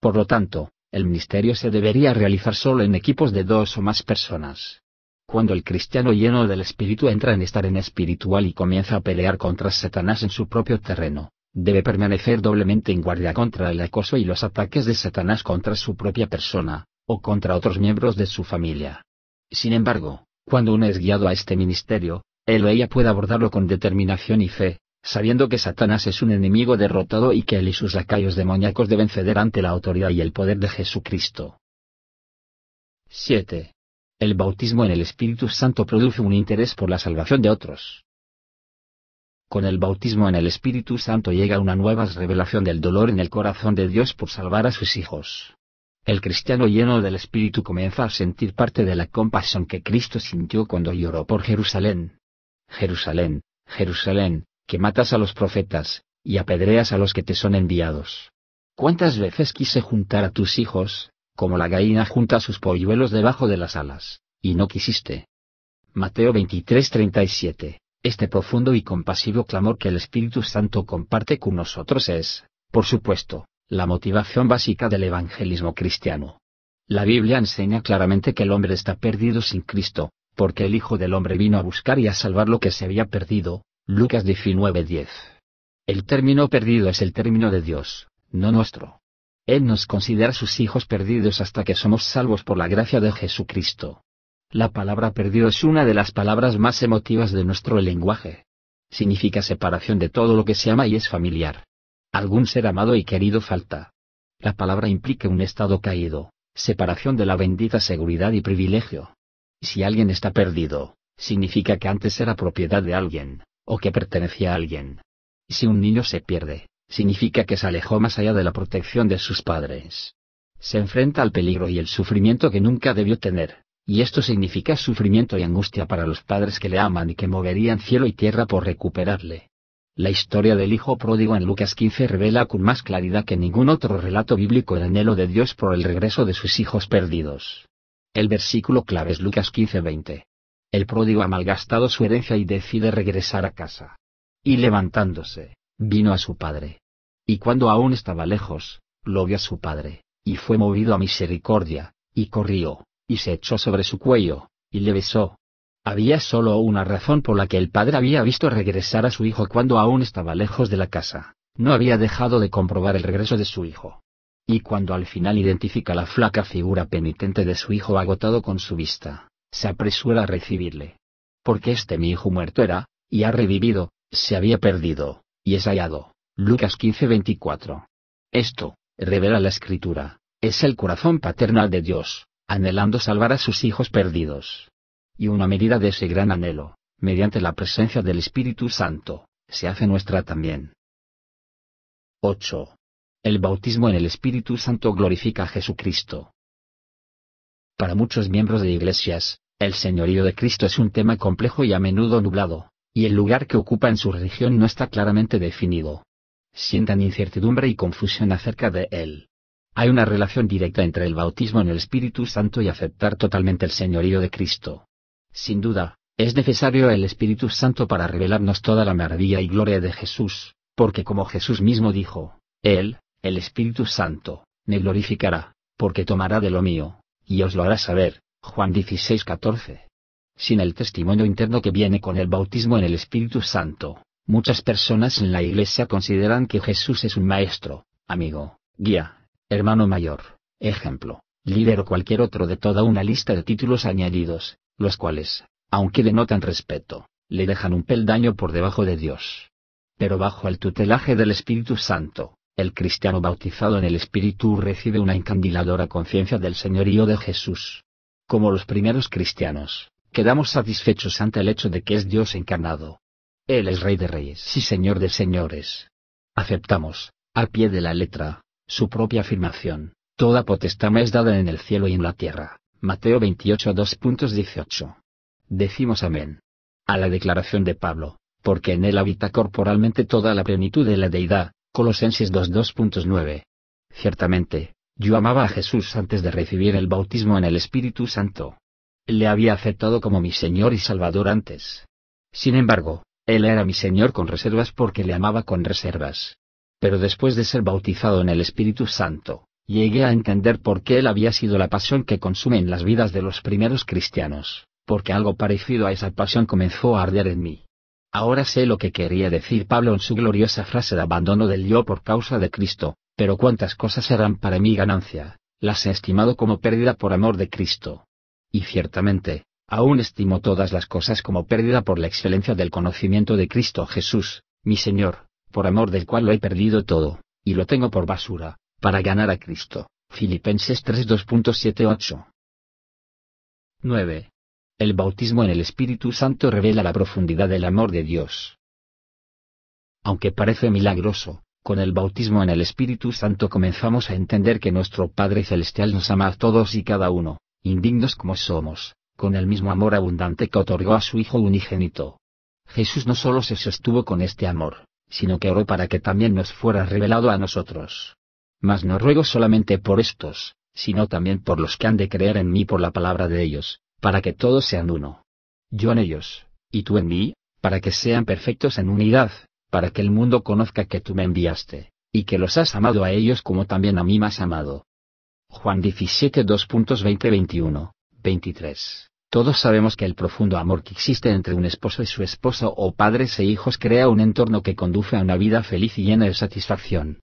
[SPEAKER 2] Por lo tanto, el ministerio se debería realizar solo en equipos de dos o más personas. Cuando el cristiano lleno del espíritu entra en estar en espiritual y comienza a pelear contra Satanás en su propio terreno, debe permanecer doblemente en guardia contra el acoso y los ataques de Satanás contra su propia persona, o contra otros miembros de su familia. Sin embargo, cuando uno es guiado a este ministerio, él o ella puede abordarlo con determinación y fe, sabiendo que Satanás es un enemigo derrotado y que él y sus lacayos demoníacos deben ceder ante la autoridad y el poder de Jesucristo. 7. El bautismo en el Espíritu Santo produce un interés por la salvación de otros. Con el bautismo en el Espíritu Santo llega una nueva revelación del dolor en el corazón de Dios por salvar a sus hijos. El cristiano lleno del Espíritu comienza a sentir parte de la compasión que Cristo sintió cuando lloró por Jerusalén. Jerusalén, Jerusalén, que matas a los profetas, y apedreas a los que te son enviados. ¿Cuántas veces quise juntar a tus hijos, como la gallina junta sus polluelos debajo de las alas, y no quisiste? Mateo 23:37. Este profundo y compasivo clamor que el Espíritu Santo comparte con nosotros es, por supuesto, la motivación básica del evangelismo cristiano. La Biblia enseña claramente que el hombre está perdido sin Cristo, porque el Hijo del Hombre vino a buscar y a salvar lo que se había perdido. Lucas 19:10. El término perdido es el término de Dios, no nuestro. Él nos considera sus hijos perdidos hasta que somos salvos por la gracia de Jesucristo. La palabra perdido es una de las palabras más emotivas de nuestro lenguaje. Significa separación de todo lo que se ama y es familiar. Algún ser amado y querido falta. La palabra implica un estado caído, separación de la bendita seguridad y privilegio. Si alguien está perdido, significa que antes era propiedad de alguien, o que pertenecía a alguien. Si un niño se pierde, significa que se alejó más allá de la protección de sus padres. Se enfrenta al peligro y el sufrimiento que nunca debió tener, y esto significa sufrimiento y angustia para los padres que le aman y que moverían cielo y tierra por recuperarle. La historia del Hijo Pródigo en Lucas 15 revela con más claridad que ningún otro relato bíblico el anhelo de Dios por el regreso de sus hijos perdidos. El versículo clave es Lucas 15:20. El pródigo ha malgastado su herencia y decide regresar a casa. Y levantándose, vino a su padre. Y cuando aún estaba lejos, lo vio a su padre, y fue movido a misericordia, y corrió, y se echó sobre su cuello, y le besó. Había solo una razón por la que el padre había visto regresar a su hijo cuando aún estaba lejos de la casa. No había dejado de comprobar el regreso de su hijo. Y cuando al final identifica la flaca figura penitente de su hijo agotado con su vista, se apresura a recibirle. Porque este mi hijo muerto era, y ha revivido, se había perdido, y es hallado. Lucas 15:24. Esto, revela la escritura, es el corazón paternal de Dios, anhelando salvar a sus hijos perdidos y una medida de ese gran anhelo, mediante la presencia del Espíritu Santo, se hace nuestra también. 8. El bautismo en el Espíritu Santo glorifica a Jesucristo. Para muchos miembros de iglesias, el señorío de Cristo es un tema complejo y a menudo nublado, y el lugar que ocupa en su religión no está claramente definido. Sientan incertidumbre y confusión acerca de él. Hay una relación directa entre el bautismo en el Espíritu Santo y aceptar totalmente el señorío de Cristo. Sin duda, es necesario el Espíritu Santo para revelarnos toda la maravilla y gloria de Jesús, porque como Jesús mismo dijo, Él, el Espíritu Santo, me glorificará, porque tomará de lo mío, y os lo hará saber. Juan 16:14. Sin el testimonio interno que viene con el bautismo en el Espíritu Santo, muchas personas en la Iglesia consideran que Jesús es un maestro, amigo, guía, hermano mayor, ejemplo, líder o cualquier otro de toda una lista de títulos añadidos, los cuales, aunque denotan respeto, le dejan un peldaño por debajo de Dios. Pero bajo el tutelaje del Espíritu Santo, el cristiano bautizado en el Espíritu recibe una encandiladora conciencia del señorío de Jesús. Como los primeros cristianos, quedamos satisfechos ante el hecho de que es Dios encarnado. Él es Rey de Reyes y Señor de Señores. Aceptamos, al pie de la letra, su propia afirmación, toda potestad me es dada en el cielo y en la tierra. Mateo 28 2.18. Decimos amén. A la declaración de Pablo, porque en él habita corporalmente toda la plenitud de la deidad, Colosenses 2 2.9. Ciertamente, yo amaba a Jesús antes de recibir el bautismo en el Espíritu Santo. Le había aceptado como mi Señor y Salvador antes. Sin embargo, Él era mi Señor con reservas porque le amaba con reservas. Pero después de ser bautizado en el Espíritu Santo, Llegué a entender por qué él había sido la pasión que consume en las vidas de los primeros cristianos, porque algo parecido a esa pasión comenzó a arder en mí. Ahora sé lo que quería decir Pablo en su gloriosa frase de abandono del yo por causa de Cristo, pero cuántas cosas eran para mí ganancia, las he estimado como pérdida por amor de Cristo. Y ciertamente, aún estimo todas las cosas como pérdida por la excelencia del conocimiento de Cristo Jesús, mi Señor, por amor del cual lo he perdido todo, y lo tengo por basura, para ganar a Cristo. Filipenses 2.78. 9. El bautismo en el Espíritu Santo revela la profundidad del amor de Dios. Aunque parece milagroso, con el bautismo en el Espíritu Santo comenzamos a entender que nuestro Padre Celestial nos ama a todos y cada uno, indignos como somos, con el mismo amor abundante que otorgó a su Hijo unigénito. Jesús no solo se sostuvo con este amor, sino que oró para que también nos fuera revelado a nosotros. Mas no ruego solamente por estos, sino también por los que han de creer en mí por la palabra de ellos, para que todos sean uno. Yo en ellos, y tú en mí, para que sean perfectos en unidad, para que el mundo conozca que tú me enviaste, y que los has amado a ellos como también a mí más has amado. Juan 17 21, 23. Todos sabemos que el profundo amor que existe entre un esposo y su esposa o padres e hijos crea un entorno que conduce a una vida feliz y llena de satisfacción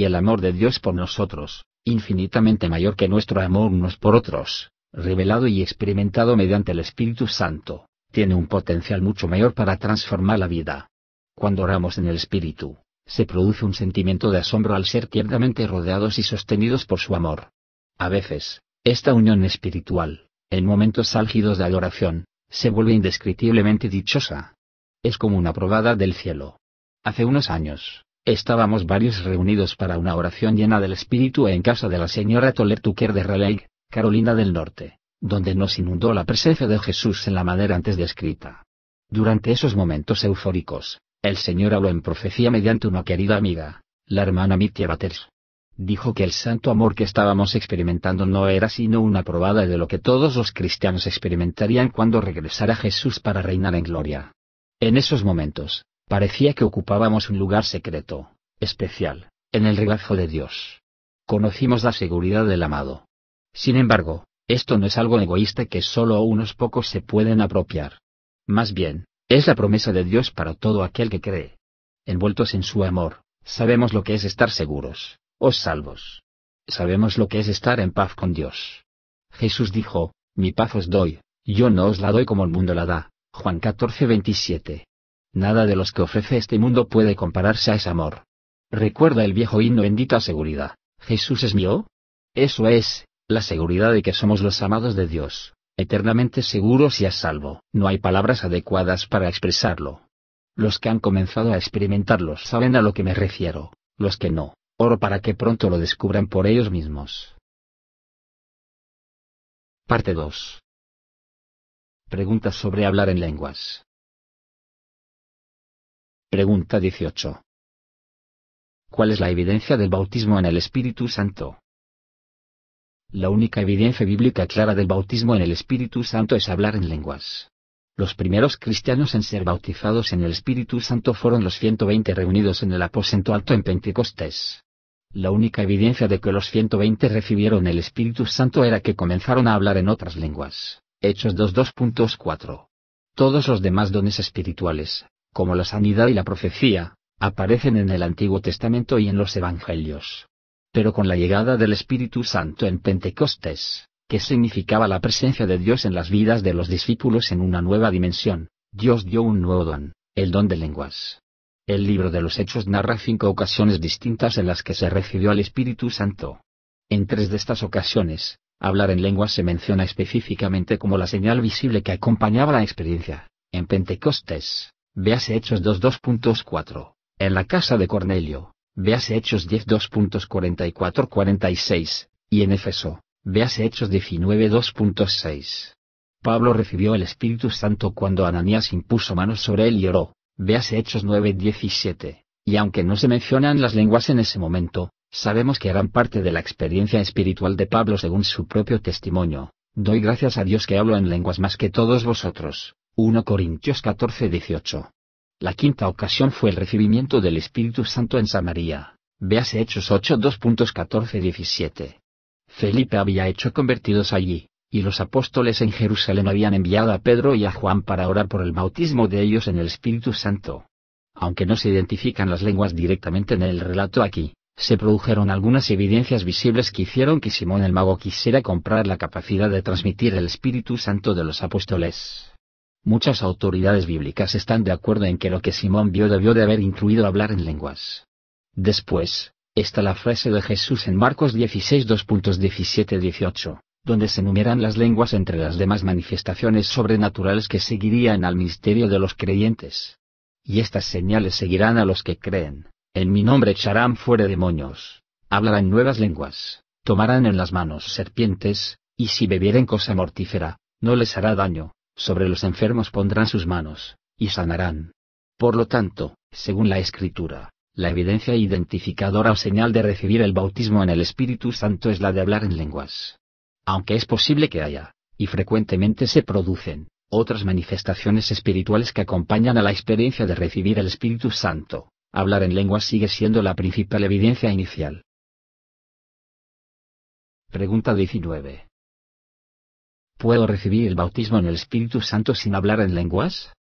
[SPEAKER 2] y el amor de Dios por nosotros, infinitamente mayor que nuestro amor unos por otros, revelado y experimentado mediante el Espíritu Santo, tiene un potencial mucho mayor para transformar la vida. Cuando oramos en el Espíritu, se produce un sentimiento de asombro al ser tiernamente rodeados y sostenidos por su amor. A veces, esta unión espiritual, en momentos álgidos de adoración, se vuelve indescriptiblemente dichosa. Es como una probada del cielo. Hace unos años, Estábamos varios reunidos para una oración llena del Espíritu en casa de la señora Toler Tucker de Raleigh, Carolina del Norte, donde nos inundó la presencia de Jesús en la manera antes descrita. Durante esos momentos eufóricos, el Señor habló en profecía mediante una querida amiga, la hermana Mitya Batters. Dijo que el santo amor que estábamos experimentando no era sino una probada de lo que todos los cristianos experimentarían cuando regresara Jesús para reinar en gloria. En esos momentos, Parecía que ocupábamos un lugar secreto, especial, en el regazo de Dios. Conocimos la seguridad del amado. Sin embargo, esto no es algo egoísta que solo unos pocos se pueden apropiar. Más bien, es la promesa de Dios para todo aquel que cree. Envueltos en su amor, sabemos lo que es estar seguros, os oh salvos. Sabemos lo que es estar en paz con Dios. Jesús dijo, mi paz os doy, yo no os la doy como el mundo la da. Juan 14:27. Nada de los que ofrece este mundo puede compararse a ese amor. Recuerda el viejo himno a seguridad. Jesús es mío. Oh. Eso es, la seguridad de que somos los amados de Dios, eternamente seguros y a salvo. No hay palabras adecuadas para expresarlo. Los que han comenzado a experimentarlo saben a lo que me refiero, los que no, oro para que pronto lo descubran por ellos mismos. Parte 2.
[SPEAKER 1] Preguntas sobre hablar en lenguas. Pregunta 18. ¿Cuál es la evidencia del bautismo en el
[SPEAKER 2] Espíritu Santo? La única evidencia bíblica clara del bautismo en el Espíritu Santo es hablar en lenguas. Los primeros cristianos en ser bautizados en el Espíritu Santo fueron los 120 reunidos en el aposento alto en Pentecostés. La única evidencia de que los 120 recibieron el Espíritu Santo era que comenzaron a hablar en otras lenguas. Hechos 2.2.4. Todos los demás dones espirituales, como la sanidad y la profecía, aparecen en el Antiguo Testamento y en los Evangelios. Pero con la llegada del Espíritu Santo en Pentecostés, que significaba la presencia de Dios en las vidas de los discípulos en una nueva dimensión, Dios dio un nuevo don, el don de lenguas. El libro de los Hechos narra cinco ocasiones distintas en las que se recibió al Espíritu Santo. En tres de estas ocasiones, hablar en lenguas se menciona específicamente como la señal visible que acompañaba la experiencia. En Pentecostés, Vease Hechos 2.2.4. En la casa de Cornelio. Vease Hechos 2.44 46 Y en Éfeso. Vease Hechos 2.6. Pablo recibió el Espíritu Santo cuando Ananías impuso manos sobre él y oró. Vease Hechos 9.17. Y aunque no se mencionan las lenguas en ese momento, sabemos que eran parte de la experiencia espiritual de Pablo según su propio testimonio. Doy gracias a Dios que hablo en lenguas más que todos vosotros, 1 Corintios 14 18. La quinta ocasión fue el recibimiento del Espíritu Santo en Samaria. vease Hechos 8 17. Felipe había hecho convertidos allí, y los apóstoles en Jerusalén habían enviado a Pedro y a Juan para orar por el bautismo de ellos en el Espíritu Santo. Aunque no se identifican las lenguas directamente en el relato aquí, se produjeron algunas evidencias visibles que hicieron que Simón el Mago quisiera comprar la capacidad de transmitir el Espíritu Santo de los apóstoles. Muchas autoridades bíblicas están de acuerdo en que lo que Simón vio debió de haber incluido hablar en lenguas. Después, está la frase de Jesús en Marcos 16 18 donde se enumeran las lenguas entre las demás manifestaciones sobrenaturales que seguirían al ministerio de los creyentes. Y estas señales seguirán a los que creen, en mi nombre echarán fuera demonios, hablarán nuevas lenguas, tomarán en las manos serpientes, y si bebieren cosa mortífera, no les hará daño sobre los enfermos pondrán sus manos, y sanarán. Por lo tanto, según la Escritura, la evidencia identificadora o señal de recibir el bautismo en el Espíritu Santo es la de hablar en lenguas. Aunque es posible que haya, y frecuentemente se producen, otras manifestaciones espirituales que acompañan a la experiencia de recibir el Espíritu Santo, hablar en lenguas sigue siendo la principal evidencia inicial.
[SPEAKER 1] Pregunta 19. ¿Puedo
[SPEAKER 2] recibir el bautismo en el Espíritu Santo sin hablar en lenguas?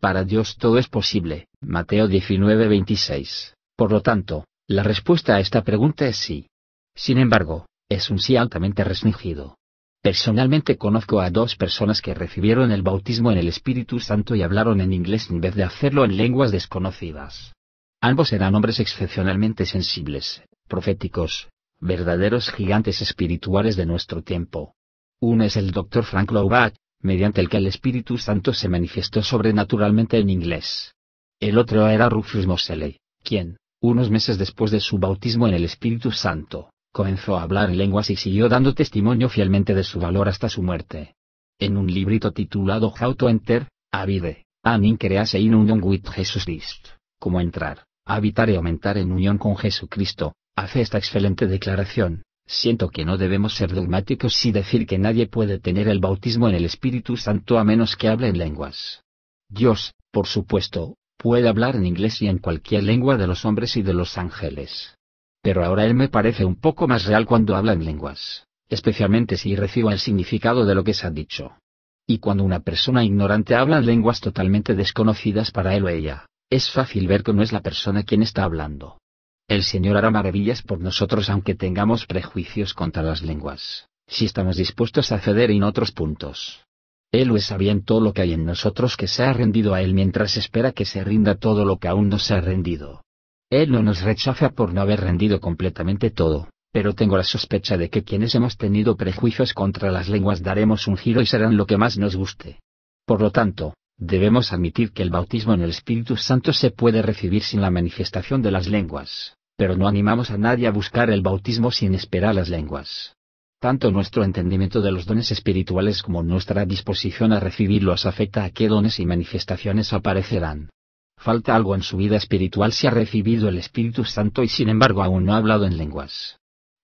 [SPEAKER 2] Para Dios todo es posible, Mateo 26, Por lo tanto, la respuesta a esta pregunta es sí. Sin embargo, es un sí altamente restringido. Personalmente conozco a dos personas que recibieron el bautismo en el Espíritu Santo y hablaron en inglés en vez de hacerlo en lenguas desconocidas. Ambos eran hombres excepcionalmente sensibles, proféticos, verdaderos gigantes espirituales de nuestro tiempo. Uno es el Dr. Frank Laubach, mediante el que el Espíritu Santo se manifestó sobrenaturalmente en inglés. El otro era Rufus Moseley, quien, unos meses después de su bautismo en el Espíritu Santo, comenzó a hablar en lenguas y siguió dando testimonio fielmente de su valor hasta su muerte. En un librito titulado How to Enter, Avide, an Increase in Union with Jesus Christ, como entrar, habitar y aumentar en unión con Jesucristo, hace esta excelente declaración, Siento que no debemos ser dogmáticos y decir que nadie puede tener el bautismo en el Espíritu Santo a menos que hable en lenguas. Dios, por supuesto, puede hablar en inglés y en cualquier lengua de los hombres y de los ángeles. Pero ahora Él me parece un poco más real cuando habla en lenguas, especialmente si recibo el significado de lo que se ha dicho. Y cuando una persona ignorante habla en lenguas totalmente desconocidas para él o ella, es fácil ver que no es la persona quien está hablando. El Señor hará maravillas por nosotros aunque tengamos prejuicios contra las lenguas, si estamos dispuestos a ceder en otros puntos. Él lo es en todo lo que hay en nosotros que se ha rendido a Él mientras espera que se rinda todo lo que aún no se ha rendido. Él no nos rechaza por no haber rendido completamente todo, pero tengo la sospecha de que quienes hemos tenido prejuicios contra las lenguas daremos un giro y serán lo que más nos guste. Por lo tanto, debemos admitir que el bautismo en el Espíritu Santo se puede recibir sin la manifestación de las lenguas, pero no animamos a nadie a buscar el bautismo sin esperar las lenguas. Tanto nuestro entendimiento de los dones espirituales como nuestra disposición a recibirlos afecta a qué dones y manifestaciones aparecerán. Falta algo en su vida espiritual si ha recibido el Espíritu Santo y sin embargo aún no ha hablado en lenguas.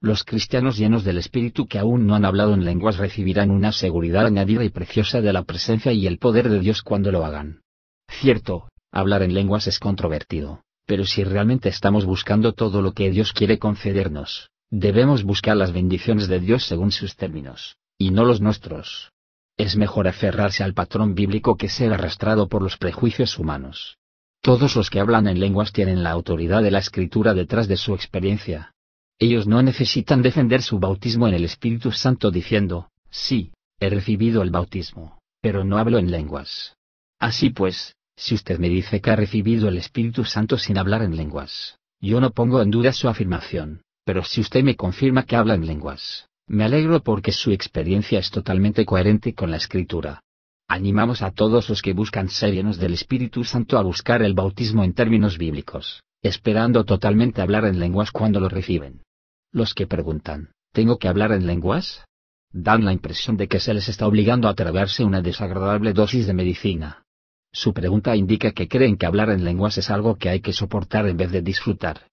[SPEAKER 2] Los cristianos llenos del Espíritu que aún no han hablado en lenguas recibirán una seguridad añadida y preciosa de la presencia y el poder de Dios cuando lo hagan. Cierto, hablar en lenguas es controvertido, pero si realmente estamos buscando todo lo que Dios quiere concedernos, debemos buscar las bendiciones de Dios según sus términos, y no los nuestros. Es mejor aferrarse al patrón bíblico que ser arrastrado por los prejuicios humanos. Todos los que hablan en lenguas tienen la autoridad de la escritura detrás de su experiencia, ellos no necesitan defender su bautismo en el Espíritu Santo diciendo, sí, he recibido el bautismo, pero no hablo en lenguas. Así pues, si usted me dice que ha recibido el Espíritu Santo sin hablar en lenguas, yo no pongo en duda su afirmación, pero si usted me confirma que habla en lenguas, me alegro porque su experiencia es totalmente coherente con la Escritura. Animamos a todos los que buscan ser llenos del Espíritu Santo a buscar el bautismo en términos bíblicos, esperando totalmente hablar en lenguas cuando lo reciben. Los que preguntan, ¿tengo que hablar en lenguas? Dan la impresión de que se les está obligando a tragarse una desagradable dosis de medicina. Su pregunta indica que creen que hablar en lenguas es algo que hay que soportar en vez de disfrutar.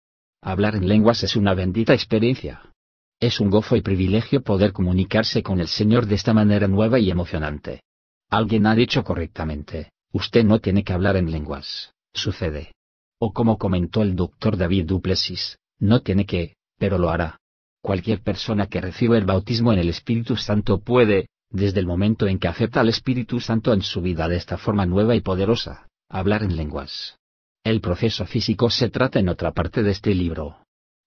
[SPEAKER 2] Hablar en lenguas es una bendita experiencia. Es un gozo y privilegio poder comunicarse con el Señor de esta manera nueva y emocionante. Alguien ha dicho correctamente, usted no tiene que hablar en lenguas, sucede. O como comentó el doctor David Duplessis, no tiene que, pero lo hará. Cualquier persona que reciba el bautismo en el Espíritu Santo puede, desde el momento en que acepta al Espíritu Santo en su vida de esta forma nueva y poderosa, hablar en lenguas. El proceso físico se trata en otra parte de este libro.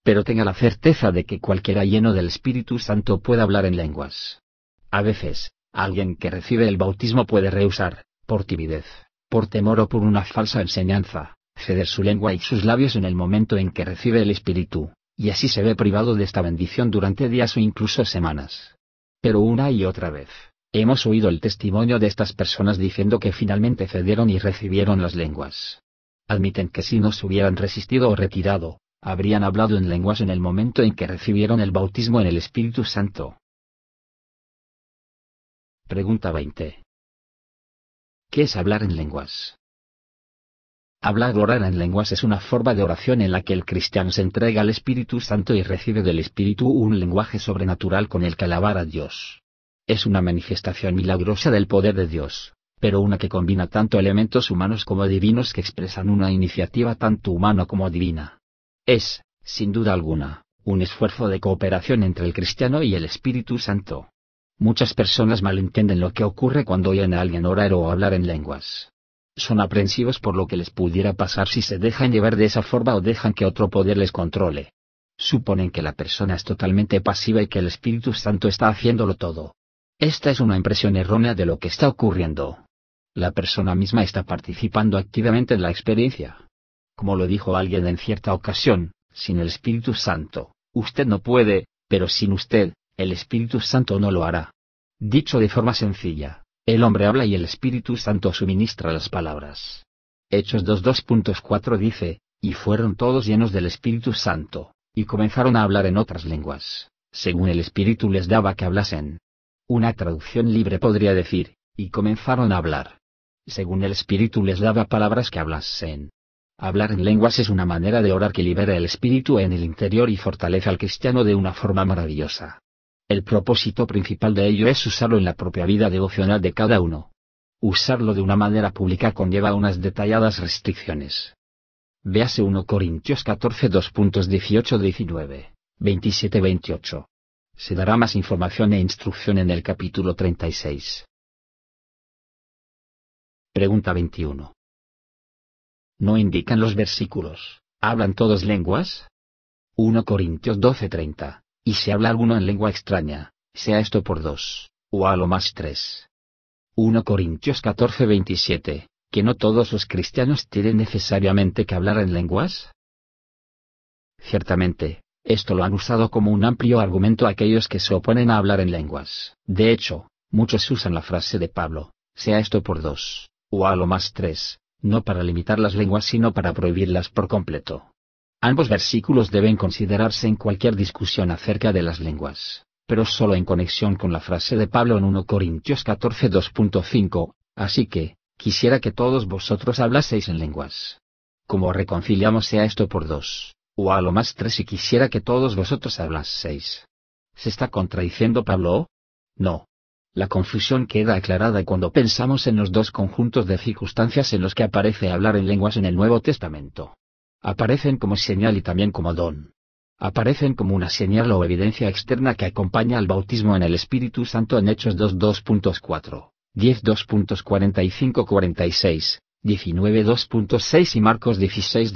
[SPEAKER 2] Pero tenga la certeza de que cualquiera lleno del Espíritu Santo puede hablar en lenguas. A veces, alguien que recibe el bautismo puede rehusar, por timidez, por temor o por una falsa enseñanza, ceder su lengua y sus labios en el momento en que recibe el Espíritu y así se ve privado de esta bendición durante días o incluso semanas. Pero una y otra vez, hemos oído el testimonio de estas personas diciendo que finalmente cedieron y recibieron las lenguas. Admiten que si no se hubieran resistido o retirado, habrían hablado en lenguas en el momento en que recibieron el bautismo en el Espíritu Santo.
[SPEAKER 1] Pregunta 20. ¿Qué es hablar en lenguas?
[SPEAKER 2] Hablar orar en lenguas es una forma de oración en la que el cristiano se entrega al Espíritu Santo y recibe del Espíritu un lenguaje sobrenatural con el que alabar a Dios. Es una manifestación milagrosa del poder de Dios, pero una que combina tanto elementos humanos como divinos que expresan una iniciativa tanto humana como divina. Es, sin duda alguna, un esfuerzo de cooperación entre el cristiano y el Espíritu Santo. Muchas personas malentienden lo que ocurre cuando oyen a alguien orar o hablar en lenguas son aprensivos por lo que les pudiera pasar si se dejan llevar de esa forma o dejan que otro poder les controle. Suponen que la persona es totalmente pasiva y que el Espíritu Santo está haciéndolo todo. Esta es una impresión errónea de lo que está ocurriendo. La persona misma está participando activamente en la experiencia. Como lo dijo alguien en cierta ocasión, sin el Espíritu Santo, usted no puede, pero sin usted, el Espíritu Santo no lo hará. Dicho de forma sencilla, el hombre habla y el Espíritu Santo suministra las palabras. Hechos 2.2.4 dice, y fueron todos llenos del Espíritu Santo, y comenzaron a hablar en otras lenguas, según el Espíritu les daba que hablasen. Una traducción libre podría decir, y comenzaron a hablar. Según el Espíritu les daba palabras que hablasen. Hablar en lenguas es una manera de orar que libera el Espíritu en el interior y fortalece al cristiano de una forma maravillosa. El propósito principal de ello es usarlo en la propia vida devocional de cada uno. Usarlo de una manera pública conlleva unas detalladas restricciones. Véase 1 Corintios 14 2.18-19, 27-28. Se dará más información e instrucción en el capítulo
[SPEAKER 1] 36. Pregunta 21.
[SPEAKER 2] ¿No indican los versículos? ¿Hablan todos lenguas? 1 Corintios 12:30 y si habla alguno en lengua extraña, sea esto por dos, o a lo más tres. 1 Corintios 14 27, que no todos los cristianos tienen necesariamente que hablar en lenguas? Ciertamente, esto lo han usado como un amplio argumento aquellos que se oponen a hablar en lenguas. De hecho, muchos usan la frase de Pablo, sea esto por dos, o a lo más tres, no para limitar las lenguas sino para prohibirlas por completo. Ambos versículos deben considerarse en cualquier discusión acerca de las lenguas, pero solo en conexión con la frase de Pablo en 1 Corintios 14 2.5, así que, quisiera que todos vosotros hablaseis en lenguas. Como reconciliamos sea esto por dos, o a lo más tres y quisiera que todos vosotros hablaseis. ¿Se está contradiciendo Pablo? No. La confusión queda aclarada cuando pensamos en los dos conjuntos de circunstancias en los que aparece hablar en lenguas en el Nuevo Testamento aparecen como señal y también como don. Aparecen como una señal o evidencia externa que acompaña al bautismo en el Espíritu Santo en Hechos 2.2.4, 10 2.45-46, 19 2.6 y Marcos 16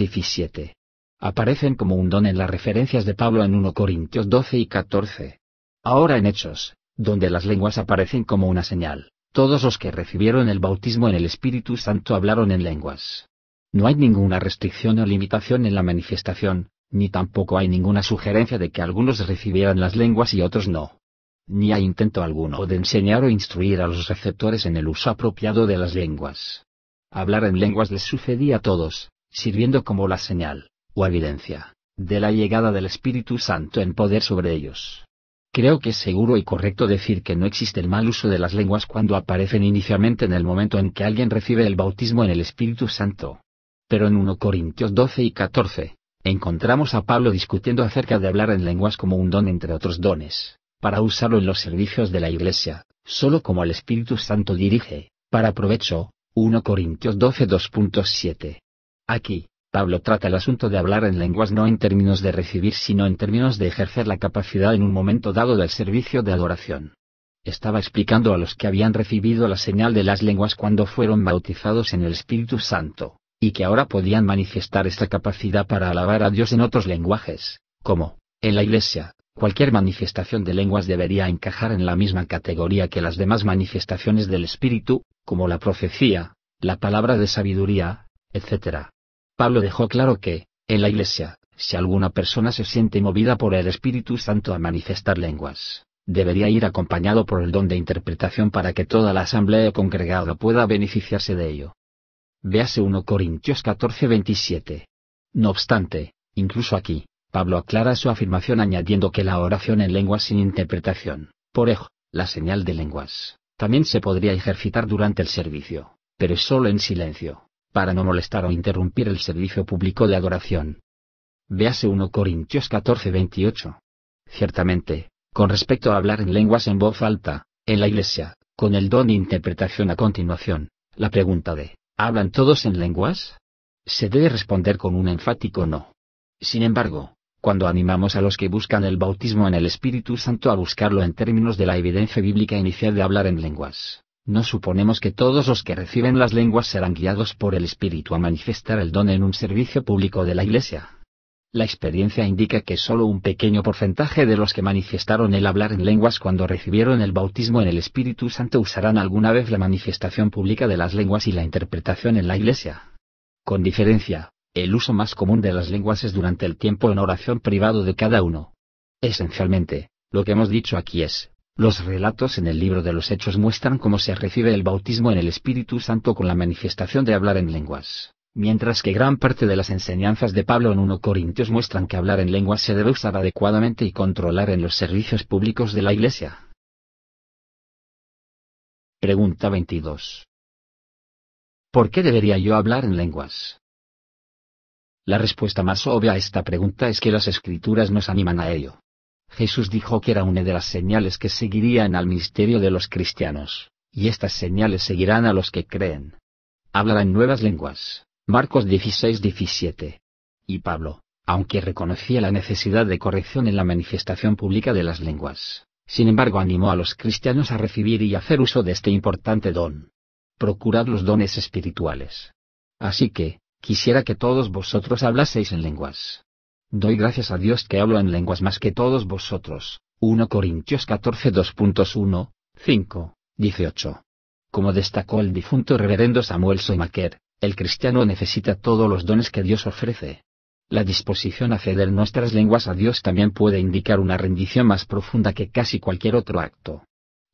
[SPEAKER 2] Aparecen como un don en las referencias de Pablo en 1 Corintios 12 y 14. Ahora en Hechos, donde las lenguas aparecen como una señal, todos los que recibieron el bautismo en el Espíritu Santo hablaron en lenguas. No hay ninguna restricción o limitación en la manifestación, ni tampoco hay ninguna sugerencia de que algunos recibieran las lenguas y otros no. Ni hay intento alguno de enseñar o instruir a los receptores en el uso apropiado de las lenguas. Hablar en lenguas les sucedía a todos, sirviendo como la señal, o evidencia, de la llegada del Espíritu Santo en poder sobre ellos. Creo que es seguro y correcto decir que no existe el mal uso de las lenguas cuando aparecen inicialmente en el momento en que alguien recibe el bautismo en el Espíritu Santo. Pero en 1 Corintios 12 y 14, encontramos a Pablo discutiendo acerca de hablar en lenguas como un don entre otros dones, para usarlo en los servicios de la Iglesia, solo como el Espíritu Santo dirige, para provecho, 1 Corintios 12 2.7. Aquí, Pablo trata el asunto de hablar en lenguas no en términos de recibir, sino en términos de ejercer la capacidad en un momento dado del servicio de adoración. Estaba explicando a los que habían recibido la señal de las lenguas cuando fueron bautizados en el Espíritu Santo, y que ahora podían manifestar esta capacidad para alabar a Dios en otros lenguajes, como, en la Iglesia, cualquier manifestación de lenguas debería encajar en la misma categoría que las demás manifestaciones del Espíritu, como la profecía, la palabra de sabiduría, etc. Pablo dejó claro que, en la Iglesia, si alguna persona se siente movida por el Espíritu Santo a manifestar lenguas, debería ir acompañado por el don de interpretación para que toda la asamblea congregada pueda beneficiarse de ello. Véase 1 Corintios 14:27. No obstante, incluso aquí, Pablo aclara su afirmación añadiendo que la oración en lenguas sin interpretación, por ej, la señal de lenguas, también se podría ejercitar durante el servicio, pero solo en silencio, para no molestar o interrumpir el servicio público de adoración. Véase 1 Corintios 14:28. Ciertamente, con respecto a hablar en lenguas en voz alta, en la iglesia, con el don de interpretación a continuación, la pregunta de ¿Hablan todos en lenguas? Se debe responder con un enfático no. Sin embargo, cuando animamos a los que buscan el bautismo en el Espíritu Santo a buscarlo en términos de la evidencia bíblica inicial de hablar en lenguas, no suponemos que todos los que reciben las lenguas serán guiados por el Espíritu a manifestar el don en un servicio público de la Iglesia. La experiencia indica que solo un pequeño porcentaje de los que manifestaron el hablar en lenguas cuando recibieron el bautismo en el Espíritu Santo usarán alguna vez la manifestación pública de las lenguas y la interpretación en la Iglesia. Con diferencia, el uso más común de las lenguas es durante el tiempo en oración privado de cada uno. Esencialmente, lo que hemos dicho aquí es, los relatos en el libro de los Hechos muestran cómo se recibe el bautismo en el Espíritu Santo con la manifestación de hablar en lenguas. Mientras que gran parte de las enseñanzas de Pablo en 1 Corintios muestran que hablar en lenguas se debe usar adecuadamente y controlar en los servicios públicos de la Iglesia.
[SPEAKER 1] Pregunta 22. ¿Por qué debería yo hablar en lenguas?
[SPEAKER 2] La respuesta más obvia a esta pregunta es que las escrituras nos animan a ello. Jesús dijo que era una de las señales que seguirían al misterio de los cristianos, y estas señales seguirán a los que creen. Hablarán nuevas lenguas. Marcos 16-17. Y Pablo, aunque reconocía la necesidad de corrección en la manifestación pública de las lenguas, sin embargo animó a los cristianos a recibir y hacer uso de este importante don. Procurad los dones espirituales. Así que, quisiera que todos vosotros hablaseis en lenguas. Doy gracias a Dios que hablo en lenguas más que todos vosotros. 1 Corintios 14 2.1, 5, 18. Como destacó el difunto reverendo Samuel Soimaker, el cristiano necesita todos los dones que Dios ofrece. La disposición a ceder nuestras lenguas a Dios también puede indicar una rendición más profunda que casi cualquier otro acto.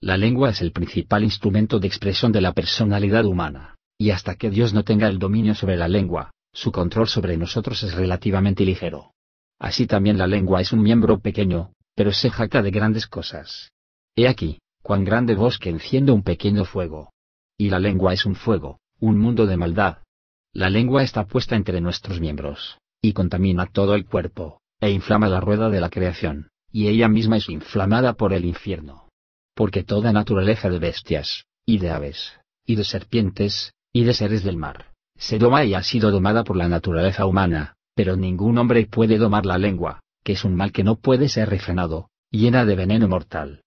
[SPEAKER 2] La lengua es el principal instrumento de expresión de la personalidad humana, y hasta que Dios no tenga el dominio sobre la lengua, su control sobre nosotros es relativamente ligero. Así también la lengua es un miembro pequeño, pero se jacta de grandes cosas. He aquí, cuán grande bosque que enciende un pequeño fuego. Y la lengua es un fuego, un mundo de maldad. La lengua está puesta entre nuestros miembros, y contamina todo el cuerpo, e inflama la rueda de la creación, y ella misma es inflamada por el infierno. Porque toda naturaleza de bestias, y de aves, y de serpientes, y de seres del mar, se doma y ha sido domada por la naturaleza humana, pero ningún hombre puede domar la lengua, que es un mal que no puede ser refrenado, llena de veneno mortal.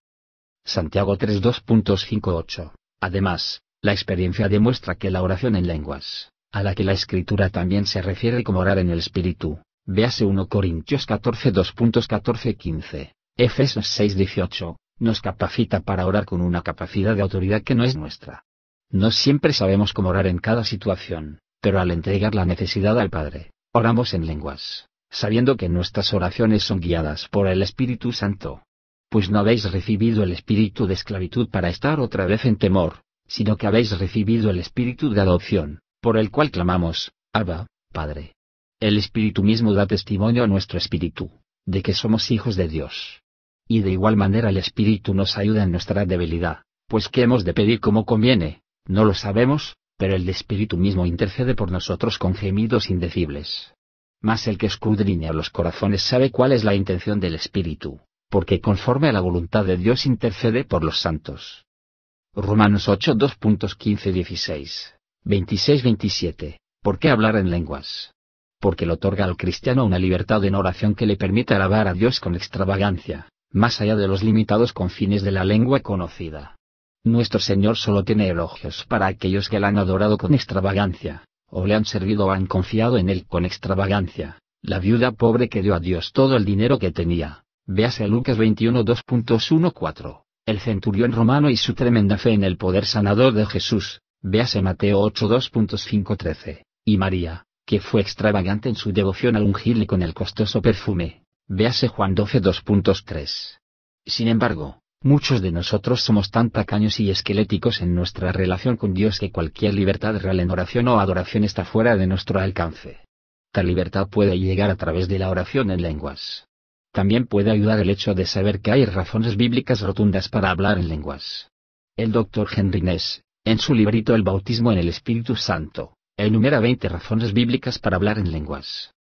[SPEAKER 2] Santiago 3.2.58. Además, la experiencia demuestra que la oración en lenguas, a la que la escritura también se refiere como orar en el espíritu, véase 1 Corintios 14 2.14 15, Efesios 6 18, nos capacita para orar con una capacidad de autoridad que no es nuestra. No siempre sabemos cómo orar en cada situación, pero al entregar la necesidad al Padre, oramos en lenguas, sabiendo que nuestras oraciones son guiadas por el Espíritu Santo. Pues no habéis recibido el espíritu de esclavitud para estar otra vez en temor, sino que habéis recibido el Espíritu de adopción, por el cual clamamos, Abba, Padre. El Espíritu mismo da testimonio a nuestro Espíritu, de que somos hijos de Dios. Y de igual manera el Espíritu nos ayuda en nuestra debilidad, pues que hemos de pedir como conviene, no lo sabemos, pero el Espíritu mismo intercede por nosotros con gemidos indecibles. Mas el que escudriña los corazones sabe cuál es la intención del Espíritu, porque conforme a la voluntad de Dios intercede por los santos. Romanos 8 2.15 16, 26 27. ¿Por qué hablar en lenguas? Porque le otorga al cristiano una libertad en oración que le permite alabar a Dios con extravagancia, más allá de los limitados confines de la lengua conocida. Nuestro Señor solo tiene elogios para aquellos que le han adorado con extravagancia, o le han servido o han confiado en él con extravagancia. La viuda pobre que dio a Dios todo el dinero que tenía. Véase Lucas 21 2.14 el centurión romano y su tremenda fe en el poder sanador de Jesús, véase Mateo 8.2.5.13, y María, que fue extravagante en su devoción al ungirle con el costoso perfume, véase Juan 12.2.3. Sin embargo, muchos de nosotros somos tan tacaños y esqueléticos en nuestra relación con Dios que cualquier libertad real en oración o adoración está fuera de nuestro alcance. Tal libertad puede llegar a través de la oración en lenguas. También puede ayudar el hecho de saber que hay razones bíblicas rotundas para hablar en lenguas. El doctor Henry Ness, en su librito El bautismo en el Espíritu Santo, enumera 20 razones bíblicas para hablar en lenguas.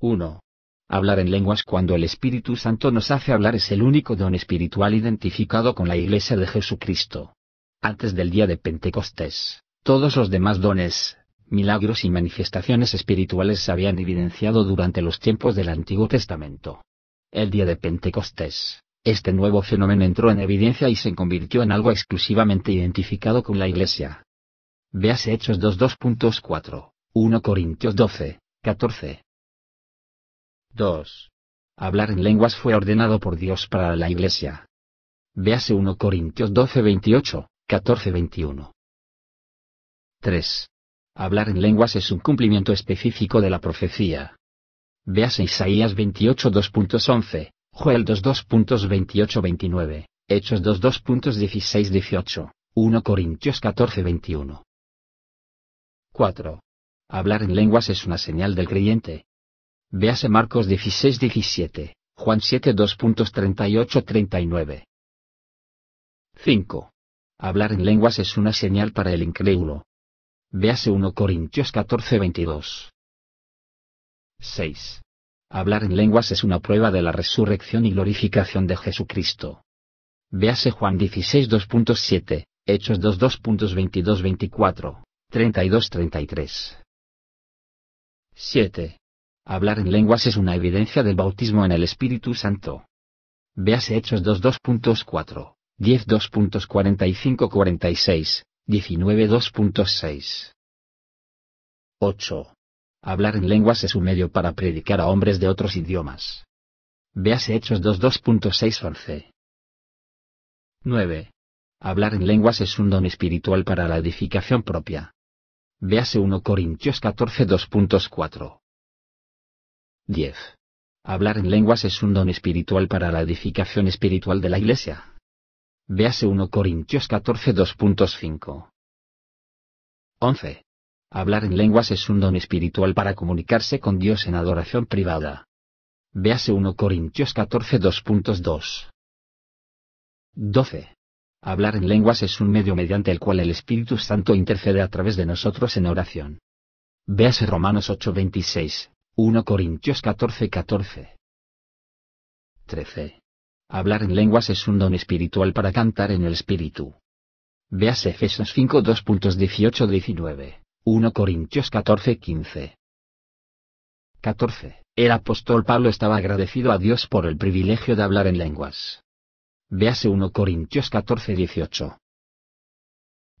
[SPEAKER 2] 1. Hablar en lenguas cuando el Espíritu Santo nos hace hablar es el único don espiritual identificado con la Iglesia de Jesucristo. Antes del día de Pentecostés, todos los demás dones, milagros y manifestaciones espirituales se habían evidenciado durante los tiempos del Antiguo Testamento. El día de Pentecostés, este nuevo fenómeno entró en evidencia y se convirtió en algo exclusivamente identificado con la Iglesia. Véase Hechos 2.2.4, 1 Corintios 12, 14. 2. Hablar en lenguas fue ordenado por Dios para la Iglesia. Véase 1 Corintios 12.28, 14.21. 3. Hablar en lenguas es un cumplimiento específico de la profecía. Véase Isaías 2.11, Joel 228 29 Hechos 216 18 1 Corintios 14.21. 4. Hablar en lenguas es una señal del creyente. Véase Marcos 16 17, Juan 238 39 5. Hablar en lenguas es una señal para el incrédulo, Véase 1 Corintios 14:22. 6. Hablar en lenguas es una prueba de la resurrección y glorificación de Jesucristo. Véase Juan 16 2.7, Hechos 2 2.22-24, 32-33. 7. Hablar en lenguas es una evidencia del bautismo en el Espíritu Santo. Véase Hechos 2 2.4, 10 2.45-46, 19 2.6 8. Hablar en lenguas es un medio para predicar a hombres de otros idiomas. Véase Hechos 2 2.6 9. Hablar en lenguas es un don espiritual para la edificación propia. Véase 1 Corintios 14 2.4. 10. Hablar en lenguas es un don espiritual para la edificación espiritual de la Iglesia. Véase 1 Corintios 14 2.5. 11. Hablar en lenguas es un don espiritual para comunicarse con Dios en adoración privada. Véase 1 Corintios 14 2.2. 12. Hablar en lenguas es un medio mediante el cual el Espíritu Santo intercede a través de nosotros en oración. Véase Romanos 8:26, 1 Corintios 14:14. 14. 13. Hablar en lenguas es un don espiritual para cantar en el espíritu. Veas Efesios 5 2.18-19, 1 Corintios 14:15. 14. El apóstol Pablo estaba agradecido a Dios por el privilegio de hablar en lenguas. Véase 1 Corintios 14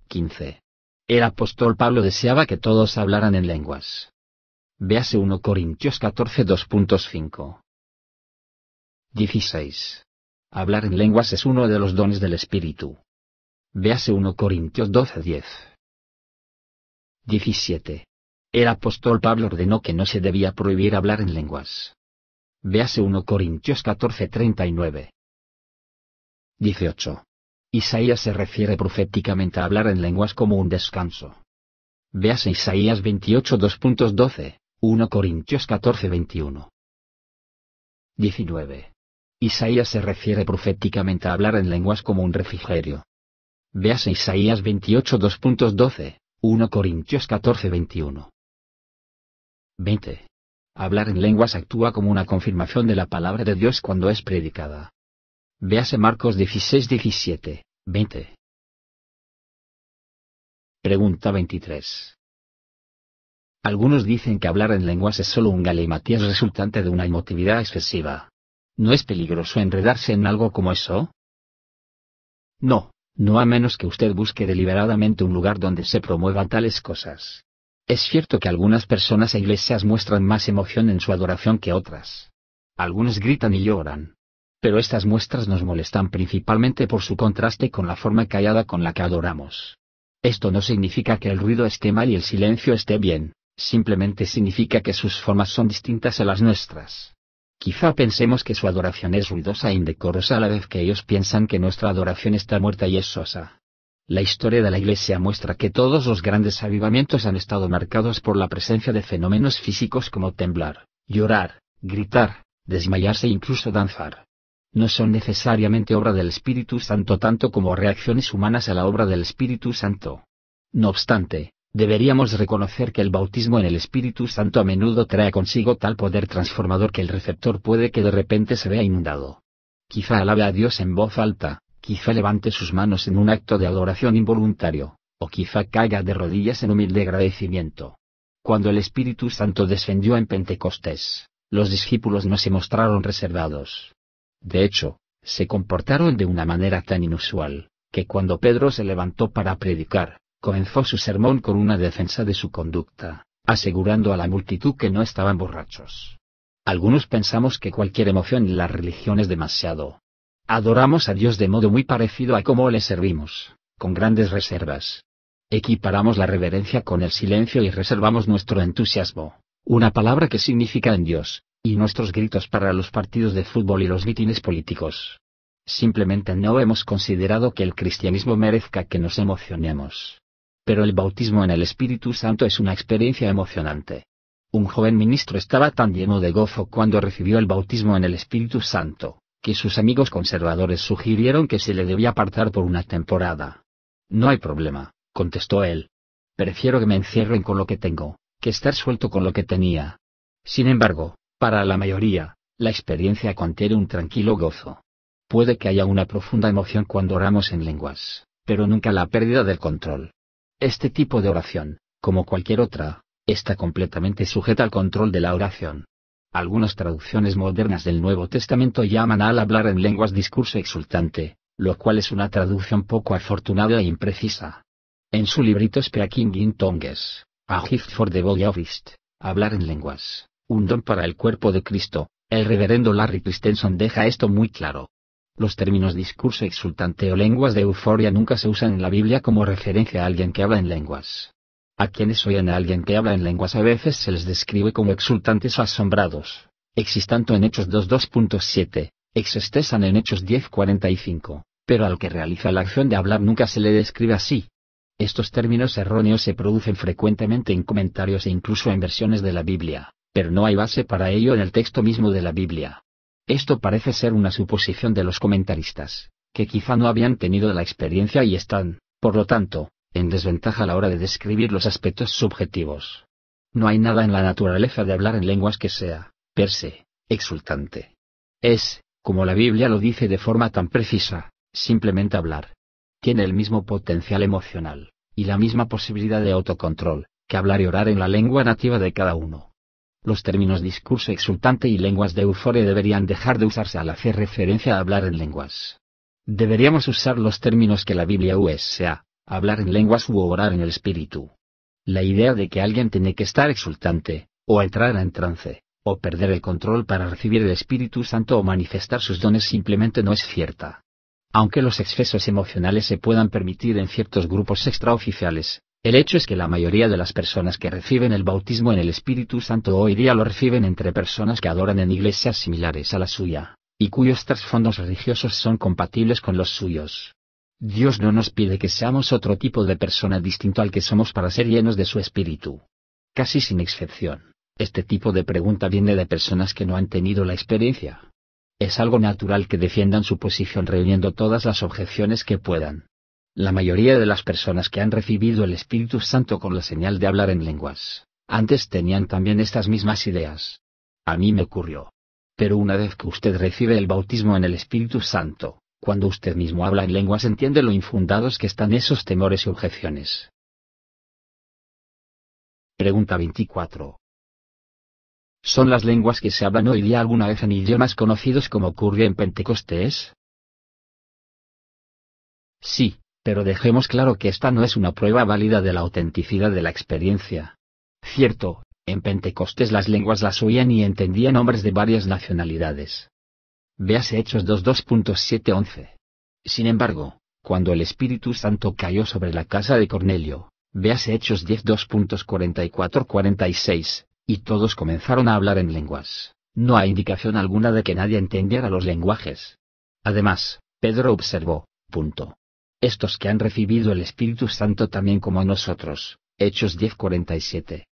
[SPEAKER 2] 15. El apóstol Pablo deseaba que todos hablaran en
[SPEAKER 1] lenguas. Véase 1 Corintios 14 2.5. 16. Hablar en lenguas es uno de los dones del Espíritu.
[SPEAKER 2] Véase 1 Corintios 12:10. 17. El apóstol Pablo ordenó que no se debía prohibir hablar en lenguas. Véase 1 Corintios 14:39. 18. Isaías se refiere proféticamente a hablar en lenguas como un descanso. Véase Isaías 28 2.12, 1 Corintios 14 21. 19. Isaías se refiere proféticamente a hablar en lenguas como un refrigerio. Véase Isaías 28 2.12, 1 Corintios 14:21. 20. Hablar en lenguas actúa como una confirmación de la palabra de Dios cuando es predicada. Véase Marcos 16 17, 20.
[SPEAKER 1] Pregunta 23.
[SPEAKER 2] Algunos dicen que hablar en lenguas es solo un galimatías resultante de una emotividad excesiva. ¿No es peligroso enredarse en algo como eso? No, no a menos que usted busque deliberadamente un lugar donde se promuevan tales cosas. Es cierto que algunas personas e iglesias muestran más emoción en su adoración que otras. Algunos gritan y lloran. Pero estas muestras nos molestan principalmente por su contraste con la forma callada con la que adoramos. Esto no significa que el ruido esté mal y el silencio esté bien, simplemente significa que sus formas son distintas a las nuestras. Quizá pensemos que su adoración es ruidosa e indecorosa a la vez que ellos piensan que nuestra adoración está muerta y es sosa. La historia de la Iglesia muestra que todos los grandes avivamientos han estado marcados por la presencia de fenómenos físicos como temblar, llorar, gritar, desmayarse e incluso danzar. No son necesariamente obra del Espíritu Santo tanto como reacciones humanas a la obra del Espíritu Santo. No obstante, Deberíamos reconocer que el bautismo en el Espíritu Santo a menudo trae consigo tal poder transformador que el receptor puede que de repente se vea inundado. Quizá alabe a Dios en voz alta, quizá levante sus manos en un acto de adoración involuntario, o quizá caiga de rodillas en humilde agradecimiento. Cuando el Espíritu Santo descendió en Pentecostés, los discípulos no se mostraron reservados. De hecho, se comportaron de una manera tan inusual, que cuando Pedro se levantó para predicar, comenzó su sermón con una defensa de su conducta, asegurando a la multitud que no estaban borrachos. Algunos pensamos que cualquier emoción en la religión es demasiado. Adoramos a Dios de modo muy parecido a cómo le servimos, con grandes reservas. Equiparamos la reverencia con el silencio y reservamos nuestro entusiasmo, una palabra que significa en Dios, y nuestros gritos para los partidos de fútbol y los mítines políticos. Simplemente no hemos considerado que el cristianismo merezca que nos emocionemos pero el bautismo en el Espíritu Santo es una experiencia emocionante. Un joven ministro estaba tan lleno de gozo cuando recibió el bautismo en el Espíritu Santo, que sus amigos conservadores sugirieron que se le debía apartar por una temporada. No hay problema, contestó él. Prefiero que me encierren con lo que tengo, que estar suelto con lo que tenía. Sin embargo, para la mayoría, la experiencia contiene un tranquilo gozo. Puede que haya una profunda emoción cuando oramos en lenguas, pero nunca la pérdida del control. Este tipo de oración, como cualquier otra, está completamente sujeta al control de la oración. Algunas traducciones modernas del Nuevo Testamento llaman al hablar en lenguas discurso exultante, lo cual es una traducción poco afortunada e imprecisa. En su librito Speaking in Tongues, A Gift for the Body of Christ, Hablar en lenguas, un don para el cuerpo de Cristo, el reverendo Larry Christensen deja esto muy claro. Los términos discurso exultante o lenguas de euforia nunca se usan en la Biblia como referencia a alguien que habla en lenguas. A quienes oyen a alguien que habla en lenguas a veces se les describe como exultantes o asombrados. existanto en Hechos 2.2.7, exestesan en Hechos 10.45, pero al que realiza la acción de hablar nunca se le describe así. Estos términos erróneos se producen frecuentemente en comentarios e incluso en versiones de la Biblia, pero no hay base para ello en el texto mismo de la Biblia. Esto parece ser una suposición de los comentaristas, que quizá no habían tenido la experiencia y están, por lo tanto, en desventaja a la hora de describir los aspectos subjetivos. No hay nada en la naturaleza de hablar en lenguas que sea, per se, exultante. Es, como la Biblia lo dice de forma tan precisa, simplemente hablar. Tiene el mismo potencial emocional, y la misma posibilidad de autocontrol, que hablar y orar en la lengua nativa de cada uno. Los términos discurso exultante y lenguas de euforia deberían dejar de usarse al hacer referencia a hablar en lenguas. Deberíamos usar los términos que la Biblia usa, hablar en lenguas u orar en el espíritu. La idea de que alguien tiene que estar exultante, o entrar en trance, o perder el control para recibir el Espíritu Santo o manifestar sus dones simplemente no es cierta. Aunque los excesos emocionales se puedan permitir en ciertos grupos extraoficiales, el hecho es que la mayoría de las personas que reciben el bautismo en el Espíritu Santo hoy día lo reciben entre personas que adoran en iglesias similares a la suya, y cuyos trasfondos religiosos son compatibles con los suyos. Dios no nos pide que seamos otro tipo de persona distinto al que somos para ser llenos de su Espíritu. Casi sin excepción, este tipo de pregunta viene de personas que no han tenido la experiencia. Es algo natural que defiendan su posición reuniendo todas las objeciones que puedan la mayoría de las personas que han recibido el Espíritu Santo con la señal de hablar en lenguas, antes tenían también estas mismas ideas. A mí me ocurrió. Pero una vez que usted recibe el bautismo en el Espíritu Santo, cuando usted mismo habla en lenguas entiende lo infundados que están esos temores y objeciones. Pregunta 24.
[SPEAKER 1] ¿Son las lenguas que se hablan hoy día alguna vez en idiomas conocidos como
[SPEAKER 2] ocurre en Pentecostés? Sí, pero dejemos claro que esta no es una prueba válida de la autenticidad de la experiencia. Cierto, en Pentecostés las lenguas las oían y entendían hombres de varias nacionalidades. Véase Hechos 2.2.711. 11 Sin embargo, cuando el Espíritu Santo cayó sobre la casa de Cornelio, véase Hechos 10.2.4446, 46 y todos comenzaron a hablar en lenguas. No hay indicación alguna de que nadie entendiera los lenguajes. Además, Pedro observó, punto estos que han recibido el Espíritu Santo también como nosotros. Hechos 10:47.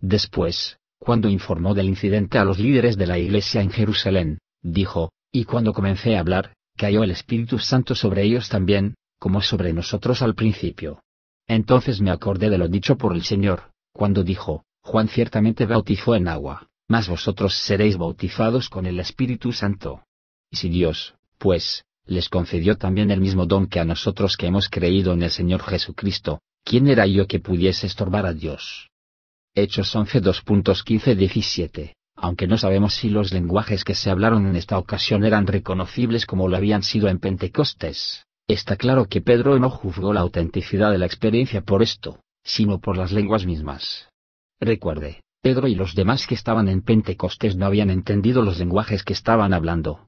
[SPEAKER 2] Después, cuando informó del incidente a los líderes de la iglesia en Jerusalén, dijo, y cuando comencé a hablar, cayó el Espíritu Santo sobre ellos también, como sobre nosotros al principio. Entonces me acordé de lo dicho por el Señor, cuando dijo, Juan ciertamente bautizó en agua, mas vosotros seréis bautizados con el Espíritu Santo. Y Si Dios, pues, les concedió también el mismo don que a nosotros que hemos creído en el Señor Jesucristo, ¿quién era yo que pudiese estorbar a Dios? Hechos 11 2.15 17 aunque no sabemos si los lenguajes que se hablaron en esta ocasión eran reconocibles como lo habían sido en Pentecostés. Está claro que Pedro no juzgó la autenticidad de la experiencia por esto, sino por las lenguas mismas. Recuerde, Pedro y los demás que estaban en Pentecostés no habían entendido los lenguajes que estaban hablando,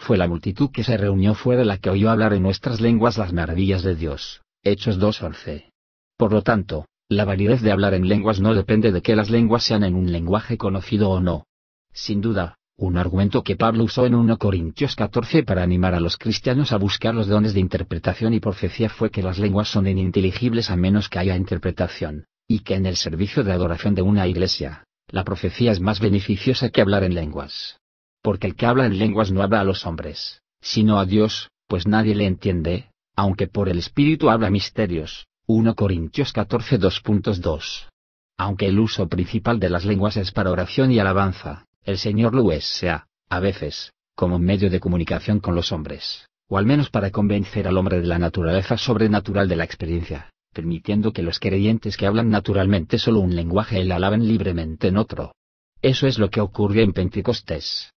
[SPEAKER 2] fue la multitud que se reunió fuera la que oyó hablar en nuestras lenguas las maravillas de Dios. Hechos 2.11. Por lo tanto, la validez de hablar en lenguas no depende de que las lenguas sean en un lenguaje conocido o no. Sin duda, un argumento que Pablo usó en 1 Corintios 14 para animar a los cristianos a buscar los dones de interpretación y profecía fue que las lenguas son ininteligibles a menos que haya interpretación, y que en el servicio de adoración de una iglesia, la profecía es más beneficiosa que hablar en lenguas porque el que habla en lenguas no habla a los hombres, sino a Dios, pues nadie le entiende, aunque por el Espíritu habla misterios. 1 Corintios 14 2.2. Aunque el uso principal de las lenguas es para oración y alabanza, el Señor lo usa, a veces, como medio de comunicación con los hombres, o al menos para convencer al hombre de la naturaleza sobrenatural de la experiencia, permitiendo que los creyentes que hablan naturalmente solo un lenguaje el alaben libremente en otro. Eso es lo que ocurre en Pentecostés.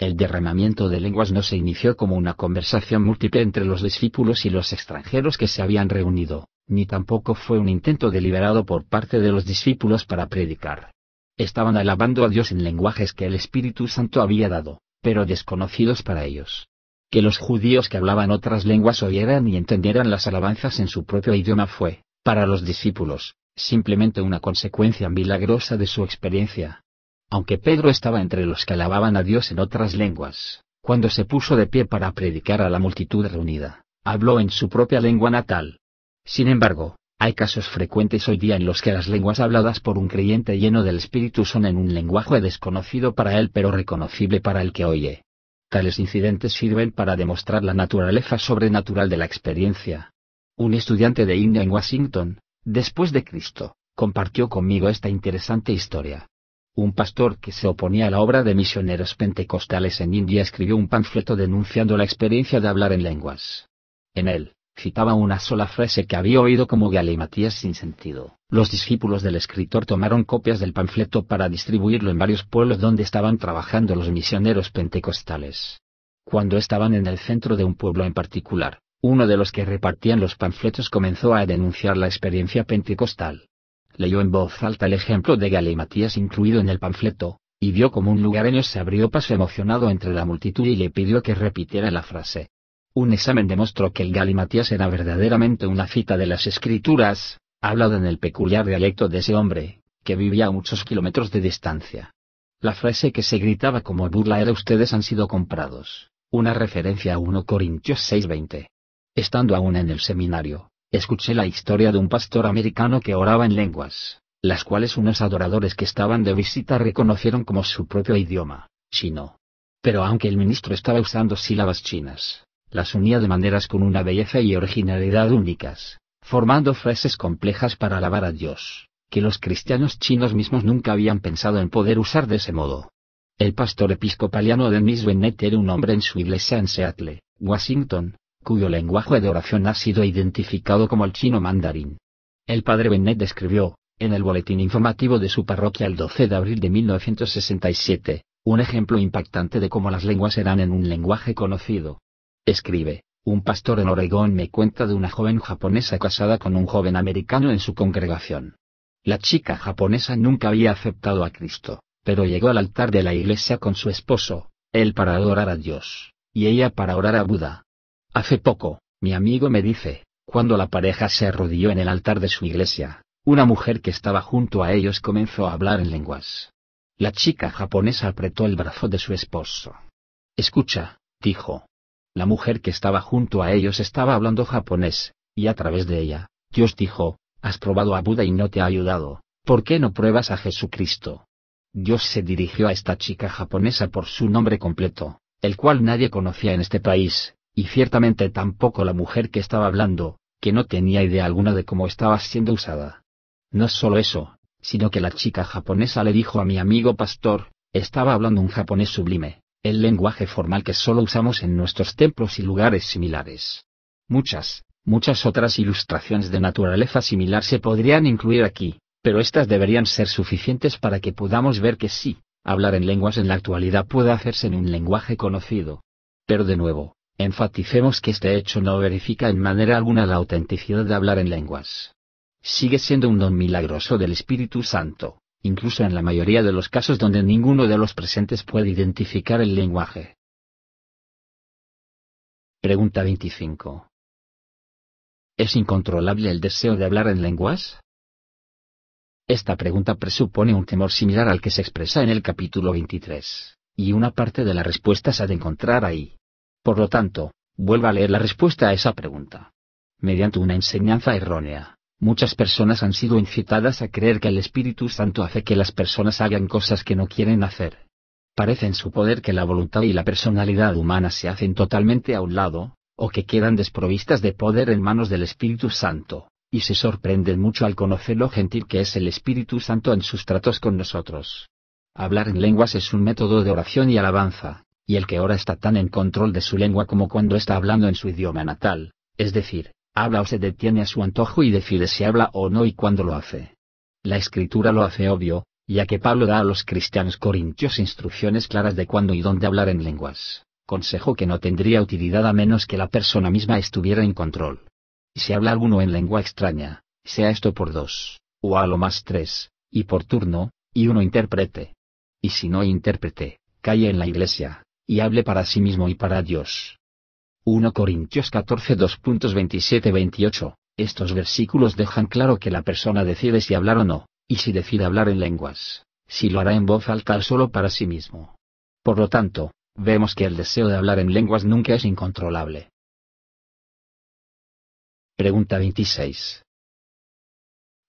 [SPEAKER 2] El derramamiento de lenguas no se inició como una conversación múltiple entre los discípulos y los extranjeros que se habían reunido, ni tampoco fue un intento deliberado por parte de los discípulos para predicar. Estaban alabando a Dios en lenguajes que el Espíritu Santo había dado, pero desconocidos para ellos. Que los judíos que hablaban otras lenguas oyeran y entendieran las alabanzas en su propio idioma fue, para los discípulos, simplemente una consecuencia milagrosa de su experiencia, aunque Pedro estaba entre los que alababan a Dios en otras lenguas, cuando se puso de pie para predicar a la multitud reunida, habló en su propia lengua natal. Sin embargo, hay casos frecuentes hoy día en los que las lenguas habladas por un creyente lleno del Espíritu son en un lenguaje desconocido para él pero reconocible para el que oye. Tales incidentes sirven para demostrar la naturaleza sobrenatural de la experiencia. Un estudiante de India en Washington, después de Cristo, compartió conmigo esta interesante historia un pastor que se oponía a la obra de misioneros pentecostales en India escribió un panfleto denunciando la experiencia de hablar en lenguas. En él, citaba una sola frase que había oído como galimatías sin sentido. Los discípulos del escritor tomaron copias del panfleto para distribuirlo en varios pueblos donde estaban trabajando los misioneros pentecostales. Cuando estaban en el centro de un pueblo en particular, uno de los que repartían los panfletos comenzó a denunciar la experiencia pentecostal leyó en voz alta el ejemplo de Galimatías incluido en el panfleto, y vio como un lugareño se abrió paso emocionado entre la multitud y le pidió que repitiera la frase. Un examen demostró que el Galimatías era verdaderamente una cita de las Escrituras, hablada en el peculiar dialecto de ese hombre, que vivía a muchos kilómetros de distancia. La frase que se gritaba como burla era ustedes han sido comprados, una referencia a 1 Corintios 6:20. Estando aún en el seminario, escuché la historia de un pastor americano que oraba en lenguas, las cuales unos adoradores que estaban de visita reconocieron como su propio idioma, chino. Pero aunque el ministro estaba usando sílabas chinas, las unía de maneras con una belleza y originalidad únicas, formando frases complejas para alabar a Dios, que los cristianos chinos mismos nunca habían pensado en poder usar de ese modo. El pastor episcopaliano Dennis Bennett era un hombre en su iglesia en Seattle, Washington, cuyo lenguaje de oración ha sido identificado como el chino mandarín. El padre Bennett describió, en el boletín informativo de su parroquia el 12 de abril de 1967, un ejemplo impactante de cómo las lenguas eran en un lenguaje conocido. Escribe, un pastor en Oregón me cuenta de una joven japonesa casada con un joven americano en su congregación. La chica japonesa nunca había aceptado a Cristo, pero llegó al altar de la iglesia con su esposo, él para adorar a Dios, y ella para orar a Buda. Hace poco, mi amigo me dice, cuando la pareja se arrodilló en el altar de su iglesia, una mujer que estaba junto a ellos comenzó a hablar en lenguas. La chica japonesa apretó el brazo de su esposo. Escucha, dijo. La mujer que estaba junto a ellos estaba hablando japonés, y a través de ella, Dios dijo, has probado a Buda y no te ha ayudado, ¿por qué no pruebas a Jesucristo? Dios se dirigió a esta chica japonesa por su nombre completo, el cual nadie conocía en este país, y ciertamente tampoco la mujer que estaba hablando, que no tenía idea alguna de cómo estaba siendo usada. No solo eso, sino que la chica japonesa le dijo a mi amigo pastor, estaba hablando un japonés sublime, el lenguaje formal que solo usamos en nuestros templos y lugares similares. Muchas, muchas otras ilustraciones de naturaleza similar se podrían incluir aquí, pero estas deberían ser suficientes para que podamos ver que sí, hablar en lenguas en la actualidad puede hacerse en un lenguaje conocido. Pero de nuevo, Enfaticemos que este hecho no verifica en manera alguna la autenticidad de hablar en lenguas. Sigue siendo un don milagroso del Espíritu Santo, incluso en la mayoría de los casos donde ninguno de los presentes puede identificar el lenguaje.
[SPEAKER 1] Pregunta 25. ¿Es incontrolable el
[SPEAKER 2] deseo de hablar en lenguas? Esta pregunta presupone un temor similar al que se expresa en el capítulo 23, y una parte de la respuesta se ha de encontrar ahí. Por lo tanto, vuelva a leer la respuesta a esa pregunta. Mediante una enseñanza errónea, muchas personas han sido incitadas a creer que el Espíritu Santo hace que las personas hagan cosas que no quieren hacer. Parece en su poder que la voluntad y la personalidad humana se hacen totalmente a un lado, o que quedan desprovistas de poder en manos del Espíritu Santo, y se sorprenden mucho al conocer lo gentil que es el Espíritu Santo en sus tratos con nosotros. Hablar en lenguas es un método de oración y alabanza, y el que ahora está tan en control de su lengua como cuando está hablando en su idioma natal, es decir, habla o se detiene a su antojo y decide si habla o no y cuándo lo hace. La escritura lo hace obvio, ya que Pablo da a los cristianos corintios instrucciones claras de cuándo y dónde hablar en lenguas, consejo que no tendría utilidad a menos que la persona misma estuviera en control. Si habla alguno en lengua extraña, sea esto por dos, o a lo más tres, y por turno, y uno intérprete. Y si no intérprete, calle en la iglesia, y hable para sí mismo y para Dios. 1 Corintios 14 2.27-28. Estos versículos dejan claro que la persona decide si hablar o no, y si decide hablar en lenguas, si lo hará en voz alta solo para sí mismo. Por lo tanto, vemos que el deseo de hablar en lenguas nunca es incontrolable. Pregunta 26.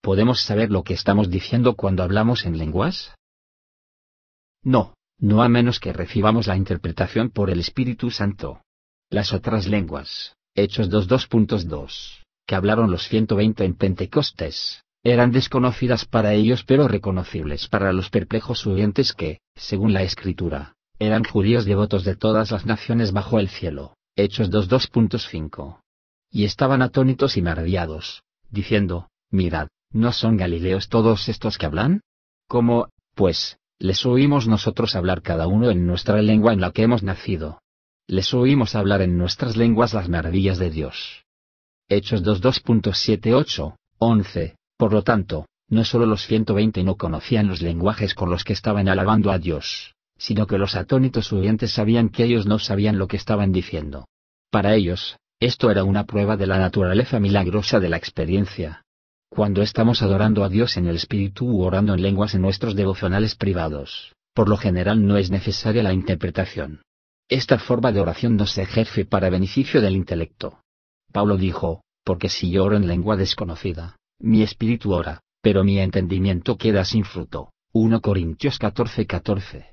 [SPEAKER 2] ¿Podemos saber lo que estamos diciendo cuando hablamos en lenguas? No, no a menos que recibamos la interpretación por el Espíritu Santo. Las otras lenguas, Hechos 2.2.2, que hablaron los 120 en Pentecostes, eran desconocidas para ellos pero reconocibles para los perplejos oyentes que, según la Escritura, eran judíos devotos de todas las naciones bajo el cielo. Hechos 2.2.5. Y estaban atónitos y maravillados, diciendo, Mirad, ¿no son galileos todos estos que hablan? ¿Cómo, pues, les oímos nosotros hablar cada uno en nuestra lengua en la que hemos nacido. Les oímos hablar en nuestras lenguas las maravillas de Dios. Hechos 2.2.78, 11. Por lo tanto, no solo los 120 no conocían los lenguajes con los que estaban alabando a Dios, sino que los atónitos oyentes sabían que ellos no sabían lo que estaban diciendo. Para ellos, esto era una prueba de la naturaleza milagrosa de la experiencia, cuando estamos adorando a Dios en el Espíritu u orando en lenguas en nuestros devocionales privados, por lo general no es necesaria la interpretación. Esta forma de oración no se ejerce para beneficio del intelecto. Pablo dijo, porque si yo oro en lengua desconocida, mi espíritu ora, pero mi entendimiento queda sin fruto. 1 Corintios 14:14 14.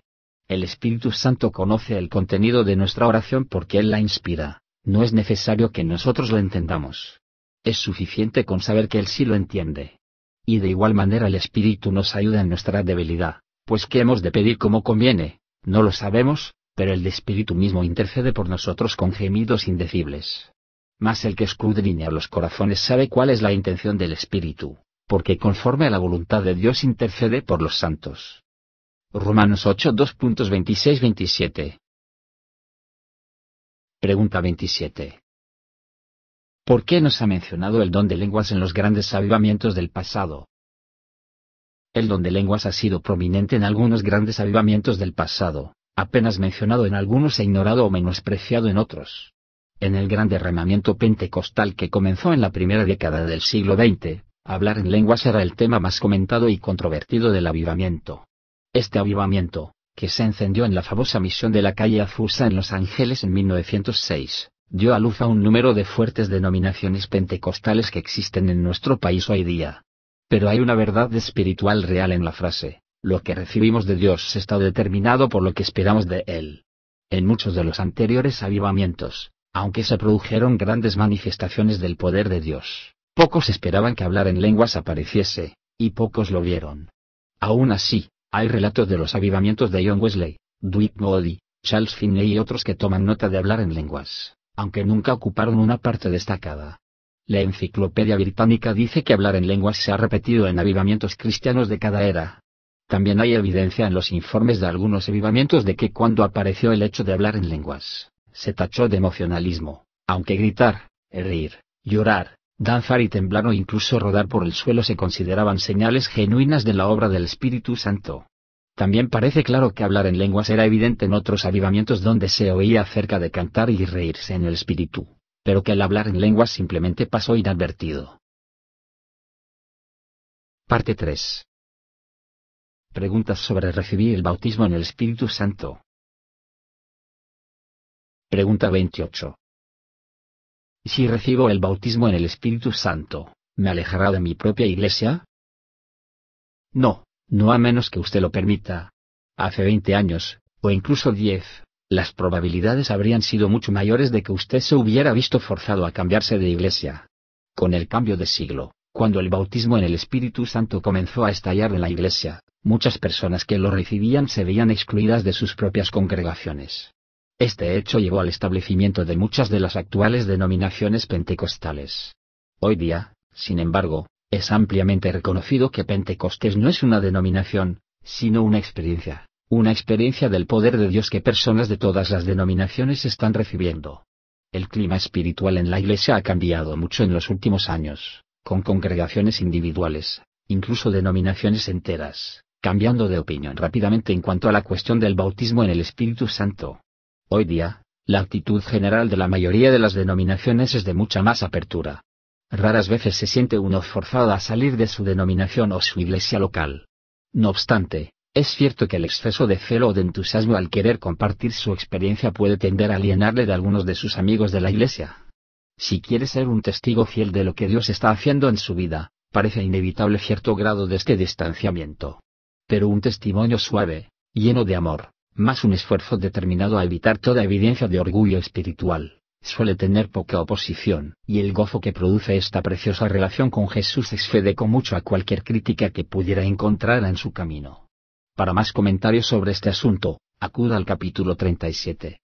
[SPEAKER 2] El Espíritu Santo conoce el contenido de nuestra oración porque Él la inspira, no es necesario que nosotros la entendamos. Es suficiente con saber que Él sí lo entiende. Y de igual manera el Espíritu nos ayuda en nuestra debilidad, pues que hemos de pedir como conviene, no lo sabemos, pero el Espíritu mismo intercede por nosotros con gemidos indecibles. Mas el que escudriña los corazones sabe cuál es la intención del Espíritu, porque conforme a la voluntad de Dios intercede por los santos. Romanos 8 27 Pregunta 27. ¿Por qué nos ha mencionado el don de lenguas en los grandes avivamientos del pasado? El don de lenguas ha sido prominente en algunos grandes avivamientos del pasado, apenas mencionado en algunos e ignorado o menospreciado en otros. En el gran derramamiento pentecostal que comenzó en la primera década del siglo XX, hablar en lenguas era el tema más comentado y controvertido del avivamiento. Este avivamiento, que se encendió en la famosa misión de la calle Azusa en Los Ángeles en 1906, dio a luz a un número de fuertes denominaciones pentecostales que existen en nuestro país hoy día. Pero hay una verdad espiritual real en la frase, lo que recibimos de Dios está determinado por lo que esperamos de Él. En muchos de los anteriores avivamientos, aunque se produjeron grandes manifestaciones del poder de Dios, pocos esperaban que hablar en lenguas apareciese, y pocos lo vieron. Aún así, hay relatos de los avivamientos de John Wesley, Dwight Moody, Charles Finney y otros que toman nota de hablar en lenguas aunque nunca ocuparon una parte destacada. La Enciclopedia Británica dice que hablar en lenguas se ha repetido en avivamientos cristianos de cada era. También hay evidencia en los informes de algunos avivamientos de que cuando apareció el hecho de hablar en lenguas, se tachó de emocionalismo, aunque gritar, reír, llorar, danzar y temblar o incluso rodar por el suelo se consideraban señales genuinas de la obra del Espíritu Santo. También parece claro que hablar en lenguas era evidente en otros avivamientos donde se oía acerca de cantar y reírse en el espíritu, pero que el hablar en lenguas simplemente pasó inadvertido.
[SPEAKER 1] Parte 3. Preguntas sobre recibir el bautismo en el Espíritu Santo. Pregunta 28. Si recibo el bautismo en el Espíritu Santo, ¿me
[SPEAKER 2] alejará de mi propia iglesia? No no a menos que usted lo permita. Hace 20 años, o incluso 10, las probabilidades habrían sido mucho mayores de que usted se hubiera visto forzado a cambiarse de iglesia. Con el cambio de siglo, cuando el bautismo en el Espíritu Santo comenzó a estallar en la iglesia, muchas personas que lo recibían se veían excluidas de sus propias congregaciones. Este hecho llevó al establecimiento de muchas de las actuales denominaciones pentecostales. Hoy día, sin embargo, es ampliamente reconocido que Pentecostés no es una denominación, sino una experiencia, una experiencia del poder de Dios que personas de todas las denominaciones están recibiendo. El clima espiritual en la Iglesia ha cambiado mucho en los últimos años, con congregaciones individuales, incluso denominaciones enteras, cambiando de opinión rápidamente en cuanto a la cuestión del bautismo en el Espíritu Santo. Hoy día, la actitud general de la mayoría de las denominaciones es de mucha más apertura, raras veces se siente uno forzado a salir de su denominación o su iglesia local. No obstante, es cierto que el exceso de celo o de entusiasmo al querer compartir su experiencia puede tender a alienarle de algunos de sus amigos de la iglesia. Si quiere ser un testigo fiel de lo que Dios está haciendo en su vida, parece inevitable cierto grado de este distanciamiento. Pero un testimonio suave, lleno de amor, más un esfuerzo determinado a evitar toda evidencia de orgullo espiritual suele tener poca oposición, y el gozo que produce esta preciosa relación con Jesús excede con mucho a cualquier crítica que pudiera encontrar en su camino. Para más comentarios sobre este asunto, acuda al capítulo 37.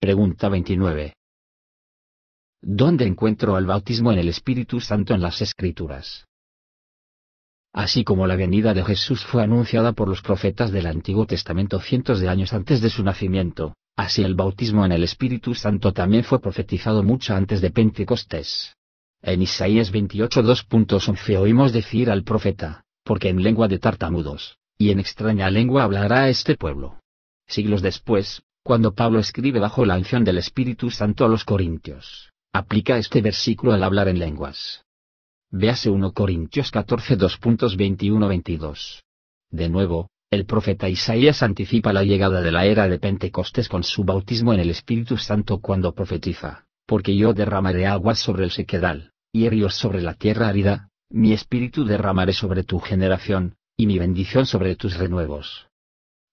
[SPEAKER 1] Pregunta 29. ¿Dónde encuentro al bautismo
[SPEAKER 2] en el Espíritu Santo en las Escrituras? Así como la venida de Jesús fue anunciada por los profetas del Antiguo Testamento cientos de años antes de su nacimiento, Así el bautismo en el Espíritu Santo también fue profetizado mucho antes de Pentecostés. En Isaías 28 2.11 oímos decir al profeta, porque en lengua de tartamudos, y en extraña lengua hablará este pueblo. Siglos después, cuando Pablo escribe bajo la unción del Espíritu Santo a los Corintios, aplica este versículo al hablar en lenguas. Véase 1 Corintios 14 2.21-22. De nuevo, el profeta Isaías anticipa la llegada de la era de Pentecostés con su bautismo en el Espíritu Santo cuando profetiza, porque yo derramaré aguas sobre el sequedal, y ríos sobre la tierra árida, mi espíritu derramaré sobre tu generación, y mi bendición sobre tus renuevos.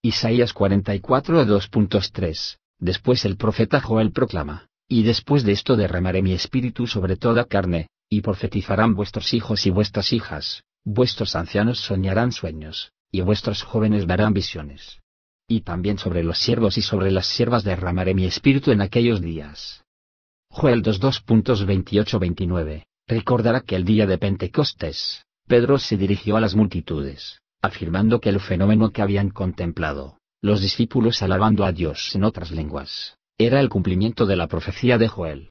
[SPEAKER 2] Isaías 44 2.3. Después el profeta Joel proclama, y después de esto derramaré mi espíritu sobre toda carne, y profetizarán vuestros hijos y vuestras hijas, vuestros ancianos soñarán sueños, y vuestros jóvenes darán visiones. Y también sobre los siervos y sobre las siervas derramaré mi espíritu en aquellos días. Joel 228 29 recordará que el día de Pentecostés, Pedro se dirigió a las multitudes, afirmando que el fenómeno que habían contemplado, los discípulos alabando a Dios en otras lenguas, era el cumplimiento de la profecía de Joel.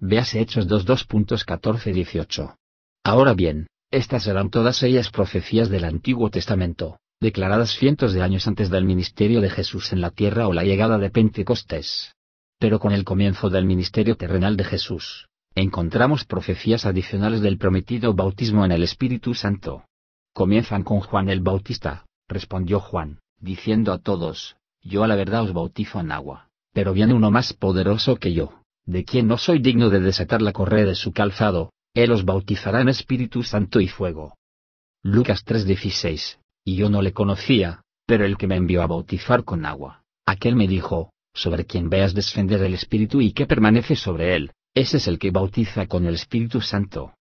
[SPEAKER 2] Véase Hechos 2.2.14-18. Ahora bien, estas eran todas ellas profecías del Antiguo Testamento, declaradas cientos de años antes del ministerio de Jesús en la tierra o la llegada de Pentecostés. Pero con el comienzo del ministerio terrenal de Jesús, encontramos profecías adicionales del prometido bautismo en el Espíritu Santo. Comienzan con Juan el Bautista, respondió Juan, diciendo a todos, Yo a la verdad os bautizo en agua, pero viene uno más poderoso que yo, de quien no soy digno de desatar la correa de su calzado, él os bautizará en Espíritu Santo y fuego. Lucas 3:16, y yo no le conocía, pero el que me envió a bautizar con agua, aquel me dijo, sobre quien veas descender el Espíritu y que permanece sobre él, ese es el que bautiza con el Espíritu Santo.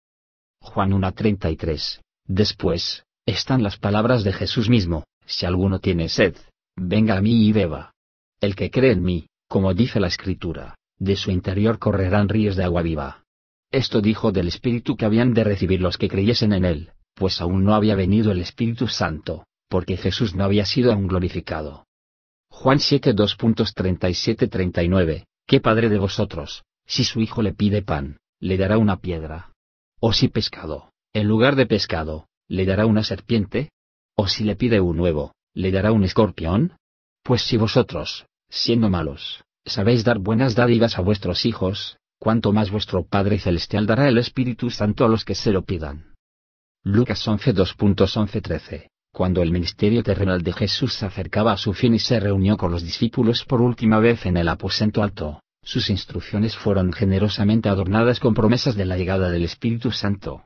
[SPEAKER 2] Juan 1:33. Después, están las palabras de Jesús mismo, si alguno tiene sed, venga a mí y beba. El que cree en mí, como dice la Escritura, de su interior correrán ríos de agua viva. Esto dijo del Espíritu que habían de recibir los que creyesen en él, pues aún no había venido el Espíritu Santo, porque Jesús no había sido aún glorificado. Juan 7 39 ¿Qué padre de vosotros, si su hijo le pide pan, le dará una piedra? ¿O si pescado, en lugar de pescado, le dará una serpiente? ¿O si le pide un huevo, le dará un escorpión? Pues si vosotros, siendo malos, sabéis dar buenas dádivas a vuestros hijos, cuanto más vuestro Padre Celestial dará el Espíritu Santo a los que se lo pidan. Lucas 2.11-13, Cuando el ministerio terrenal de Jesús se acercaba a su fin y se reunió con los discípulos por última vez en el aposento alto, sus instrucciones fueron generosamente adornadas con promesas de la llegada del Espíritu Santo.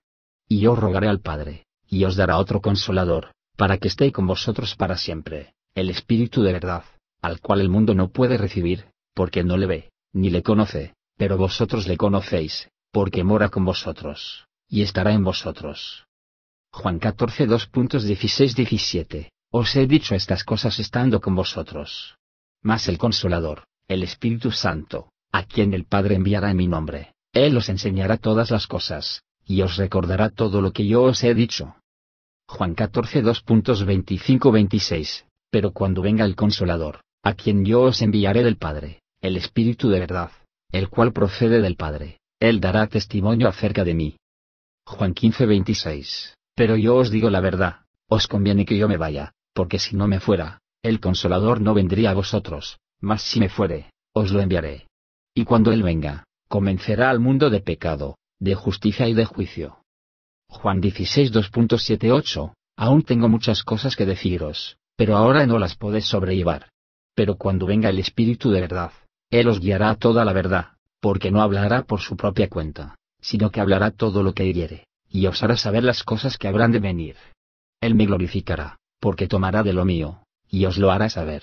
[SPEAKER 2] Y yo rogaré al Padre, y os dará otro consolador, para que esté con vosotros para siempre, el Espíritu de verdad, al cual el mundo no puede recibir, porque no le ve, ni le conoce, pero vosotros le conocéis, porque mora con vosotros, y estará en vosotros. Juan 14 2.16 17. Os he dicho estas cosas estando con vosotros. Mas el Consolador, el Espíritu Santo, a quien el Padre enviará en mi nombre, Él os enseñará todas las cosas, y os recordará todo lo que yo os he dicho. Juan 14 2.25-26, pero cuando venga el Consolador, a quien yo os enviaré del Padre, el Espíritu de verdad, el cual procede del Padre. Él dará testimonio acerca de mí. Juan 26, Pero yo os digo la verdad, os conviene que yo me vaya, porque si no me fuera, el consolador no vendría a vosotros, mas si me fuere, os lo enviaré. Y cuando él venga, comenzará al mundo de pecado, de justicia y de juicio. Juan 16 2.78, aún tengo muchas cosas que deciros, pero ahora no las podéis sobrellevar. Pero cuando venga el Espíritu de verdad, él os guiará toda la verdad, porque no hablará por su propia cuenta, sino que hablará todo lo que hiriere, y os hará saber las cosas que habrán de venir. Él me glorificará, porque tomará de lo mío, y os lo hará saber.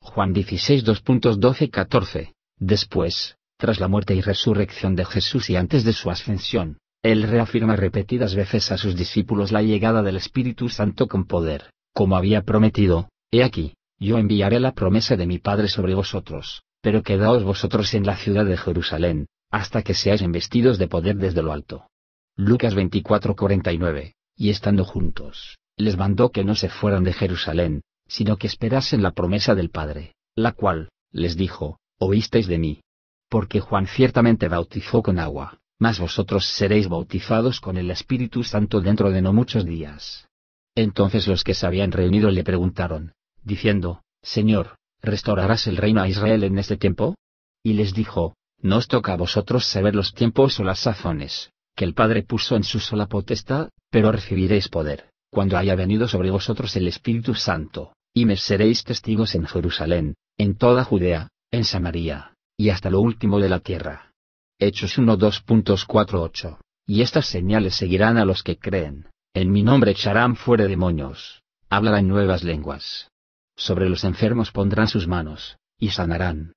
[SPEAKER 2] Juan 16 2.12 14. Después, tras la muerte y resurrección de Jesús y antes de su ascensión, él reafirma repetidas veces a sus discípulos la llegada del Espíritu Santo con poder, como había prometido, he aquí, yo enviaré la promesa de mi Padre sobre vosotros, pero quedaos vosotros en la ciudad de Jerusalén, hasta que seáis investidos de poder desde lo alto. Lucas 24:49, y estando juntos, les mandó que no se fueran de Jerusalén, sino que esperasen la promesa del Padre, la cual, les dijo, oísteis de mí. Porque Juan ciertamente bautizó con agua, mas vosotros seréis bautizados con el Espíritu Santo dentro de no muchos días. Entonces los que se habían reunido le preguntaron, diciendo, Señor, ¿Restaurarás el reino a Israel en este tiempo? Y les dijo, No os toca a vosotros saber los tiempos o las sazones, que el Padre puso en su sola potestad, pero recibiréis poder, cuando haya venido sobre vosotros el Espíritu Santo, y me seréis testigos en Jerusalén, en toda Judea, en Samaria, y hasta lo último de la tierra. Hechos 1.2.48. Y estas señales seguirán a los que creen. En mi nombre echarán fuera demonios, hablarán nuevas lenguas, sobre los enfermos pondrán sus manos, y sanarán.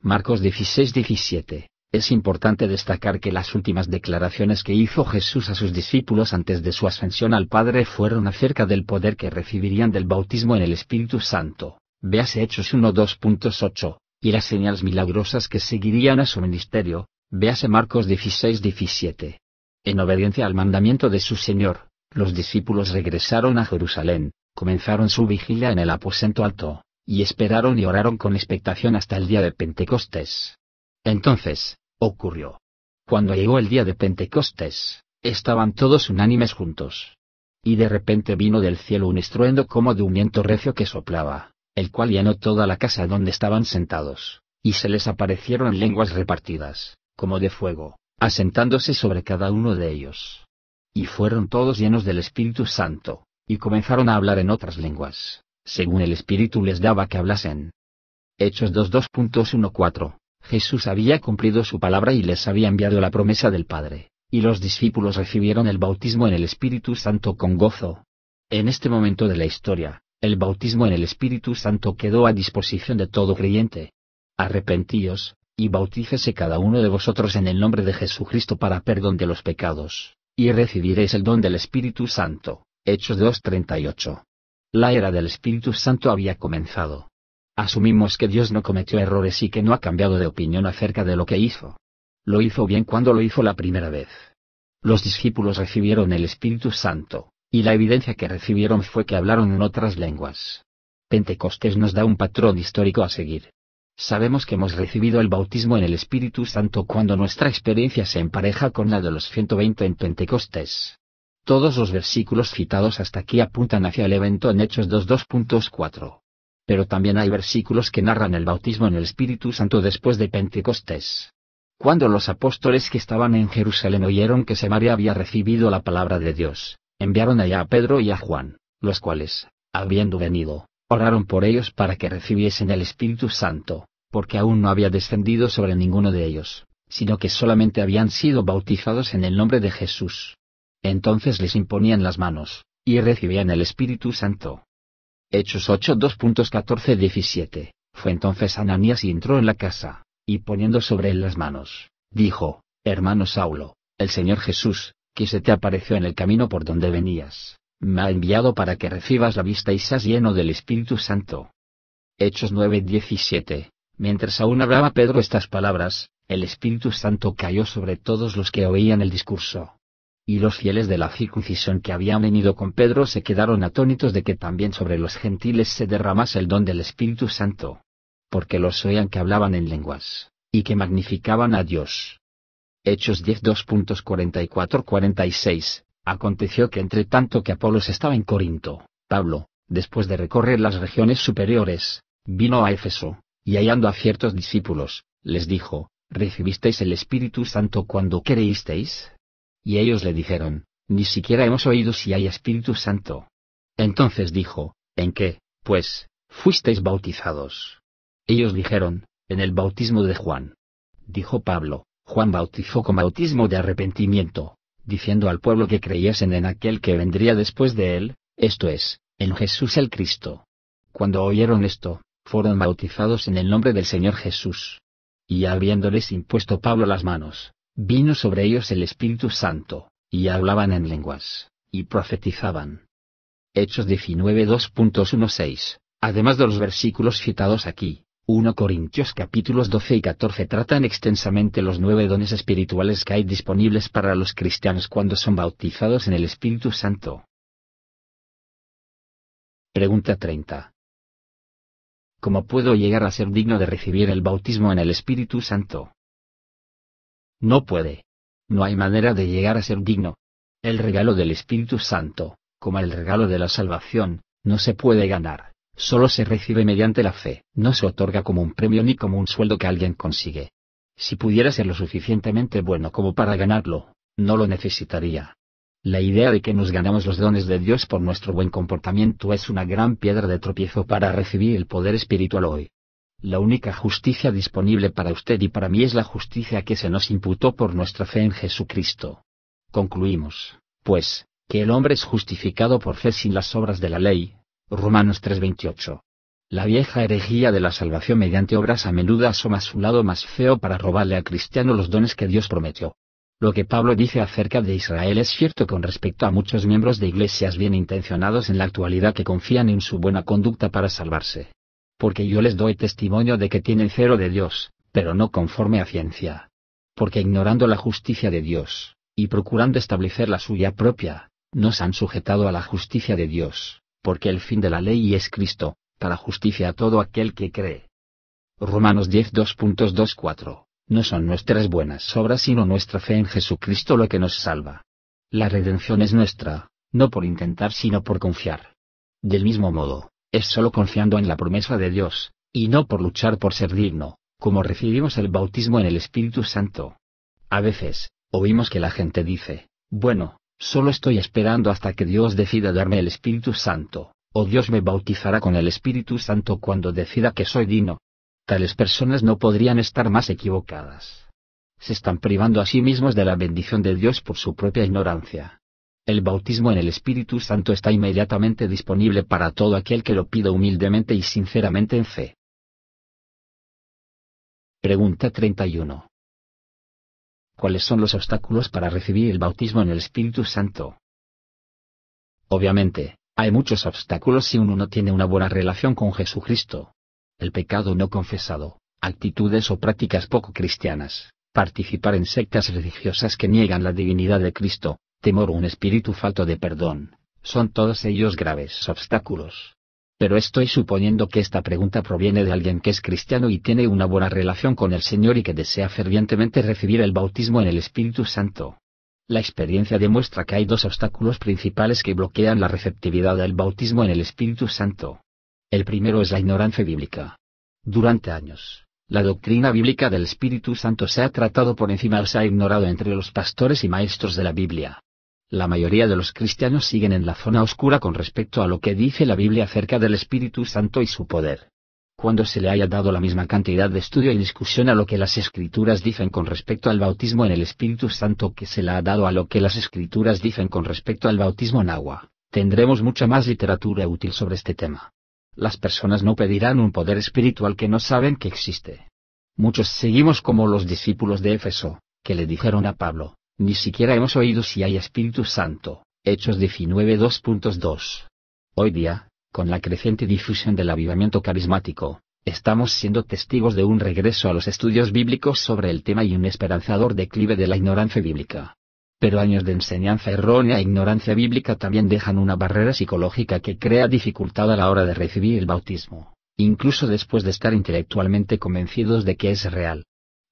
[SPEAKER 2] Marcos 16-17. Es importante destacar que las últimas declaraciones que hizo Jesús a sus discípulos antes de su ascensión al Padre fueron acerca del poder que recibirían del bautismo en el Espíritu Santo. Véase Hechos 1.2.8, y las señales milagrosas que seguirían a su ministerio. Véase Marcos 16-17. En obediencia al mandamiento de su Señor, los discípulos regresaron a Jerusalén, comenzaron su vigilia en el aposento alto, y esperaron y oraron con expectación hasta el día de Pentecostés. Entonces, ocurrió. Cuando llegó el día de Pentecostés, estaban todos unánimes juntos. Y de repente vino del cielo un estruendo como de un viento recio que soplaba, el cual llenó toda la casa donde estaban sentados, y se les aparecieron lenguas repartidas, como de fuego, asentándose sobre cada uno de ellos. Y fueron todos llenos del Espíritu Santo, y comenzaron a hablar en otras lenguas, según el Espíritu les daba que hablasen. Hechos 2.2.14 Jesús había cumplido su palabra y les había enviado la promesa del Padre, y los discípulos recibieron el bautismo en el Espíritu Santo con gozo. En este momento de la historia, el bautismo en el Espíritu Santo quedó a disposición de todo creyente. Arrepentíos, y bautícese cada uno de vosotros en el nombre de Jesucristo para perdón de los pecados, y recibiréis el don del Espíritu Santo. Hechos 2.38. La era del Espíritu Santo había comenzado. Asumimos que Dios no cometió errores y que no ha cambiado de opinión acerca de lo que hizo. Lo hizo bien cuando lo hizo la primera vez. Los discípulos recibieron el Espíritu Santo, y la evidencia que recibieron fue que hablaron en otras lenguas. Pentecostés nos da un patrón histórico a seguir. Sabemos que hemos recibido el bautismo en el Espíritu Santo cuando nuestra experiencia se empareja con la de los 120 en Pentecostés. Todos los versículos citados hasta aquí apuntan hacia el evento en Hechos 2.2.4. Pero también hay versículos que narran el bautismo en el Espíritu Santo después de Pentecostés. Cuando los apóstoles que estaban en Jerusalén oyeron que Samaria había recibido la palabra de Dios, enviaron allá a Pedro y a Juan, los cuales, habiendo venido, oraron por ellos para que recibiesen el Espíritu Santo, porque aún no había descendido sobre ninguno de ellos, sino que solamente habían sido bautizados en el nombre de Jesús. Entonces les imponían las manos, y recibían el Espíritu Santo. Hechos 8 2.14 17. Fue entonces Ananías y entró en la casa, y poniendo sobre él las manos, dijo, Hermano Saulo, el Señor Jesús, que se te apareció en el camino por donde venías, me ha enviado para que recibas la vista y seas lleno del Espíritu Santo. Hechos 9-17, Mientras aún hablaba Pedro estas palabras, el Espíritu Santo cayó sobre todos los que oían el discurso, y los fieles de la circuncisión que habían venido con Pedro se quedaron atónitos de que también sobre los gentiles se derramase el don del Espíritu Santo, porque los oían que hablaban en lenguas, y que magnificaban a Dios. Hechos 10 46 Aconteció que entre tanto que Apolos estaba en Corinto, Pablo, después de recorrer las regiones superiores, vino a Éfeso, y hallando a ciertos discípulos, les dijo, ¿Recibisteis el Espíritu Santo cuando creísteis? Y ellos le dijeron, Ni siquiera hemos oído si hay Espíritu Santo. Entonces dijo, ¿En qué, pues, fuisteis bautizados? Ellos dijeron, en el bautismo de Juan. Dijo Pablo, Juan bautizó con bautismo de arrepentimiento, diciendo al pueblo que creyesen en aquel que vendría después de él, esto es, en Jesús el Cristo. Cuando oyeron esto, fueron bautizados en el nombre del Señor Jesús. Y habiéndoles impuesto Pablo las manos, vino sobre ellos el Espíritu Santo, y hablaban en lenguas, y profetizaban. Hechos 19 2.16, además de los versículos citados aquí, 1 Corintios capítulos 12 y 14 tratan extensamente los nueve dones espirituales que hay disponibles para los cristianos cuando son bautizados en el Espíritu Santo.
[SPEAKER 1] Pregunta 30. ¿Cómo puedo llegar a ser digno de recibir el bautismo
[SPEAKER 2] en el Espíritu Santo? No puede. No hay manera de llegar a ser digno. El regalo del Espíritu Santo, como el regalo de la salvación, no se puede ganar, solo se recibe mediante la fe, no se otorga como un premio ni como un sueldo que alguien consigue. Si pudiera ser lo suficientemente bueno como para ganarlo, no lo necesitaría. La idea de que nos ganamos los dones de Dios por nuestro buen comportamiento es una gran piedra de tropiezo para recibir el poder espiritual hoy. La única justicia disponible para usted y para mí es la justicia que se nos imputó por nuestra fe en Jesucristo. Concluimos, pues, que el hombre es justificado por fe sin las obras de la ley. Romanos 3:28. La vieja herejía de la salvación mediante obras a menudo asoma su lado más feo para robarle al cristiano los dones que Dios prometió. Lo que Pablo dice acerca de Israel es cierto con respecto a muchos miembros de iglesias bien intencionados en la actualidad que confían en su buena conducta para salvarse porque yo les doy testimonio de que tienen cero de Dios, pero no conforme a ciencia. Porque ignorando la justicia de Dios, y procurando establecer la suya propia, no han sujetado a la justicia de Dios, porque el fin de la ley es Cristo, para justicia a todo aquel que cree. Romanos 10 No son nuestras buenas obras sino nuestra fe en Jesucristo lo que nos salva. La redención es nuestra, no por intentar sino por confiar. Del mismo modo, es solo confiando en la promesa de Dios, y no por luchar por ser digno, como recibimos el bautismo en el Espíritu Santo. A veces, oímos que la gente dice, bueno, solo estoy esperando hasta que Dios decida darme el Espíritu Santo, o Dios me bautizará con el Espíritu Santo cuando decida que soy digno. Tales personas no podrían estar más equivocadas. Se están privando a sí mismos de la bendición de Dios por su propia ignorancia. El bautismo en el Espíritu Santo está inmediatamente disponible para todo aquel que lo pida humildemente y sinceramente en fe.
[SPEAKER 1] Pregunta 31. ¿Cuáles son los obstáculos para recibir el bautismo
[SPEAKER 2] en el Espíritu Santo? Obviamente, hay muchos obstáculos si uno no tiene una buena relación con Jesucristo. El pecado no confesado, actitudes o prácticas poco cristianas, participar en sectas religiosas que niegan la divinidad de Cristo, temor o un espíritu falto de perdón, son todos ellos graves obstáculos. Pero estoy suponiendo que esta pregunta proviene de alguien que es cristiano y tiene una buena relación con el Señor y que desea fervientemente recibir el bautismo en el Espíritu Santo. La experiencia demuestra que hay dos obstáculos principales que bloquean la receptividad del bautismo en el Espíritu Santo. El primero es la ignorancia bíblica. Durante años, la doctrina bíblica del Espíritu Santo se ha tratado por encima o se ha ignorado entre los pastores y maestros de la Biblia. La mayoría de los cristianos siguen en la zona oscura con respecto a lo que dice la Biblia acerca del Espíritu Santo y su poder. Cuando se le haya dado la misma cantidad de estudio y discusión a lo que las Escrituras dicen con respecto al bautismo en el Espíritu Santo que se le ha dado a lo que las Escrituras dicen con respecto al bautismo en agua, tendremos mucha más literatura útil sobre este tema. Las personas no pedirán un poder espiritual que no saben que existe. Muchos seguimos como los discípulos de Éfeso, que le dijeron a Pablo, ni siquiera hemos oído si hay Espíritu Santo. Hechos 19 Hoy día, con la creciente difusión del avivamiento carismático, estamos siendo testigos de un regreso a los estudios bíblicos sobre el tema y un esperanzador declive de la ignorancia bíblica. Pero años de enseñanza errónea e ignorancia bíblica también dejan una barrera psicológica que crea dificultad a la hora de recibir el bautismo, incluso después de estar intelectualmente convencidos de que es real.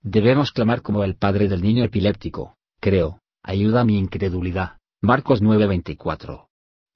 [SPEAKER 2] Debemos clamar como el padre del niño epiléptico, creo, ayuda mi incredulidad. Marcos 9:24.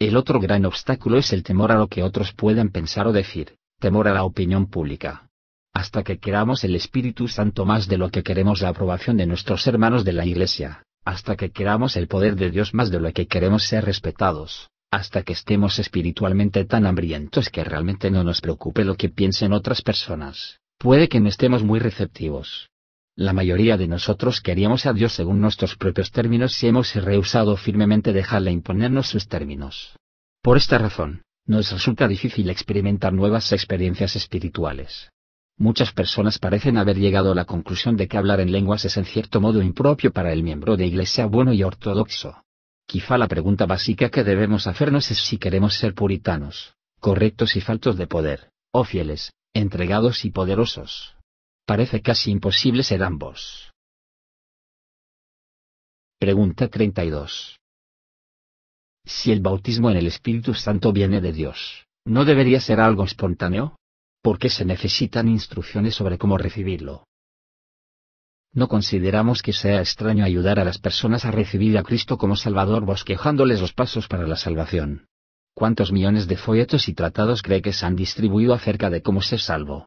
[SPEAKER 2] El otro gran obstáculo es el temor a lo que otros puedan pensar o decir, temor a la opinión pública. Hasta que queramos el Espíritu Santo más de lo que queremos la aprobación de nuestros hermanos de la Iglesia, hasta que queramos el poder de Dios más de lo que queremos ser respetados, hasta que estemos espiritualmente tan hambrientos que realmente no nos preocupe lo que piensen otras personas, puede que no estemos muy receptivos. La mayoría de nosotros queríamos a Dios según nuestros propios términos y hemos rehusado firmemente dejarle imponernos sus términos. Por esta razón, nos resulta difícil experimentar nuevas experiencias espirituales. Muchas personas parecen haber llegado a la conclusión de que hablar en lenguas es en cierto modo impropio para el miembro de iglesia bueno y ortodoxo. Quizá la pregunta básica que debemos hacernos es si queremos ser puritanos, correctos y faltos de poder, o fieles, entregados y poderosos parece casi imposible ser ambos. Pregunta 32. Si el bautismo en el Espíritu Santo viene de Dios, ¿no debería ser algo espontáneo? ¿Por qué se necesitan instrucciones sobre cómo recibirlo? No consideramos que sea extraño ayudar a las personas a recibir a Cristo como Salvador bosquejándoles los pasos para la salvación. ¿Cuántos millones de folletos y tratados cree que se han distribuido acerca de cómo ser salvo?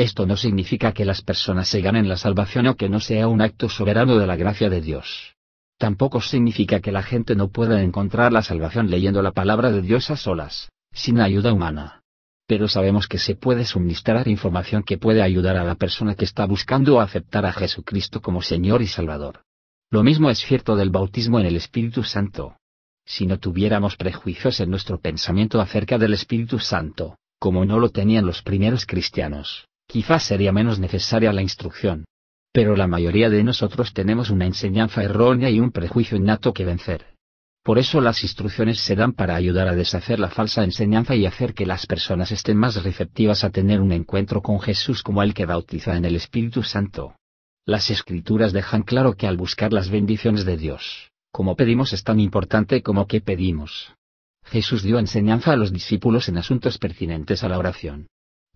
[SPEAKER 2] Esto no significa que las personas se ganen la salvación o que no sea un acto soberano de la gracia de Dios. Tampoco significa que la gente no pueda encontrar la salvación leyendo la palabra de Dios a solas, sin ayuda humana. Pero sabemos que se puede suministrar información que puede ayudar a la persona que está buscando aceptar a Jesucristo como Señor y Salvador. Lo mismo es cierto del bautismo en el Espíritu Santo. Si no tuviéramos prejuicios en nuestro pensamiento acerca del Espíritu Santo, como no lo tenían los primeros cristianos, Quizás sería menos necesaria la instrucción. Pero la mayoría de nosotros tenemos una enseñanza errónea y un prejuicio innato que vencer. Por eso las instrucciones se dan para ayudar a deshacer la falsa enseñanza y hacer que las personas estén más receptivas a tener un encuentro con Jesús como el que bautiza en el Espíritu Santo. Las escrituras dejan claro que al buscar las bendiciones de Dios, como pedimos es tan importante como que pedimos. Jesús dio enseñanza a los discípulos en asuntos pertinentes a la oración.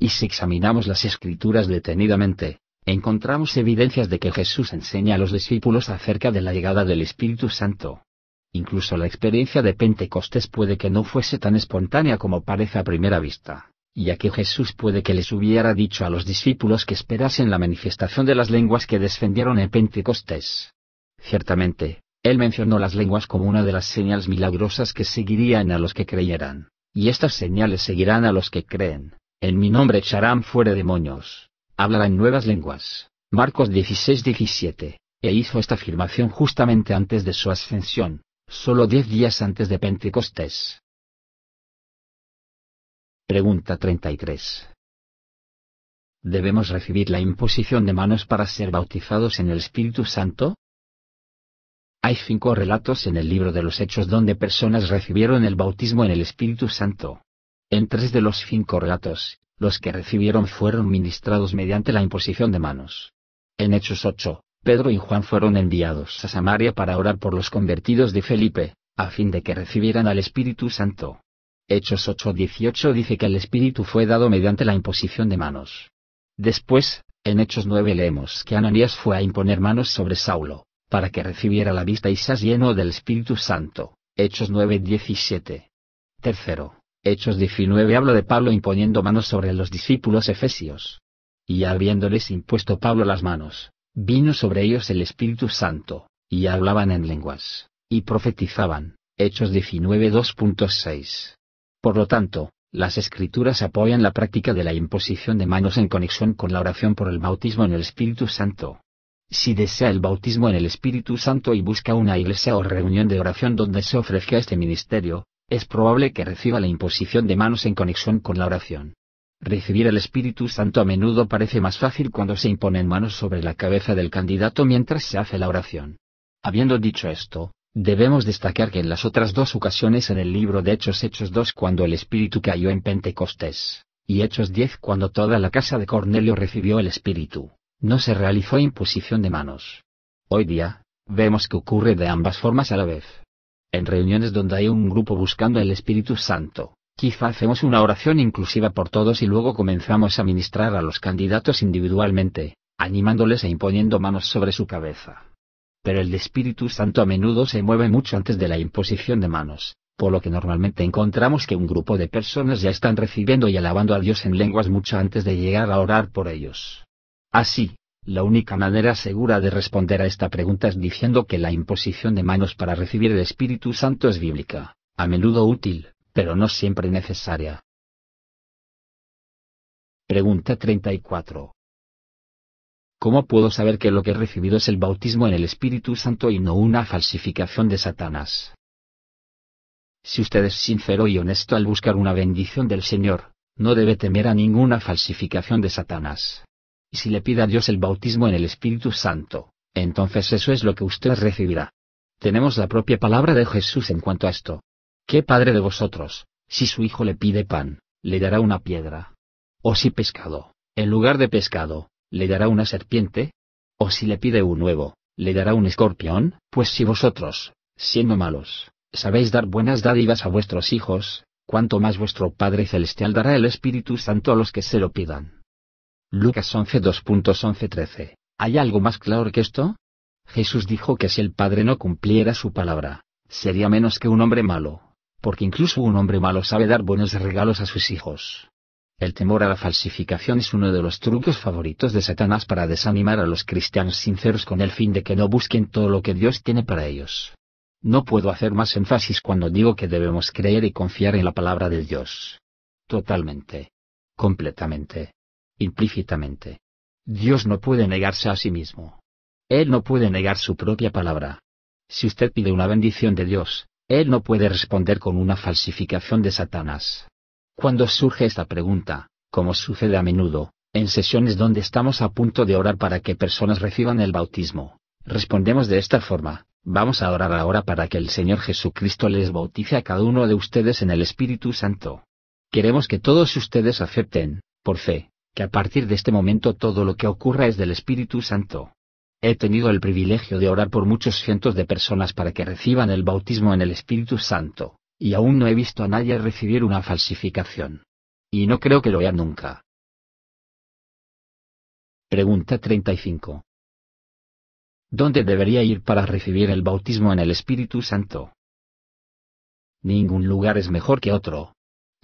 [SPEAKER 2] Y si examinamos las escrituras detenidamente, encontramos evidencias de que Jesús enseña a los discípulos acerca de la llegada del Espíritu Santo. Incluso la experiencia de Pentecostés puede que no fuese tan espontánea como parece a primera vista, ya que Jesús puede que les hubiera dicho a los discípulos que esperasen la manifestación de las lenguas que descendieron en Pentecostés. Ciertamente, él mencionó las lenguas como una de las señales milagrosas que seguirían a los que creyeran, y estas señales seguirán a los que creen. En mi nombre echarán fuera demonios. Hablarán nuevas lenguas. Marcos 16-17. E hizo esta afirmación justamente antes de su ascensión, solo diez días antes de Pentecostés. Pregunta 33. ¿Debemos recibir la imposición de manos para ser bautizados en el Espíritu Santo? Hay cinco relatos en el libro de los Hechos donde personas recibieron el bautismo en el Espíritu Santo. En tres de los cinco relatos, los que recibieron fueron ministrados mediante la imposición de manos. En Hechos 8, Pedro y Juan fueron enviados a Samaria para orar por los convertidos de Felipe, a fin de que recibieran al Espíritu Santo. Hechos 8:18 dice que el Espíritu fue dado mediante la imposición de manos. Después, en Hechos 9 leemos que Ananías fue a imponer manos sobre Saulo, para que recibiera la vista y seas lleno del Espíritu Santo. Hechos 9:17. Tercero, Hechos 19 habla de Pablo imponiendo manos sobre los discípulos efesios. Y habiéndoles impuesto Pablo las manos, vino sobre ellos el Espíritu Santo, y hablaban en lenguas, y profetizaban. Hechos 19 2.6. Por lo tanto, las escrituras apoyan la práctica de la imposición de manos en conexión con la oración por el bautismo en el Espíritu Santo. Si desea el bautismo en el Espíritu Santo y busca una iglesia o reunión de oración donde se ofrezca este ministerio, es probable que reciba la imposición de manos en conexión con la oración. Recibir el Espíritu Santo a menudo parece más fácil cuando se imponen manos sobre la cabeza del candidato mientras se hace la oración. Habiendo dicho esto, Debemos destacar que en las otras dos ocasiones en el libro de Hechos Hechos 2 cuando el Espíritu cayó en Pentecostés, y Hechos 10 cuando toda la casa de Cornelio recibió el Espíritu, no se realizó imposición de manos. Hoy día, vemos que ocurre de ambas formas a la vez en reuniones donde hay un grupo buscando el Espíritu Santo. Quizá hacemos una oración inclusiva por todos y luego comenzamos a ministrar a los candidatos individualmente, animándoles e imponiendo manos sobre su cabeza. Pero el Espíritu Santo a menudo se mueve mucho antes de la imposición de manos, por lo que normalmente encontramos que un grupo de personas ya están recibiendo y alabando a Dios en lenguas mucho antes de llegar a orar por ellos. Así, la única manera segura de responder a esta pregunta es diciendo que la imposición de manos para recibir el Espíritu Santo es bíblica, a menudo útil, pero no siempre necesaria.
[SPEAKER 1] Pregunta 34. ¿Cómo
[SPEAKER 2] puedo saber que lo que he recibido es el bautismo en el Espíritu Santo y no una falsificación de Satanás? Si usted es sincero y honesto al buscar una bendición del Señor, no debe temer a ninguna falsificación de Satanás y si le pide a Dios el bautismo en el Espíritu Santo, entonces eso es lo que usted recibirá. Tenemos la propia palabra de Jesús en cuanto a esto. ¿Qué padre de vosotros, si su hijo le pide pan, le dará una piedra? ¿O si pescado, en lugar de pescado, le dará una serpiente? ¿O si le pide un huevo, le dará un escorpión? Pues si vosotros, siendo malos, sabéis dar buenas dádivas a vuestros hijos, cuanto más vuestro Padre Celestial dará el Espíritu Santo a los que se lo pidan. Lucas 2.11-13, ¿Hay algo más claro que esto? Jesús dijo que si el Padre no cumpliera su palabra, sería menos que un hombre malo, porque incluso un hombre malo sabe dar buenos regalos a sus hijos. El temor a la falsificación es uno de los trucos favoritos de Satanás para desanimar a los cristianos sinceros con el fin de que no busquen todo lo que Dios tiene para ellos. No puedo hacer más énfasis cuando digo que debemos creer y confiar en la palabra de Dios. Totalmente. Completamente implícitamente. Dios no puede negarse a sí mismo. Él no puede negar su propia palabra. Si usted pide una bendición de Dios, Él no puede responder con una falsificación de Satanás. Cuando surge esta pregunta, como sucede a menudo, en sesiones donde estamos a punto de orar para que personas reciban el bautismo, respondemos de esta forma, vamos a orar ahora para que el Señor Jesucristo les bautice a cada uno de ustedes en el Espíritu Santo. Queremos que todos ustedes acepten, por fe, que a partir de este momento todo lo que ocurra es del Espíritu Santo. He tenido el privilegio de orar por muchos cientos de personas para que reciban el bautismo en el Espíritu Santo, y aún no he visto a nadie recibir una falsificación. Y no creo que lo vea nunca. Pregunta 35.
[SPEAKER 1] ¿Dónde debería ir para recibir el bautismo en el Espíritu Santo?
[SPEAKER 2] Ningún lugar es mejor que otro,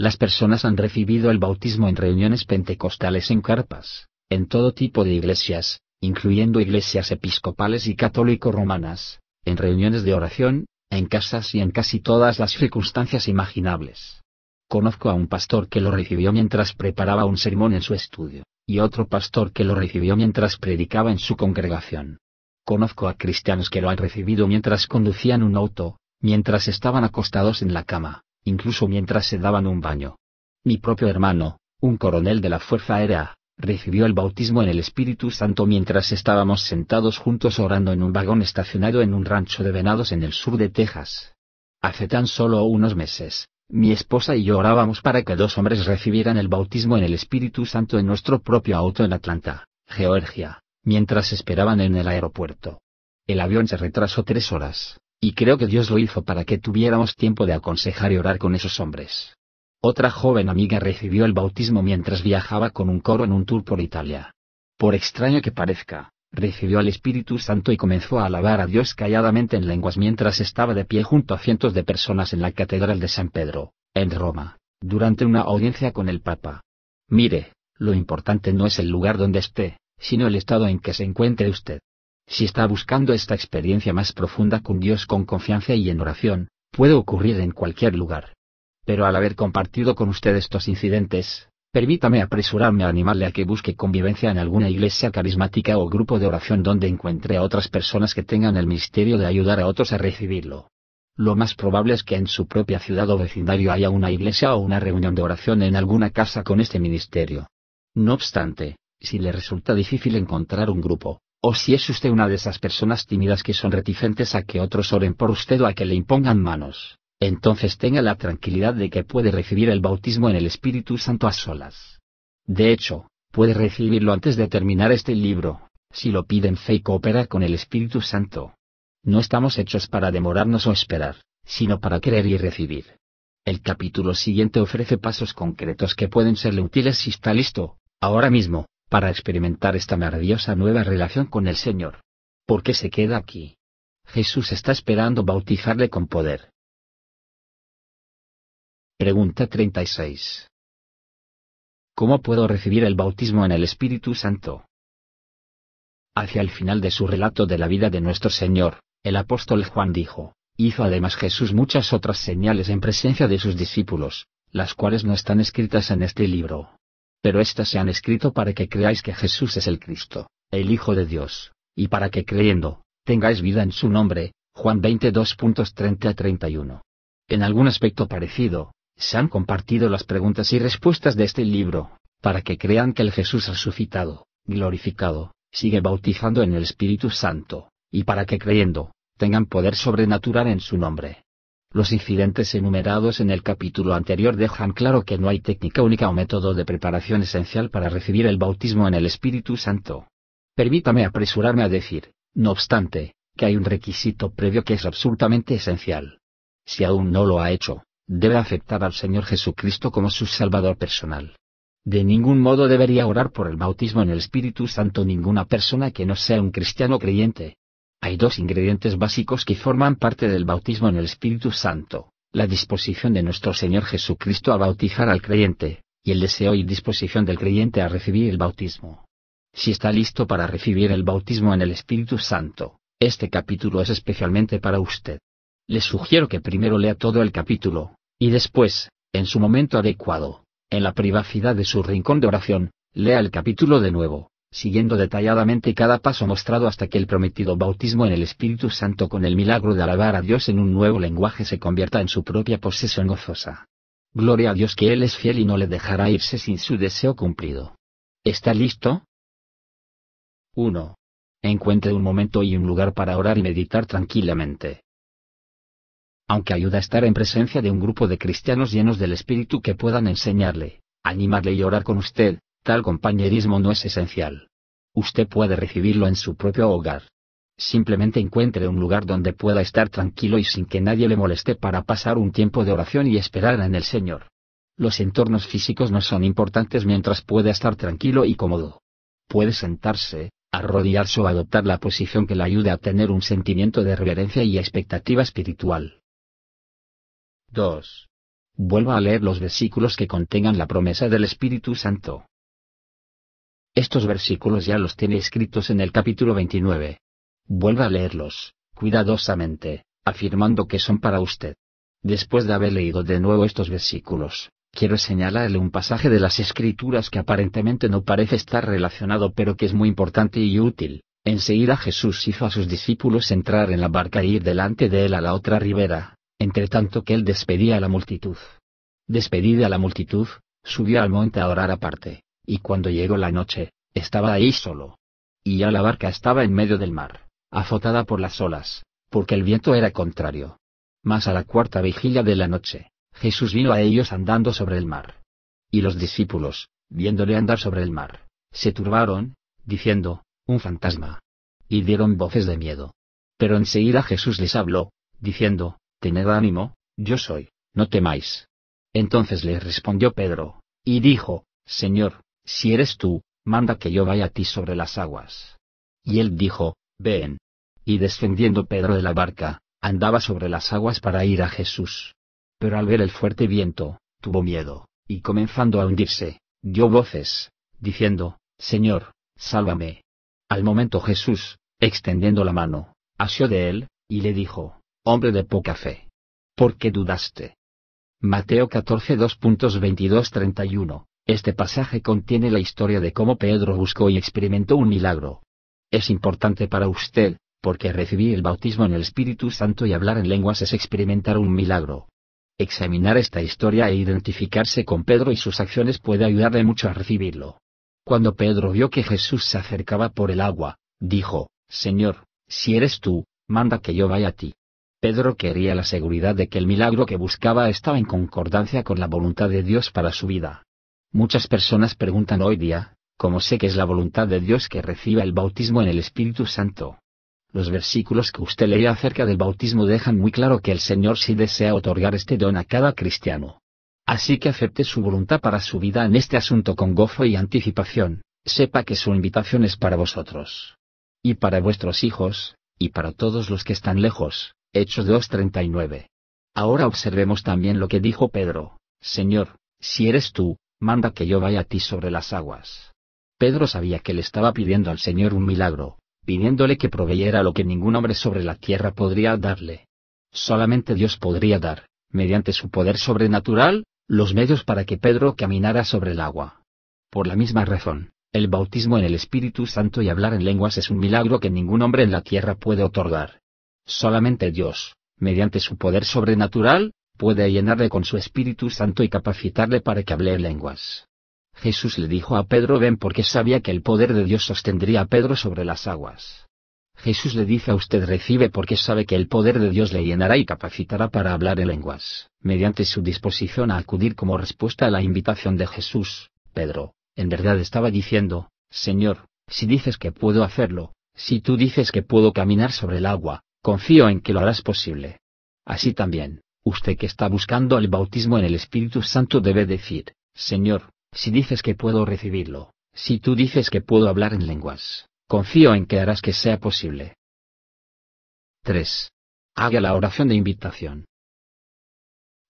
[SPEAKER 2] las personas han recibido el bautismo en reuniones pentecostales en carpas, en todo tipo de iglesias, incluyendo iglesias episcopales y católico-romanas, en reuniones de oración, en casas y en casi todas las circunstancias imaginables. Conozco a un pastor que lo recibió mientras preparaba un sermón en su estudio, y otro pastor que lo recibió mientras predicaba en su congregación. Conozco a cristianos que lo han recibido mientras conducían un auto, mientras estaban acostados en la cama incluso mientras se daban un baño. Mi propio hermano, un coronel de la Fuerza Aérea, recibió el bautismo en el Espíritu Santo mientras estábamos sentados juntos orando en un vagón estacionado en un rancho de venados en el sur de Texas. Hace tan solo unos meses, mi esposa y yo orábamos para que dos hombres recibieran el bautismo en el Espíritu Santo en nuestro propio auto en Atlanta, Georgia, mientras esperaban en el aeropuerto. El avión se retrasó tres horas. Y creo que Dios lo hizo para que tuviéramos tiempo de aconsejar y orar con esos hombres. Otra joven amiga recibió el bautismo mientras viajaba con un coro en un tour por Italia. Por extraño que parezca, recibió al Espíritu Santo y comenzó a alabar a Dios calladamente en lenguas mientras estaba de pie junto a cientos de personas en la Catedral de San Pedro, en Roma, durante una audiencia con el Papa. Mire, lo importante no es el lugar donde esté, sino el estado en que se encuentre usted. Si está buscando esta experiencia más profunda con Dios con confianza y en oración, puede ocurrir en cualquier lugar. Pero al haber compartido con usted estos incidentes, permítame apresurarme a animarle a que busque convivencia en alguna iglesia carismática o grupo de oración donde encuentre a otras personas que tengan el misterio de ayudar a otros a recibirlo. Lo más probable es que en su propia ciudad o vecindario haya una iglesia o una reunión de oración en alguna casa con este ministerio. No obstante, si le resulta difícil encontrar un grupo, o si es usted una de esas personas tímidas que son reticentes a que otros oren por usted o a que le impongan manos, entonces tenga la tranquilidad de que puede recibir el bautismo en el Espíritu Santo a solas. De hecho, puede recibirlo antes de terminar este libro, si lo pide en fe y coopera con el Espíritu Santo. No estamos hechos para demorarnos o esperar, sino para querer y recibir. El capítulo siguiente ofrece pasos concretos que pueden serle útiles si está listo, ahora mismo, para experimentar esta maravillosa nueva relación con el Señor. ¿Por qué se queda aquí? Jesús está esperando bautizarle con
[SPEAKER 1] poder. Pregunta 36.
[SPEAKER 2] ¿Cómo puedo recibir el bautismo en el Espíritu Santo? Hacia el final de su relato de la vida de nuestro Señor, el apóstol Juan dijo, hizo además Jesús muchas otras señales en presencia de sus discípulos, las cuales no están escritas en este libro pero estas se han escrito para que creáis que Jesús es el Cristo, el Hijo de Dios, y para que creyendo, tengáis vida en su nombre. Juan 22.30 31. En algún aspecto parecido, se han compartido las preguntas y respuestas de este libro, para que crean que el Jesús resucitado, glorificado, sigue bautizando en el Espíritu Santo, y para que creyendo, tengan poder sobrenatural en su nombre. Los incidentes enumerados en el capítulo anterior dejan claro que no hay técnica única o método de preparación esencial para recibir el bautismo en el Espíritu Santo. Permítame apresurarme a decir, no obstante, que hay un requisito previo que es absolutamente esencial. Si aún no lo ha hecho, debe aceptar al Señor Jesucristo como su Salvador personal. De ningún modo debería orar por el bautismo en el Espíritu Santo ninguna persona que no sea un cristiano creyente, hay dos ingredientes básicos que forman parte del bautismo en el Espíritu Santo, la disposición de nuestro Señor Jesucristo a bautizar al creyente, y el deseo y disposición del creyente a recibir el bautismo. Si está listo para recibir el bautismo en el Espíritu Santo, este capítulo es especialmente para usted. Les sugiero que primero lea todo el capítulo, y después, en su momento adecuado, en la privacidad de su rincón de oración, lea el capítulo de nuevo, siguiendo detalladamente cada paso mostrado hasta que el prometido bautismo en el Espíritu Santo con el milagro de alabar a Dios en un nuevo lenguaje se convierta en su propia posesión gozosa. Gloria a Dios que Él es fiel y no le dejará irse sin su deseo cumplido. ¿Está listo? 1. Encuentre un momento y un lugar para orar y meditar tranquilamente. Aunque ayuda a estar en presencia de un grupo de cristianos llenos del Espíritu que puedan enseñarle, animarle y orar con usted, Tal compañerismo no es esencial. Usted puede recibirlo en su propio hogar. Simplemente encuentre un lugar donde pueda estar tranquilo y sin que nadie le moleste para pasar un tiempo de oración y esperar en el Señor. Los entornos físicos no son importantes mientras pueda estar tranquilo y cómodo. Puede sentarse, arrodillarse o adoptar la posición que le ayude a tener un sentimiento de reverencia y expectativa espiritual. 2. Vuelva a leer los versículos que contengan la promesa del Espíritu Santo. Estos versículos ya los tiene escritos en el capítulo 29. Vuelva a leerlos, cuidadosamente, afirmando que son para usted. Después de haber leído de nuevo estos versículos, quiero señalarle un pasaje de las Escrituras que aparentemente no parece estar relacionado pero que es muy importante y útil. Enseguida Jesús hizo a sus discípulos entrar en la barca e ir delante de él a la otra ribera, entre tanto que él despedía a la multitud. Despedida a la multitud, subió al monte a orar aparte y cuando llegó la noche, estaba ahí solo. Y ya la barca estaba en medio del mar, azotada por las olas, porque el viento era contrario. Mas a la cuarta vigilia de la noche, Jesús vino a ellos andando sobre el mar. Y los discípulos, viéndole andar sobre el mar, se turbaron, diciendo, un fantasma. Y dieron voces de miedo. Pero enseguida Jesús les habló, diciendo, Tened ánimo, yo soy, no temáis. Entonces les respondió Pedro, y dijo, Señor, si eres tú, manda que yo vaya a ti sobre las aguas. Y él dijo, ven. Y descendiendo Pedro de la barca, andaba sobre las aguas para ir a Jesús. Pero al ver el fuerte viento, tuvo miedo, y comenzando a hundirse, dio voces, diciendo, Señor, sálvame. Al momento Jesús, extendiendo la mano, asió de él, y le dijo, Hombre de poca fe. ¿Por qué dudaste? Mateo 14 2.22-31, este pasaje contiene la historia de cómo Pedro buscó y experimentó un milagro. Es importante para usted, porque recibir el bautismo en el Espíritu Santo y hablar en lenguas es experimentar un milagro. Examinar esta historia e identificarse con Pedro y sus acciones puede ayudarle mucho a recibirlo. Cuando Pedro vio que Jesús se acercaba por el agua, dijo, Señor, si eres tú, manda que yo vaya a ti. Pedro quería la seguridad de que el milagro que buscaba estaba en concordancia con la voluntad de Dios para su vida. Muchas personas preguntan hoy día, ¿cómo sé que es la voluntad de Dios que reciba el bautismo en el Espíritu Santo? Los versículos que usted leía acerca del bautismo dejan muy claro que el Señor sí desea otorgar este don a cada cristiano. Así que acepte su voluntad para su vida en este asunto con gozo y anticipación, sepa que su invitación es para vosotros. Y para vuestros hijos, y para todos los que están lejos. Hechos 2.39. Ahora observemos también lo que dijo Pedro, Señor, si eres tú, manda que yo vaya a ti sobre las aguas. Pedro sabía que le estaba pidiendo al Señor un milagro, pidiéndole que proveyera lo que ningún hombre sobre la tierra podría darle. Solamente Dios podría dar, mediante su poder sobrenatural, los medios para que Pedro caminara sobre el agua. Por la misma razón, el bautismo en el Espíritu Santo y hablar en lenguas es un milagro que ningún hombre en la tierra puede otorgar. Solamente Dios, mediante su poder sobrenatural, puede llenarle con su Espíritu Santo y capacitarle para que hable lenguas. Jesús le dijo a Pedro ven porque sabía que el poder de Dios sostendría a Pedro sobre las aguas. Jesús le dice a usted recibe porque sabe que el poder de Dios le llenará y capacitará para hablar lenguas, mediante su disposición a acudir como respuesta a la invitación de Jesús. Pedro, en verdad estaba diciendo, Señor, si dices que puedo hacerlo, si tú dices que puedo caminar sobre el agua, confío en que lo harás posible. Así también, Usted que está buscando el bautismo en el Espíritu Santo debe decir, Señor, si dices que puedo recibirlo, si tú dices que puedo hablar en lenguas, confío en que harás que sea posible. 3. Haga la oración de invitación.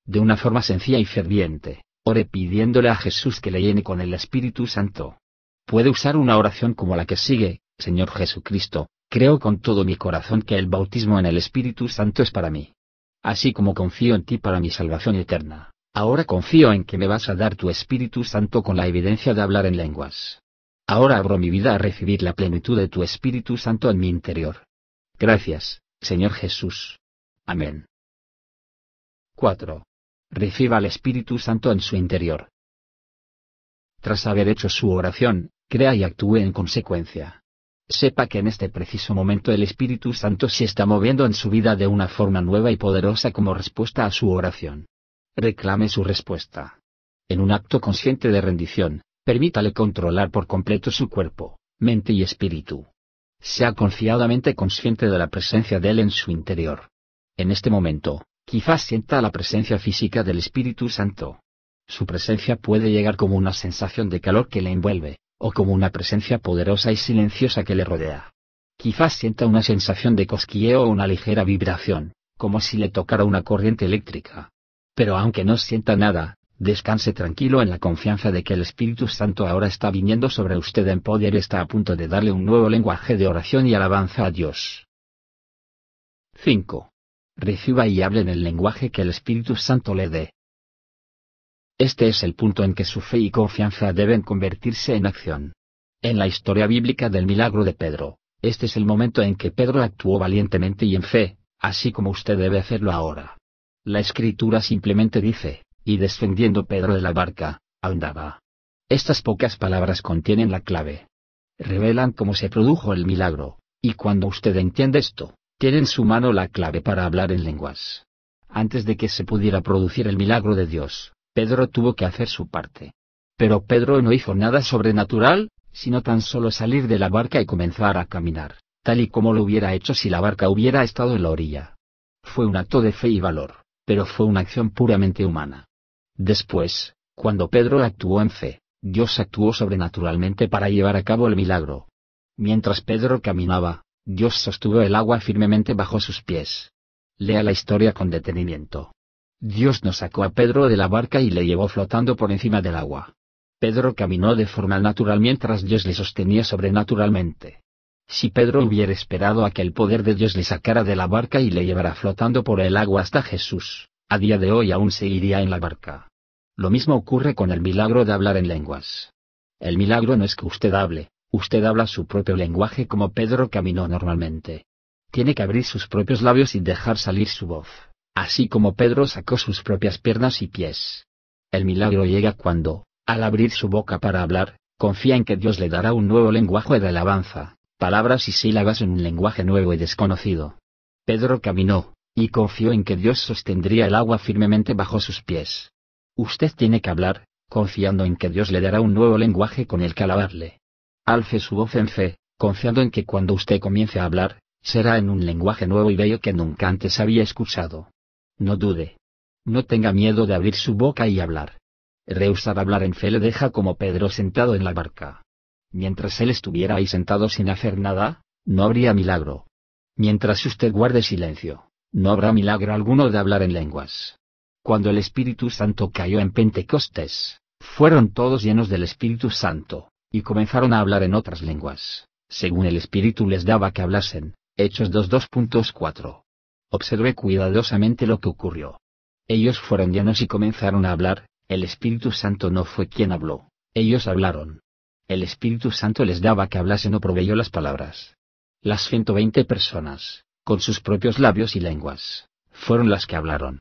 [SPEAKER 2] De una forma sencilla y ferviente, ore pidiéndole a Jesús que le llene con el Espíritu Santo. Puede usar una oración como la que sigue, Señor Jesucristo, creo con todo mi corazón que el bautismo en el Espíritu Santo es para mí así como confío en ti para mi salvación eterna. Ahora confío en que me vas a dar tu Espíritu Santo con la evidencia de hablar en lenguas. Ahora abro mi vida a recibir la plenitud de tu Espíritu Santo en mi interior. Gracias, Señor Jesús. Amén. 4. Reciba al Espíritu Santo en su interior. Tras haber hecho su oración, crea y actúe en consecuencia sepa que en este preciso momento el Espíritu Santo se está moviendo en su vida de una forma nueva y poderosa como respuesta a su oración. Reclame su respuesta. En un acto consciente de rendición, permítale controlar por completo su cuerpo, mente y espíritu. Sea confiadamente consciente de la presencia de Él en su interior. En este momento, quizás sienta la presencia física del Espíritu Santo. Su presencia puede llegar como una sensación de calor que le envuelve, o como una presencia poderosa y silenciosa que le rodea. Quizás sienta una sensación de cosquilleo o una ligera vibración, como si le tocara una corriente eléctrica. Pero aunque no sienta nada, descanse tranquilo en la confianza de que el Espíritu Santo ahora está viniendo sobre usted en poder y está a punto de darle un nuevo lenguaje de oración y alabanza a Dios. 5. Reciba y hable en el lenguaje que el Espíritu Santo le dé. Este es el punto en que su fe y confianza deben convertirse en acción. En la historia bíblica del milagro de Pedro, este es el momento en que Pedro actuó valientemente y en fe, así como usted debe hacerlo ahora. La escritura simplemente dice, y descendiendo Pedro de la barca, andaba. Estas pocas palabras contienen la clave. Revelan cómo se produjo el milagro, y cuando usted entiende esto, tiene en su mano la clave para hablar en lenguas. Antes de que se pudiera producir el milagro de Dios, Pedro tuvo que hacer su parte. Pero Pedro no hizo nada sobrenatural, sino tan solo salir de la barca y comenzar a caminar, tal y como lo hubiera hecho si la barca hubiera estado en la orilla. Fue un acto de fe y valor, pero fue una acción puramente humana. Después, cuando Pedro actuó en fe, Dios actuó sobrenaturalmente para llevar a cabo el milagro. Mientras Pedro caminaba, Dios sostuvo el agua firmemente bajo sus pies. Lea la historia con detenimiento. Dios nos sacó a Pedro de la barca y le llevó flotando por encima del agua. Pedro caminó de forma natural mientras Dios le sostenía sobrenaturalmente. Si Pedro hubiera esperado a que el poder de Dios le sacara de la barca y le llevara flotando por el agua hasta Jesús, a día de hoy aún se iría en la barca. Lo mismo ocurre con el milagro de hablar en lenguas. El milagro no es que usted hable, usted habla su propio lenguaje como Pedro caminó normalmente. Tiene que abrir sus propios labios y dejar salir su voz así como Pedro sacó sus propias piernas y pies. El milagro llega cuando, al abrir su boca para hablar, confía en que Dios le dará un nuevo lenguaje de alabanza, palabras y sílabas en un lenguaje nuevo y desconocido. Pedro caminó, y confió en que Dios sostendría el agua firmemente bajo sus pies. Usted tiene que hablar, confiando en que Dios le dará un nuevo lenguaje con el que alabarle. Alce su voz en fe, confiando en que cuando usted comience a hablar, será en un lenguaje nuevo y bello que nunca antes había escuchado. No dude. No tenga miedo de abrir su boca y hablar. Rehusar hablar en fe le deja como Pedro sentado en la barca. Mientras él estuviera ahí sentado sin hacer nada, no habría milagro. Mientras usted guarde silencio, no habrá milagro alguno de hablar en lenguas. Cuando el Espíritu Santo cayó en Pentecostés, fueron todos llenos del Espíritu Santo, y comenzaron a hablar en otras lenguas, según el Espíritu les daba que hablasen. Hechos 2.2.4. Observé cuidadosamente lo que ocurrió. Ellos fueron llenos y comenzaron a hablar, el Espíritu Santo no fue quien habló, ellos hablaron. El Espíritu Santo les daba que hablasen o proveyó las palabras. Las 120 personas, con sus propios labios y lenguas, fueron las que hablaron.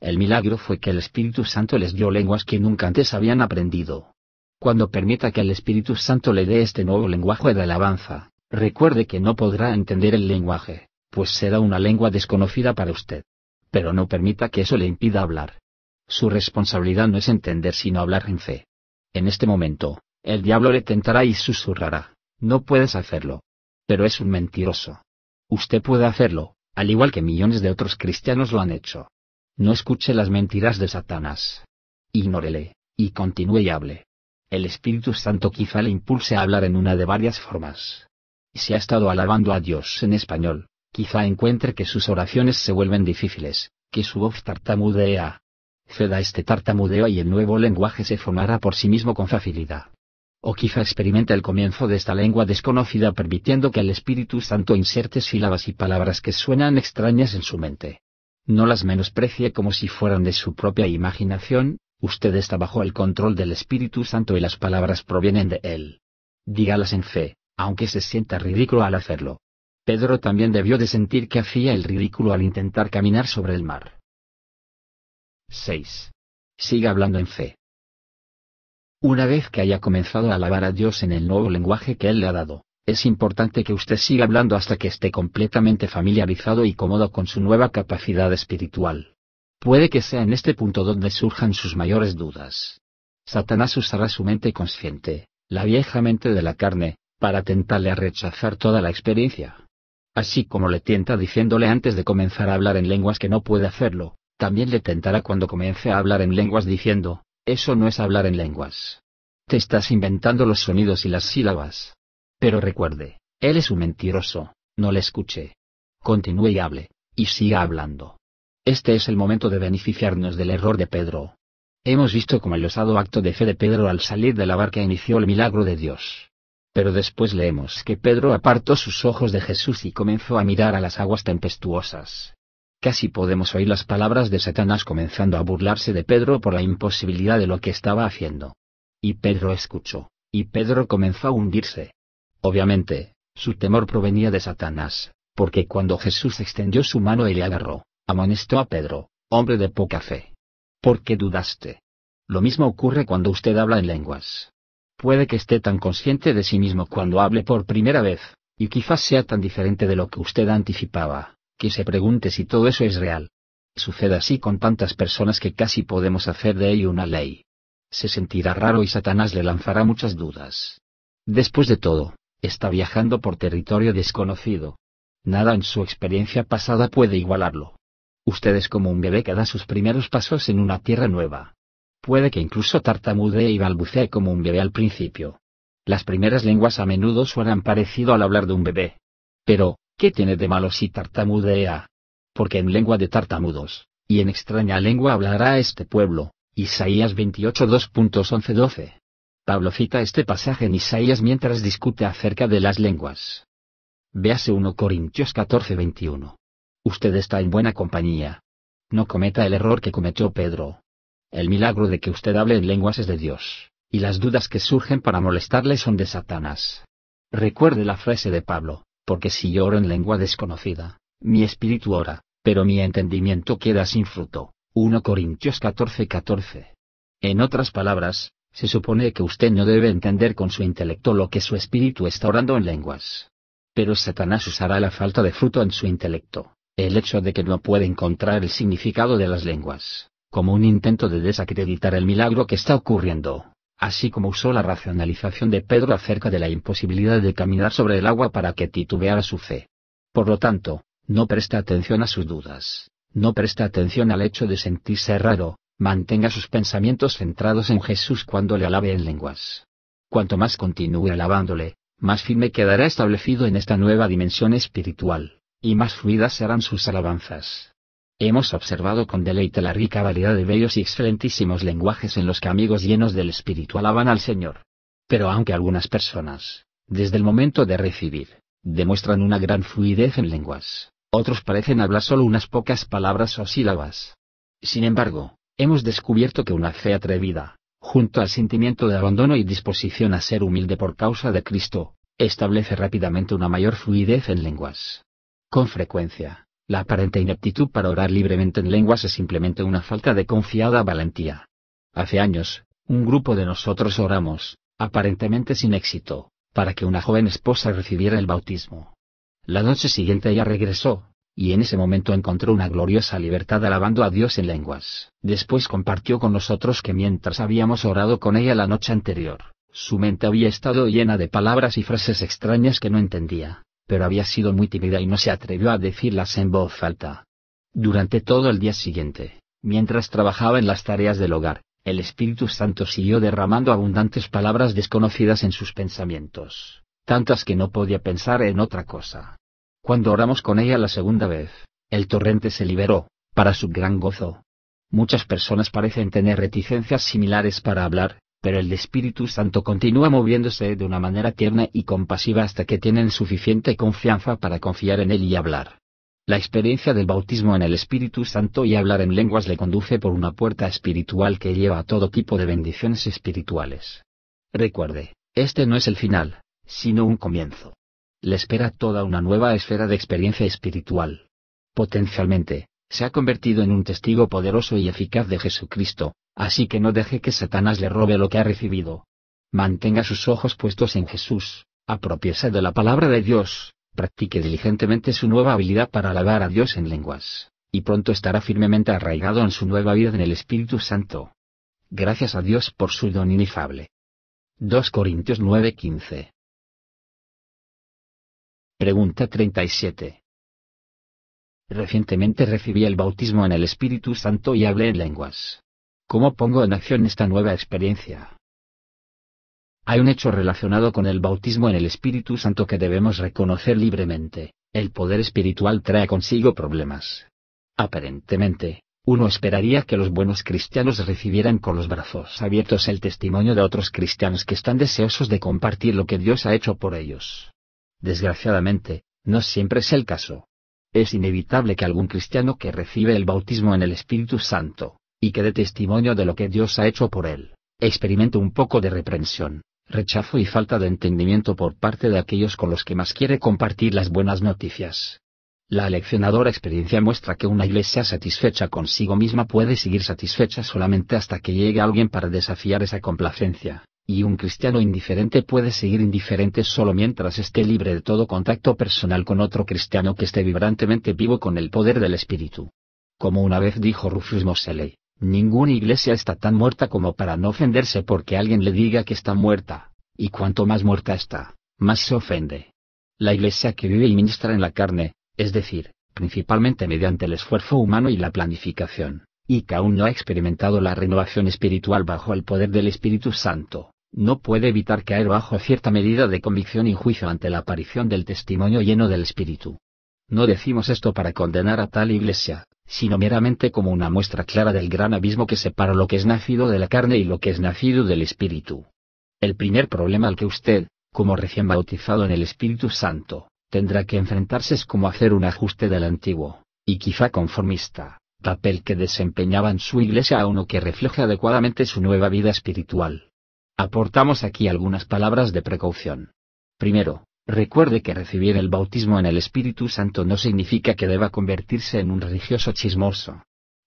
[SPEAKER 2] El milagro fue que el Espíritu Santo les dio lenguas que nunca antes habían aprendido. Cuando permita que el Espíritu Santo le dé este nuevo lenguaje de alabanza, recuerde que no podrá entender el lenguaje pues será una lengua desconocida para usted. Pero no permita que eso le impida hablar. Su responsabilidad no es entender sino hablar en fe. En este momento, el diablo le tentará y susurrará, no puedes hacerlo. Pero es un mentiroso. Usted puede hacerlo, al igual que millones de otros cristianos lo han hecho. No escuche las mentiras de Satanás. Ignórele, y continúe y hable. El Espíritu Santo quizá le impulse a hablar en una de varias formas. Si ha estado alabando a Dios en español, Quizá encuentre que sus oraciones se vuelven difíciles, que su voz tartamudea. Ceda este tartamudeo y el nuevo lenguaje se formará por sí mismo con facilidad. O quizá experimente el comienzo de esta lengua desconocida permitiendo que el Espíritu Santo inserte sílabas y palabras que suenan extrañas en su mente. No las menosprecie como si fueran de su propia imaginación, usted está bajo el control del Espíritu Santo y las palabras provienen de él. Dígalas en fe, aunque se sienta ridículo al hacerlo. Pedro también debió de sentir que hacía el ridículo al intentar caminar sobre el mar. 6. Siga hablando en fe. Una vez que haya comenzado a alabar a Dios en el nuevo lenguaje que Él le ha dado, es importante que usted siga hablando hasta que esté completamente familiarizado y cómodo con su nueva capacidad espiritual. Puede que sea en este punto donde surjan sus mayores dudas. Satanás usará su mente consciente, la vieja mente de la carne, para tentarle a rechazar toda la experiencia. Así como le tienta diciéndole antes de comenzar a hablar en lenguas que no puede hacerlo, también le tentará cuando comience a hablar en lenguas diciendo, eso no es hablar en lenguas. Te estás inventando los sonidos y las sílabas. Pero recuerde, él es un mentiroso, no le escuche. Continúe y hable, y siga hablando. Este es el momento de beneficiarnos del error de Pedro. Hemos visto cómo el osado acto de fe de Pedro al salir de la barca inició el milagro de Dios. Pero después leemos que Pedro apartó sus ojos de Jesús y comenzó a mirar a las aguas tempestuosas. Casi podemos oír las palabras de Satanás comenzando a burlarse de Pedro por la imposibilidad de lo que estaba haciendo. Y Pedro escuchó, y Pedro comenzó a hundirse. Obviamente, su temor provenía de Satanás, porque cuando Jesús extendió su mano y le agarró, amonestó a Pedro, hombre de poca fe. ¿Por qué dudaste? Lo mismo ocurre cuando usted habla en lenguas. Puede que esté tan consciente de sí mismo cuando hable por primera vez, y quizás sea tan diferente de lo que usted anticipaba, que se pregunte si todo eso es real. Sucede así con tantas personas que casi podemos hacer de ello una ley. Se sentirá raro y Satanás le lanzará muchas dudas. Después de todo, está viajando por territorio desconocido. Nada en su experiencia pasada puede igualarlo. Usted es como un bebé que da sus primeros pasos en una tierra nueva. Puede que incluso tartamudee y balbucee como un bebé al principio. Las primeras lenguas a menudo suenan parecido al hablar de un bebé. Pero, ¿qué tiene de malo si tartamudea? Porque en lengua de tartamudos, y en extraña lengua hablará este pueblo. Isaías 28 12 Pablo cita este pasaje en Isaías mientras discute acerca de las lenguas. Véase 1 Corintios 14:21. Usted está en buena compañía. No cometa el error que cometió Pedro, el milagro de que usted hable en lenguas es de Dios, y las dudas que surgen para molestarle son de Satanás. Recuerde la frase de Pablo, porque si yo oro en lengua desconocida, mi espíritu ora, pero mi entendimiento queda sin fruto. 1 Corintios 14:14. 14. En otras palabras, se supone que usted no debe entender con su intelecto lo que su espíritu está orando en lenguas. Pero Satanás usará la falta de fruto en su intelecto, el hecho de que no puede encontrar el significado de las lenguas, como un intento de desacreditar el milagro que está ocurriendo, así como usó la racionalización de Pedro acerca de la imposibilidad de caminar sobre el agua para que titubeara su fe. Por lo tanto, no presta atención a sus dudas, no presta atención al hecho de sentirse raro, mantenga sus pensamientos centrados en Jesús cuando le alabe en lenguas. Cuanto más continúe alabándole, más firme quedará establecido en esta nueva dimensión espiritual, y más fluidas serán sus alabanzas. Hemos observado con deleite la rica variedad de bellos y excelentísimos lenguajes en los que amigos llenos del Espíritu alaban al Señor. Pero aunque algunas personas, desde el momento de recibir, demuestran una gran fluidez en lenguas, otros parecen hablar solo unas pocas palabras o sílabas. Sin embargo, hemos descubierto que una fe atrevida, junto al sentimiento de abandono y disposición a ser humilde por causa de Cristo, establece rápidamente una mayor fluidez en lenguas. Con frecuencia, la aparente ineptitud para orar libremente en lenguas es simplemente una falta de confiada valentía. Hace años, un grupo de nosotros oramos, aparentemente sin éxito, para que una joven esposa recibiera el bautismo. La noche siguiente ella regresó, y en ese momento encontró una gloriosa libertad alabando a Dios en lenguas. Después compartió con nosotros que mientras habíamos orado con ella la noche anterior, su mente había estado llena de palabras y frases extrañas que no entendía pero había sido muy tímida y no se atrevió a decirlas en voz alta. Durante todo el día siguiente, mientras trabajaba en las tareas del hogar, el Espíritu Santo siguió derramando abundantes palabras desconocidas en sus pensamientos, tantas que no podía pensar en otra cosa. Cuando oramos con ella la segunda vez, el torrente se liberó, para su gran gozo. Muchas personas parecen tener reticencias similares para hablar, pero el Espíritu Santo continúa moviéndose de una manera tierna y compasiva hasta que tienen suficiente confianza para confiar en Él y hablar. La experiencia del bautismo en el Espíritu Santo y hablar en lenguas le conduce por una puerta espiritual que lleva a todo tipo de bendiciones espirituales. Recuerde, este no es el final, sino un comienzo. Le espera toda una nueva esfera de experiencia espiritual. Potencialmente, se ha convertido en un testigo poderoso y eficaz de Jesucristo, Así que no deje que Satanás le robe lo que ha recibido. Mantenga sus ojos puestos en Jesús, apropiese de la palabra de Dios, practique diligentemente su nueva habilidad para alabar a Dios en lenguas, y pronto estará firmemente arraigado en su nueva vida en el Espíritu Santo. Gracias a Dios por su don inefable.
[SPEAKER 1] 2 Corintios 9:15 Pregunta 37. Recientemente recibí el bautismo en el Espíritu Santo y
[SPEAKER 2] hablé en lenguas. ¿Cómo pongo en acción esta nueva experiencia? Hay un hecho relacionado con el bautismo en el Espíritu Santo que debemos reconocer libremente. El poder espiritual trae consigo problemas. Aparentemente, uno esperaría que los buenos cristianos recibieran con los brazos abiertos el testimonio de otros cristianos que están deseosos de compartir lo que Dios ha hecho por ellos. Desgraciadamente, no siempre es el caso. Es inevitable que algún cristiano que recibe el bautismo en el Espíritu Santo y que dé testimonio de lo que Dios ha hecho por él. experimento un poco de reprensión, rechazo y falta de entendimiento por parte de aquellos con los que más quiere compartir las buenas noticias. La leccionadora experiencia muestra que una iglesia satisfecha consigo misma puede seguir satisfecha solamente hasta que llegue alguien para desafiar esa complacencia, y un cristiano indiferente puede seguir indiferente solo mientras esté libre de todo contacto personal con otro cristiano que esté vibrantemente vivo con el poder del Espíritu. Como una vez dijo Rufus Moseley, Ninguna iglesia está tan muerta como para no ofenderse porque alguien le diga que está muerta, y cuanto más muerta está, más se ofende. La iglesia que vive y ministra en la carne, es decir, principalmente mediante el esfuerzo humano y la planificación, y que aún no ha experimentado la renovación espiritual bajo el poder del Espíritu Santo, no puede evitar caer bajo cierta medida de convicción y juicio ante la aparición del testimonio lleno del Espíritu. No decimos esto para condenar a tal iglesia, sino meramente como una muestra clara del gran abismo que separa lo que es nacido de la carne y lo que es nacido del Espíritu. El primer problema al que usted, como recién bautizado en el Espíritu Santo, tendrá que enfrentarse es cómo hacer un ajuste del antiguo, y quizá conformista, papel que desempeñaba en su iglesia a uno que refleje adecuadamente su nueva vida espiritual. Aportamos aquí algunas palabras de precaución. Primero, Recuerde que recibir el bautismo en el Espíritu Santo no significa que deba convertirse en un religioso chismoso.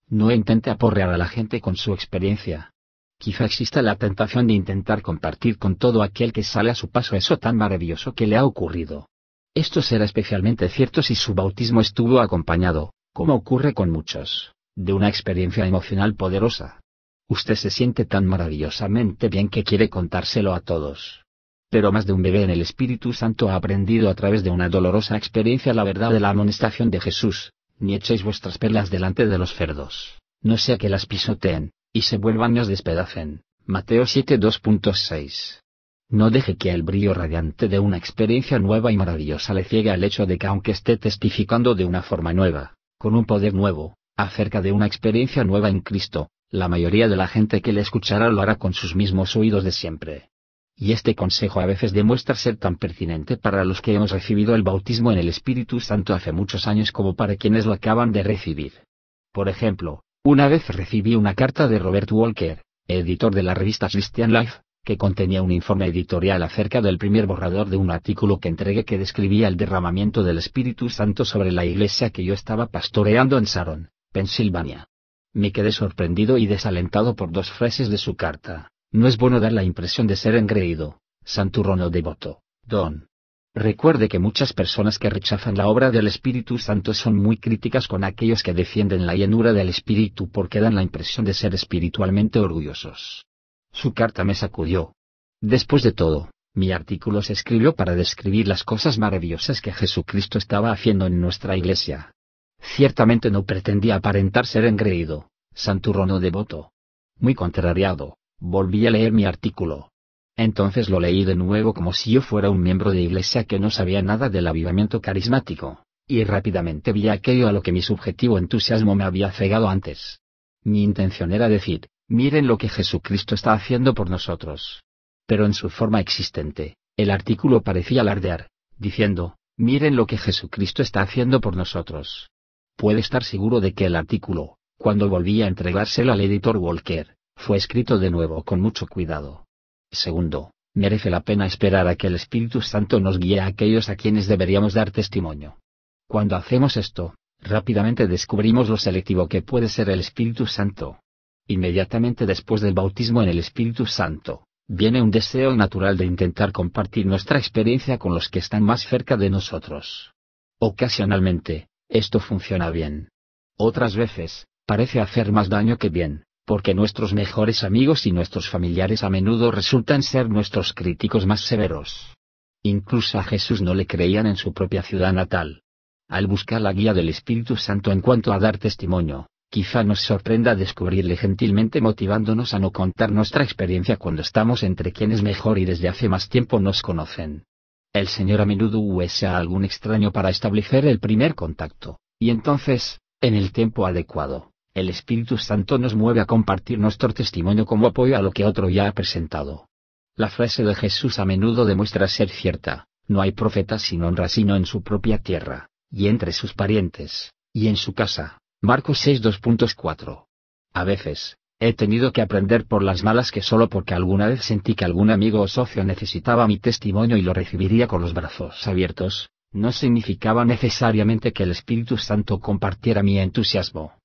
[SPEAKER 2] No intente aporrear a la gente con su experiencia. Quizá exista la tentación de intentar compartir con todo aquel que sale a su paso eso tan maravilloso que le ha ocurrido. Esto será especialmente cierto si su bautismo estuvo acompañado, como ocurre con muchos, de una experiencia emocional poderosa. Usted se siente tan maravillosamente bien que quiere contárselo a todos pero más de un bebé en el Espíritu Santo ha aprendido a través de una dolorosa experiencia la verdad de la amonestación de Jesús, ni echéis vuestras perlas delante de los cerdos, no sea que las pisoteen, y se vuelvan y os despedacen. Mateo 7 2.6. No deje que el brillo radiante de una experiencia nueva y maravillosa le ciegue al hecho de que aunque esté testificando de una forma nueva, con un poder nuevo, acerca de una experiencia nueva en Cristo, la mayoría de la gente que le escuchará lo hará con sus mismos oídos de siempre y este consejo a veces demuestra ser tan pertinente para los que hemos recibido el bautismo en el Espíritu Santo hace muchos años como para quienes lo acaban de recibir. Por ejemplo, una vez recibí una carta de Robert Walker, editor de la revista Christian Life, que contenía un informe editorial acerca del primer borrador de un artículo que entregué que describía el derramamiento del Espíritu Santo sobre la iglesia que yo estaba pastoreando en Saron, Pensilvania. Me quedé sorprendido y desalentado por dos frases de su carta, no es bueno dar la impresión de ser engreído, santurrono devoto, don. Recuerde que muchas personas que rechazan la obra del Espíritu Santo son muy críticas con aquellos que defienden la llanura del Espíritu porque dan la impresión de ser espiritualmente orgullosos. Su carta me sacudió. Después de todo, mi artículo se escribió para describir las cosas maravillosas que Jesucristo estaba haciendo en nuestra iglesia. Ciertamente no pretendía aparentar ser engreído, santurrono devoto. Muy contrariado, Volví a leer mi artículo. Entonces lo leí de nuevo como si yo fuera un miembro de iglesia que no sabía nada del avivamiento carismático, y rápidamente vi aquello a lo que mi subjetivo entusiasmo me había cegado antes. Mi intención era decir, miren lo que Jesucristo está haciendo por nosotros. Pero en su forma existente, el artículo parecía alardear, diciendo, miren lo que Jesucristo está haciendo por nosotros. Puede estar seguro de que el artículo, cuando volví a entregárselo al editor Walker, fue escrito de nuevo con mucho cuidado. Segundo, merece la pena esperar a que el Espíritu Santo nos guíe a aquellos a quienes deberíamos dar testimonio. Cuando hacemos esto, rápidamente descubrimos lo selectivo que puede ser el Espíritu Santo. Inmediatamente después del bautismo en el Espíritu Santo, viene un deseo natural de intentar compartir nuestra experiencia con los que están más cerca de nosotros. Ocasionalmente, esto funciona bien. Otras veces, parece hacer más daño que bien porque nuestros mejores amigos y nuestros familiares a menudo resultan ser nuestros críticos más severos. Incluso a Jesús no le creían en su propia ciudad natal. Al buscar la guía del Espíritu Santo en cuanto a dar testimonio, quizá nos sorprenda descubrirle gentilmente motivándonos a no contar nuestra experiencia cuando estamos entre quienes mejor y desde hace más tiempo nos conocen. El Señor a menudo usa algún extraño para establecer el primer contacto, y entonces, en el tiempo adecuado el Espíritu Santo nos mueve a compartir nuestro testimonio como apoyo a lo que otro ya ha presentado. La frase de Jesús a menudo demuestra ser cierta, no hay profeta sin honra sino en su propia tierra, y entre sus parientes, y en su casa. Marcos 6.2.4. A veces, he tenido que aprender por las malas que solo porque alguna vez sentí que algún amigo o socio necesitaba mi testimonio y lo recibiría con los brazos abiertos, no significaba necesariamente que el Espíritu Santo compartiera mi entusiasmo.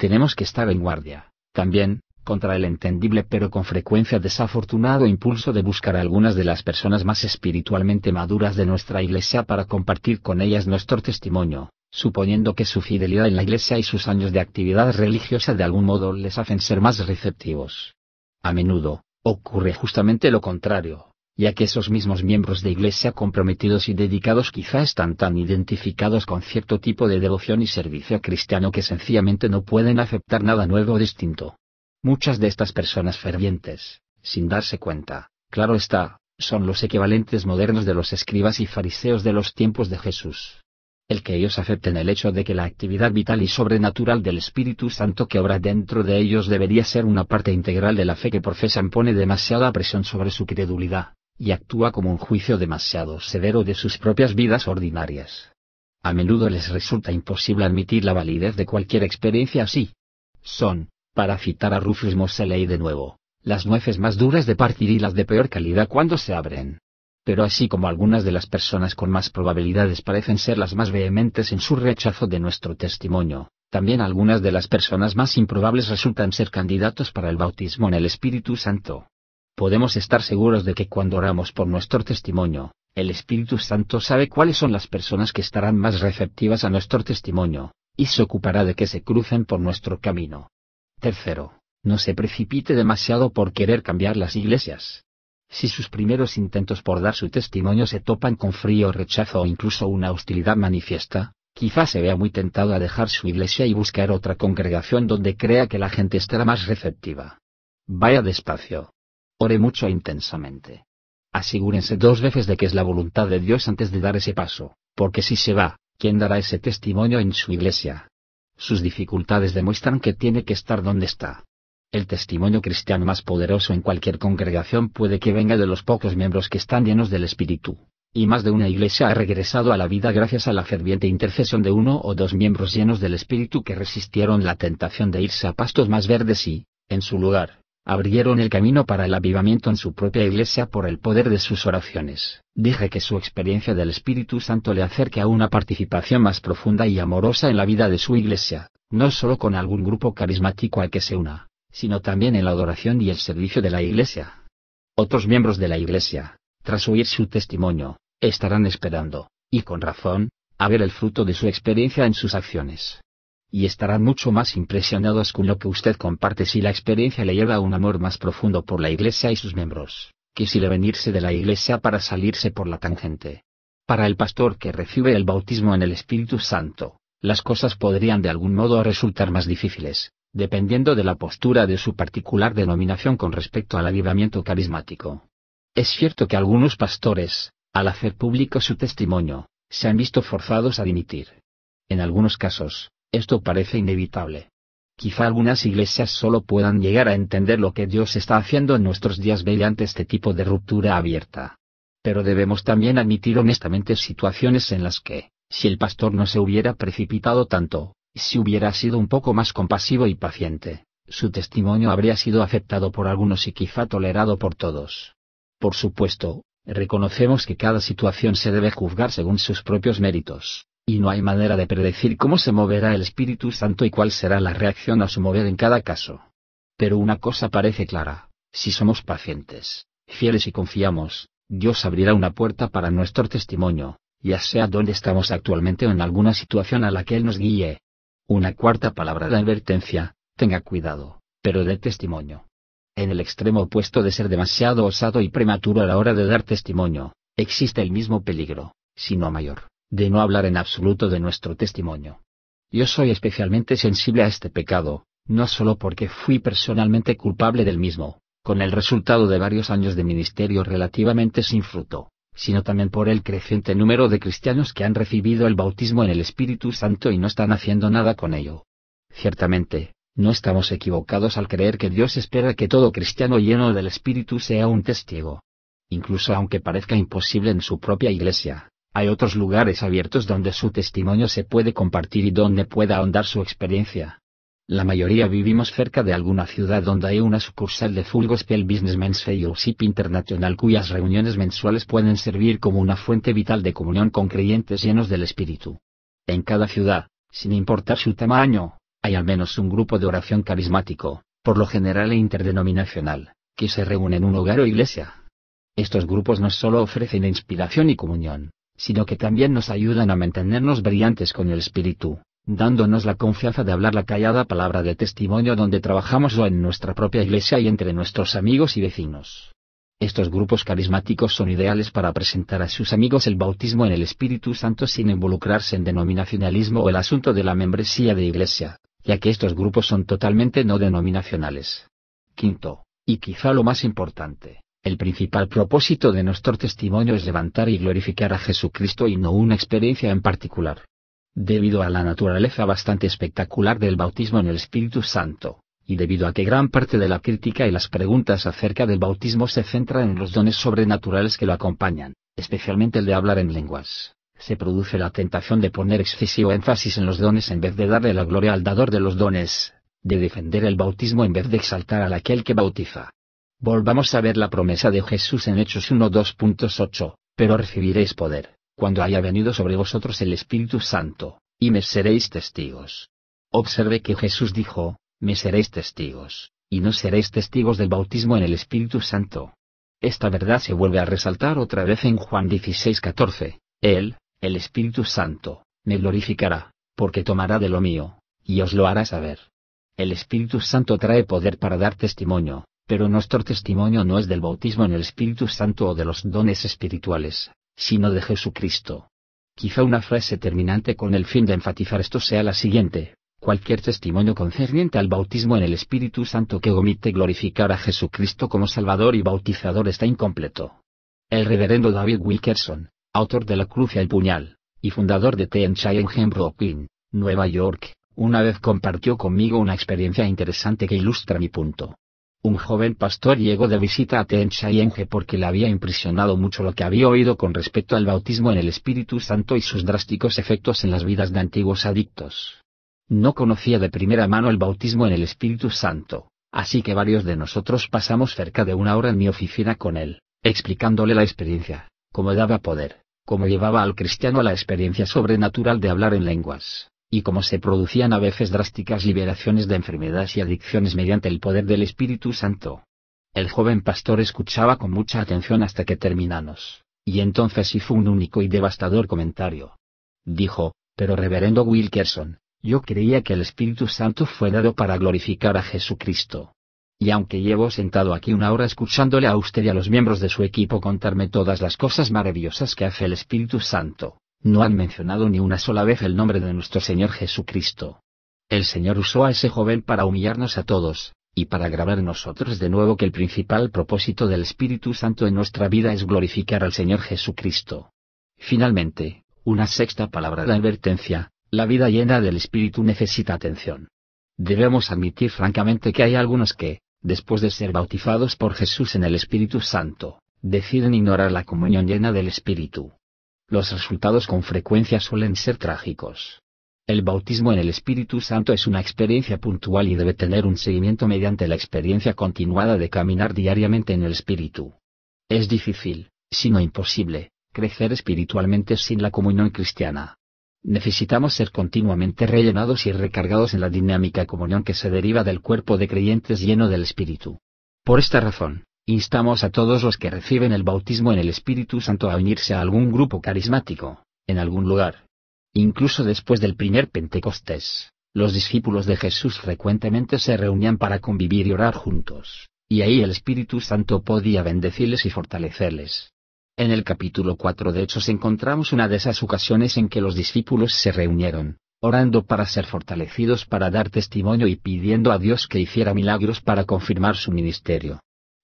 [SPEAKER 2] Tenemos que estar en guardia, también, contra el entendible pero con frecuencia desafortunado impulso de buscar a algunas de las personas más espiritualmente maduras de nuestra Iglesia para compartir con ellas nuestro testimonio, suponiendo que su fidelidad en la Iglesia y sus años de actividad religiosa de algún modo les hacen ser más receptivos. A menudo, ocurre justamente lo contrario ya que esos mismos miembros de iglesia comprometidos y dedicados quizá están tan identificados con cierto tipo de devoción y servicio cristiano que sencillamente no pueden aceptar nada nuevo o distinto. Muchas de estas personas fervientes, sin darse cuenta, claro está, son los equivalentes modernos de los escribas y fariseos de los tiempos de Jesús. El que ellos acepten el hecho de que la actividad vital y sobrenatural del Espíritu Santo que obra dentro de ellos debería ser una parte integral de la fe que profesan pone demasiada presión sobre su credulidad y actúa como un juicio demasiado severo de sus propias vidas ordinarias. A menudo les resulta imposible admitir la validez de cualquier experiencia así. Son, para citar a Rufus Moseley de nuevo, las nueces más duras de partir y las de peor calidad cuando se abren. Pero así como algunas de las personas con más probabilidades parecen ser las más vehementes en su rechazo de nuestro testimonio, también algunas de las personas más improbables resultan ser candidatos para el bautismo en el Espíritu Santo podemos estar seguros de que cuando oramos por nuestro testimonio, el Espíritu Santo sabe cuáles son las personas que estarán más receptivas a nuestro testimonio, y se ocupará de que se crucen por nuestro camino. Tercero, no se precipite demasiado por querer cambiar las iglesias. Si sus primeros intentos por dar su testimonio se topan con frío rechazo o incluso una hostilidad manifiesta, quizás se vea muy tentado a dejar su iglesia y buscar otra congregación donde crea que la gente estará más receptiva. Vaya despacio, Ore mucho intensamente. Asegúrense dos veces de que es la voluntad de Dios antes de dar ese paso, porque si se va, ¿quién dará ese testimonio en su iglesia? Sus dificultades demuestran que tiene que estar donde está. El testimonio cristiano más poderoso en cualquier congregación puede que venga de los pocos miembros que están llenos del Espíritu, y más de una iglesia ha regresado a la vida gracias a la ferviente intercesión de uno o dos miembros llenos del Espíritu que resistieron la tentación de irse a pastos más verdes y, en su lugar, abrieron el camino para el avivamiento en su propia iglesia por el poder de sus oraciones. dije que su experiencia del Espíritu Santo le acerque a una participación más profunda y amorosa en la vida de su iglesia, no solo con algún grupo carismático al que se una, sino también en la adoración y el servicio de la iglesia. Otros miembros de la iglesia, tras oír su testimonio, estarán esperando, y con razón, a ver el fruto de su experiencia en sus acciones y estarán mucho más impresionados con lo que usted comparte si la experiencia le lleva a un amor más profundo por la Iglesia y sus miembros, que si le venirse de la Iglesia para salirse por la tangente. Para el pastor que recibe el bautismo en el Espíritu Santo, las cosas podrían de algún modo resultar más difíciles, dependiendo de la postura de su particular denominación con respecto al avivamiento carismático. Es cierto que algunos pastores, al hacer público su testimonio, se han visto forzados a dimitir. En algunos casos, esto parece inevitable. Quizá algunas iglesias solo puedan llegar a entender lo que Dios está haciendo en nuestros días mediante este tipo de ruptura abierta. Pero debemos también admitir honestamente situaciones en las que, si el pastor no se hubiera precipitado tanto, si hubiera sido un poco más compasivo y paciente, su testimonio habría sido aceptado por algunos y quizá tolerado por todos. Por supuesto, reconocemos que cada situación se debe juzgar según sus propios méritos y no hay manera de predecir cómo se moverá el Espíritu Santo y cuál será la reacción a su mover en cada caso. Pero una cosa parece clara, si somos pacientes, fieles y confiamos, Dios abrirá una puerta para nuestro testimonio, ya sea donde estamos actualmente o en alguna situación a la que Él nos guíe. Una cuarta palabra de advertencia, tenga cuidado, pero dé testimonio. En el extremo opuesto de ser demasiado osado y prematuro a la hora de dar testimonio, existe el mismo peligro, si no mayor de no hablar en absoluto de nuestro testimonio. Yo soy especialmente sensible a este pecado, no solo porque fui personalmente culpable del mismo, con el resultado de varios años de ministerio relativamente sin fruto, sino también por el creciente número de cristianos que han recibido el bautismo en el Espíritu Santo y no están haciendo nada con ello. Ciertamente, no estamos equivocados al creer que Dios espera que todo cristiano lleno del Espíritu sea un testigo. Incluso aunque parezca imposible en su propia iglesia, hay otros lugares abiertos donde su testimonio se puede compartir y donde pueda ahondar su experiencia. La mayoría vivimos cerca de alguna ciudad donde hay una sucursal de Full Gospel Businessmen's Fellowship International cuyas reuniones mensuales pueden servir como una fuente vital de comunión con creyentes llenos del Espíritu. En cada ciudad, sin importar su tamaño, hay al menos un grupo de oración carismático, por lo general e interdenominacional, que se reúne en un hogar o iglesia. Estos grupos no solo ofrecen inspiración y comunión, sino que también nos ayudan a mantenernos brillantes con el Espíritu, dándonos la confianza de hablar la callada palabra de testimonio donde trabajamos o en nuestra propia iglesia y entre nuestros amigos y vecinos. Estos grupos carismáticos son ideales para presentar a sus amigos el bautismo en el Espíritu Santo sin involucrarse en denominacionalismo o el asunto de la membresía de iglesia, ya que estos grupos son totalmente no denominacionales. Quinto, y quizá lo más importante, el principal propósito de nuestro testimonio es levantar y glorificar a Jesucristo y no una experiencia en particular. Debido a la naturaleza bastante espectacular del bautismo en el Espíritu Santo, y debido a que gran parte de la crítica y las preguntas acerca del bautismo se centran en los dones sobrenaturales que lo acompañan, especialmente el de hablar en lenguas, se produce la tentación de poner excesivo énfasis en los dones en vez de darle la gloria al dador de los dones, de defender el bautismo en vez de exaltar al aquel que bautiza, Volvamos a ver la promesa de Jesús en Hechos 1.2.8, pero recibiréis poder, cuando haya venido sobre vosotros el Espíritu Santo, y me seréis testigos. Observe que Jesús dijo, me seréis testigos, y no seréis testigos del bautismo en el Espíritu Santo. Esta verdad se vuelve a resaltar otra vez en Juan 16.14, Él, el Espíritu Santo, me glorificará, porque tomará de lo mío, y os lo hará saber. El Espíritu Santo trae poder para dar testimonio, pero nuestro testimonio no es del bautismo en el Espíritu Santo o de los dones espirituales, sino de Jesucristo. Quizá una frase terminante con el fin de enfatizar esto sea la siguiente. Cualquier testimonio concerniente al bautismo en el Espíritu Santo que omite glorificar a Jesucristo como Salvador y Bautizador está incompleto. El reverendo David Wilkerson, autor de La Cruz y el Puñal, y fundador de TNC en Brooklyn, Nueva York, una vez compartió conmigo una experiencia interesante que ilustra mi punto un joven pastor llegó de visita a Enge porque le había impresionado mucho lo que había oído con respecto al bautismo en el Espíritu Santo y sus drásticos efectos en las vidas de antiguos adictos. No conocía de primera mano el bautismo en el Espíritu Santo, así que varios de nosotros pasamos cerca de una hora en mi oficina con él, explicándole la experiencia, cómo daba poder, cómo llevaba al cristiano a la experiencia sobrenatural de hablar en lenguas, y como se producían a veces drásticas liberaciones de enfermedades y adicciones mediante el poder del Espíritu Santo. El joven pastor escuchaba con mucha atención hasta que terminamos, y entonces hizo un único y devastador comentario. Dijo, pero reverendo Wilkerson, yo creía que el Espíritu Santo fue dado para glorificar a Jesucristo. Y aunque llevo sentado aquí una hora escuchándole a usted y a los miembros de su equipo contarme todas las cosas maravillosas que hace el Espíritu Santo, no han mencionado ni una sola vez el nombre de nuestro Señor Jesucristo. El Señor usó a ese joven para humillarnos a todos, y para grabar nosotros de nuevo que el principal propósito del Espíritu Santo en nuestra vida es glorificar al Señor Jesucristo. Finalmente, una sexta palabra de advertencia, la vida llena del Espíritu necesita atención. Debemos admitir francamente que hay algunos que, después de ser bautizados por Jesús en el Espíritu Santo, deciden ignorar la comunión llena del Espíritu los resultados con frecuencia suelen ser trágicos. El bautismo en el Espíritu Santo es una experiencia puntual y debe tener un seguimiento mediante la experiencia continuada de caminar diariamente en el Espíritu. Es difícil, si no imposible, crecer espiritualmente sin la comunión cristiana. Necesitamos ser continuamente rellenados y recargados en la dinámica comunión que se deriva del cuerpo de creyentes lleno del Espíritu. Por esta razón, Instamos a todos los que reciben el bautismo en el Espíritu Santo a unirse a algún grupo carismático, en algún lugar. Incluso después del primer Pentecostés, los discípulos de Jesús frecuentemente se reunían para convivir y orar juntos, y ahí el Espíritu Santo podía bendecirles y fortalecerles. En el capítulo 4 de Hechos encontramos una de esas ocasiones en que los discípulos se reunieron, orando para ser fortalecidos para dar testimonio y pidiendo a Dios que hiciera milagros para confirmar su ministerio.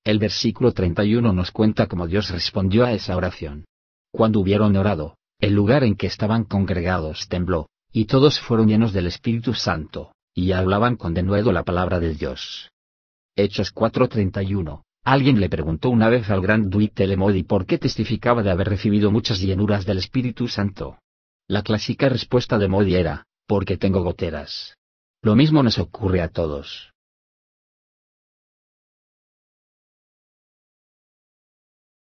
[SPEAKER 2] El versículo 31 nos cuenta cómo Dios respondió a esa oración. Cuando hubieron orado, el lugar en que estaban congregados tembló, y todos fueron llenos del Espíritu Santo, y hablaban con denuedo la palabra de Dios. Hechos 4:31. Alguien le preguntó una vez al gran Dwight Modi por qué testificaba de haber recibido muchas llenuras del Espíritu Santo. La clásica respuesta de Modi era, porque tengo goteras. Lo mismo nos ocurre a todos.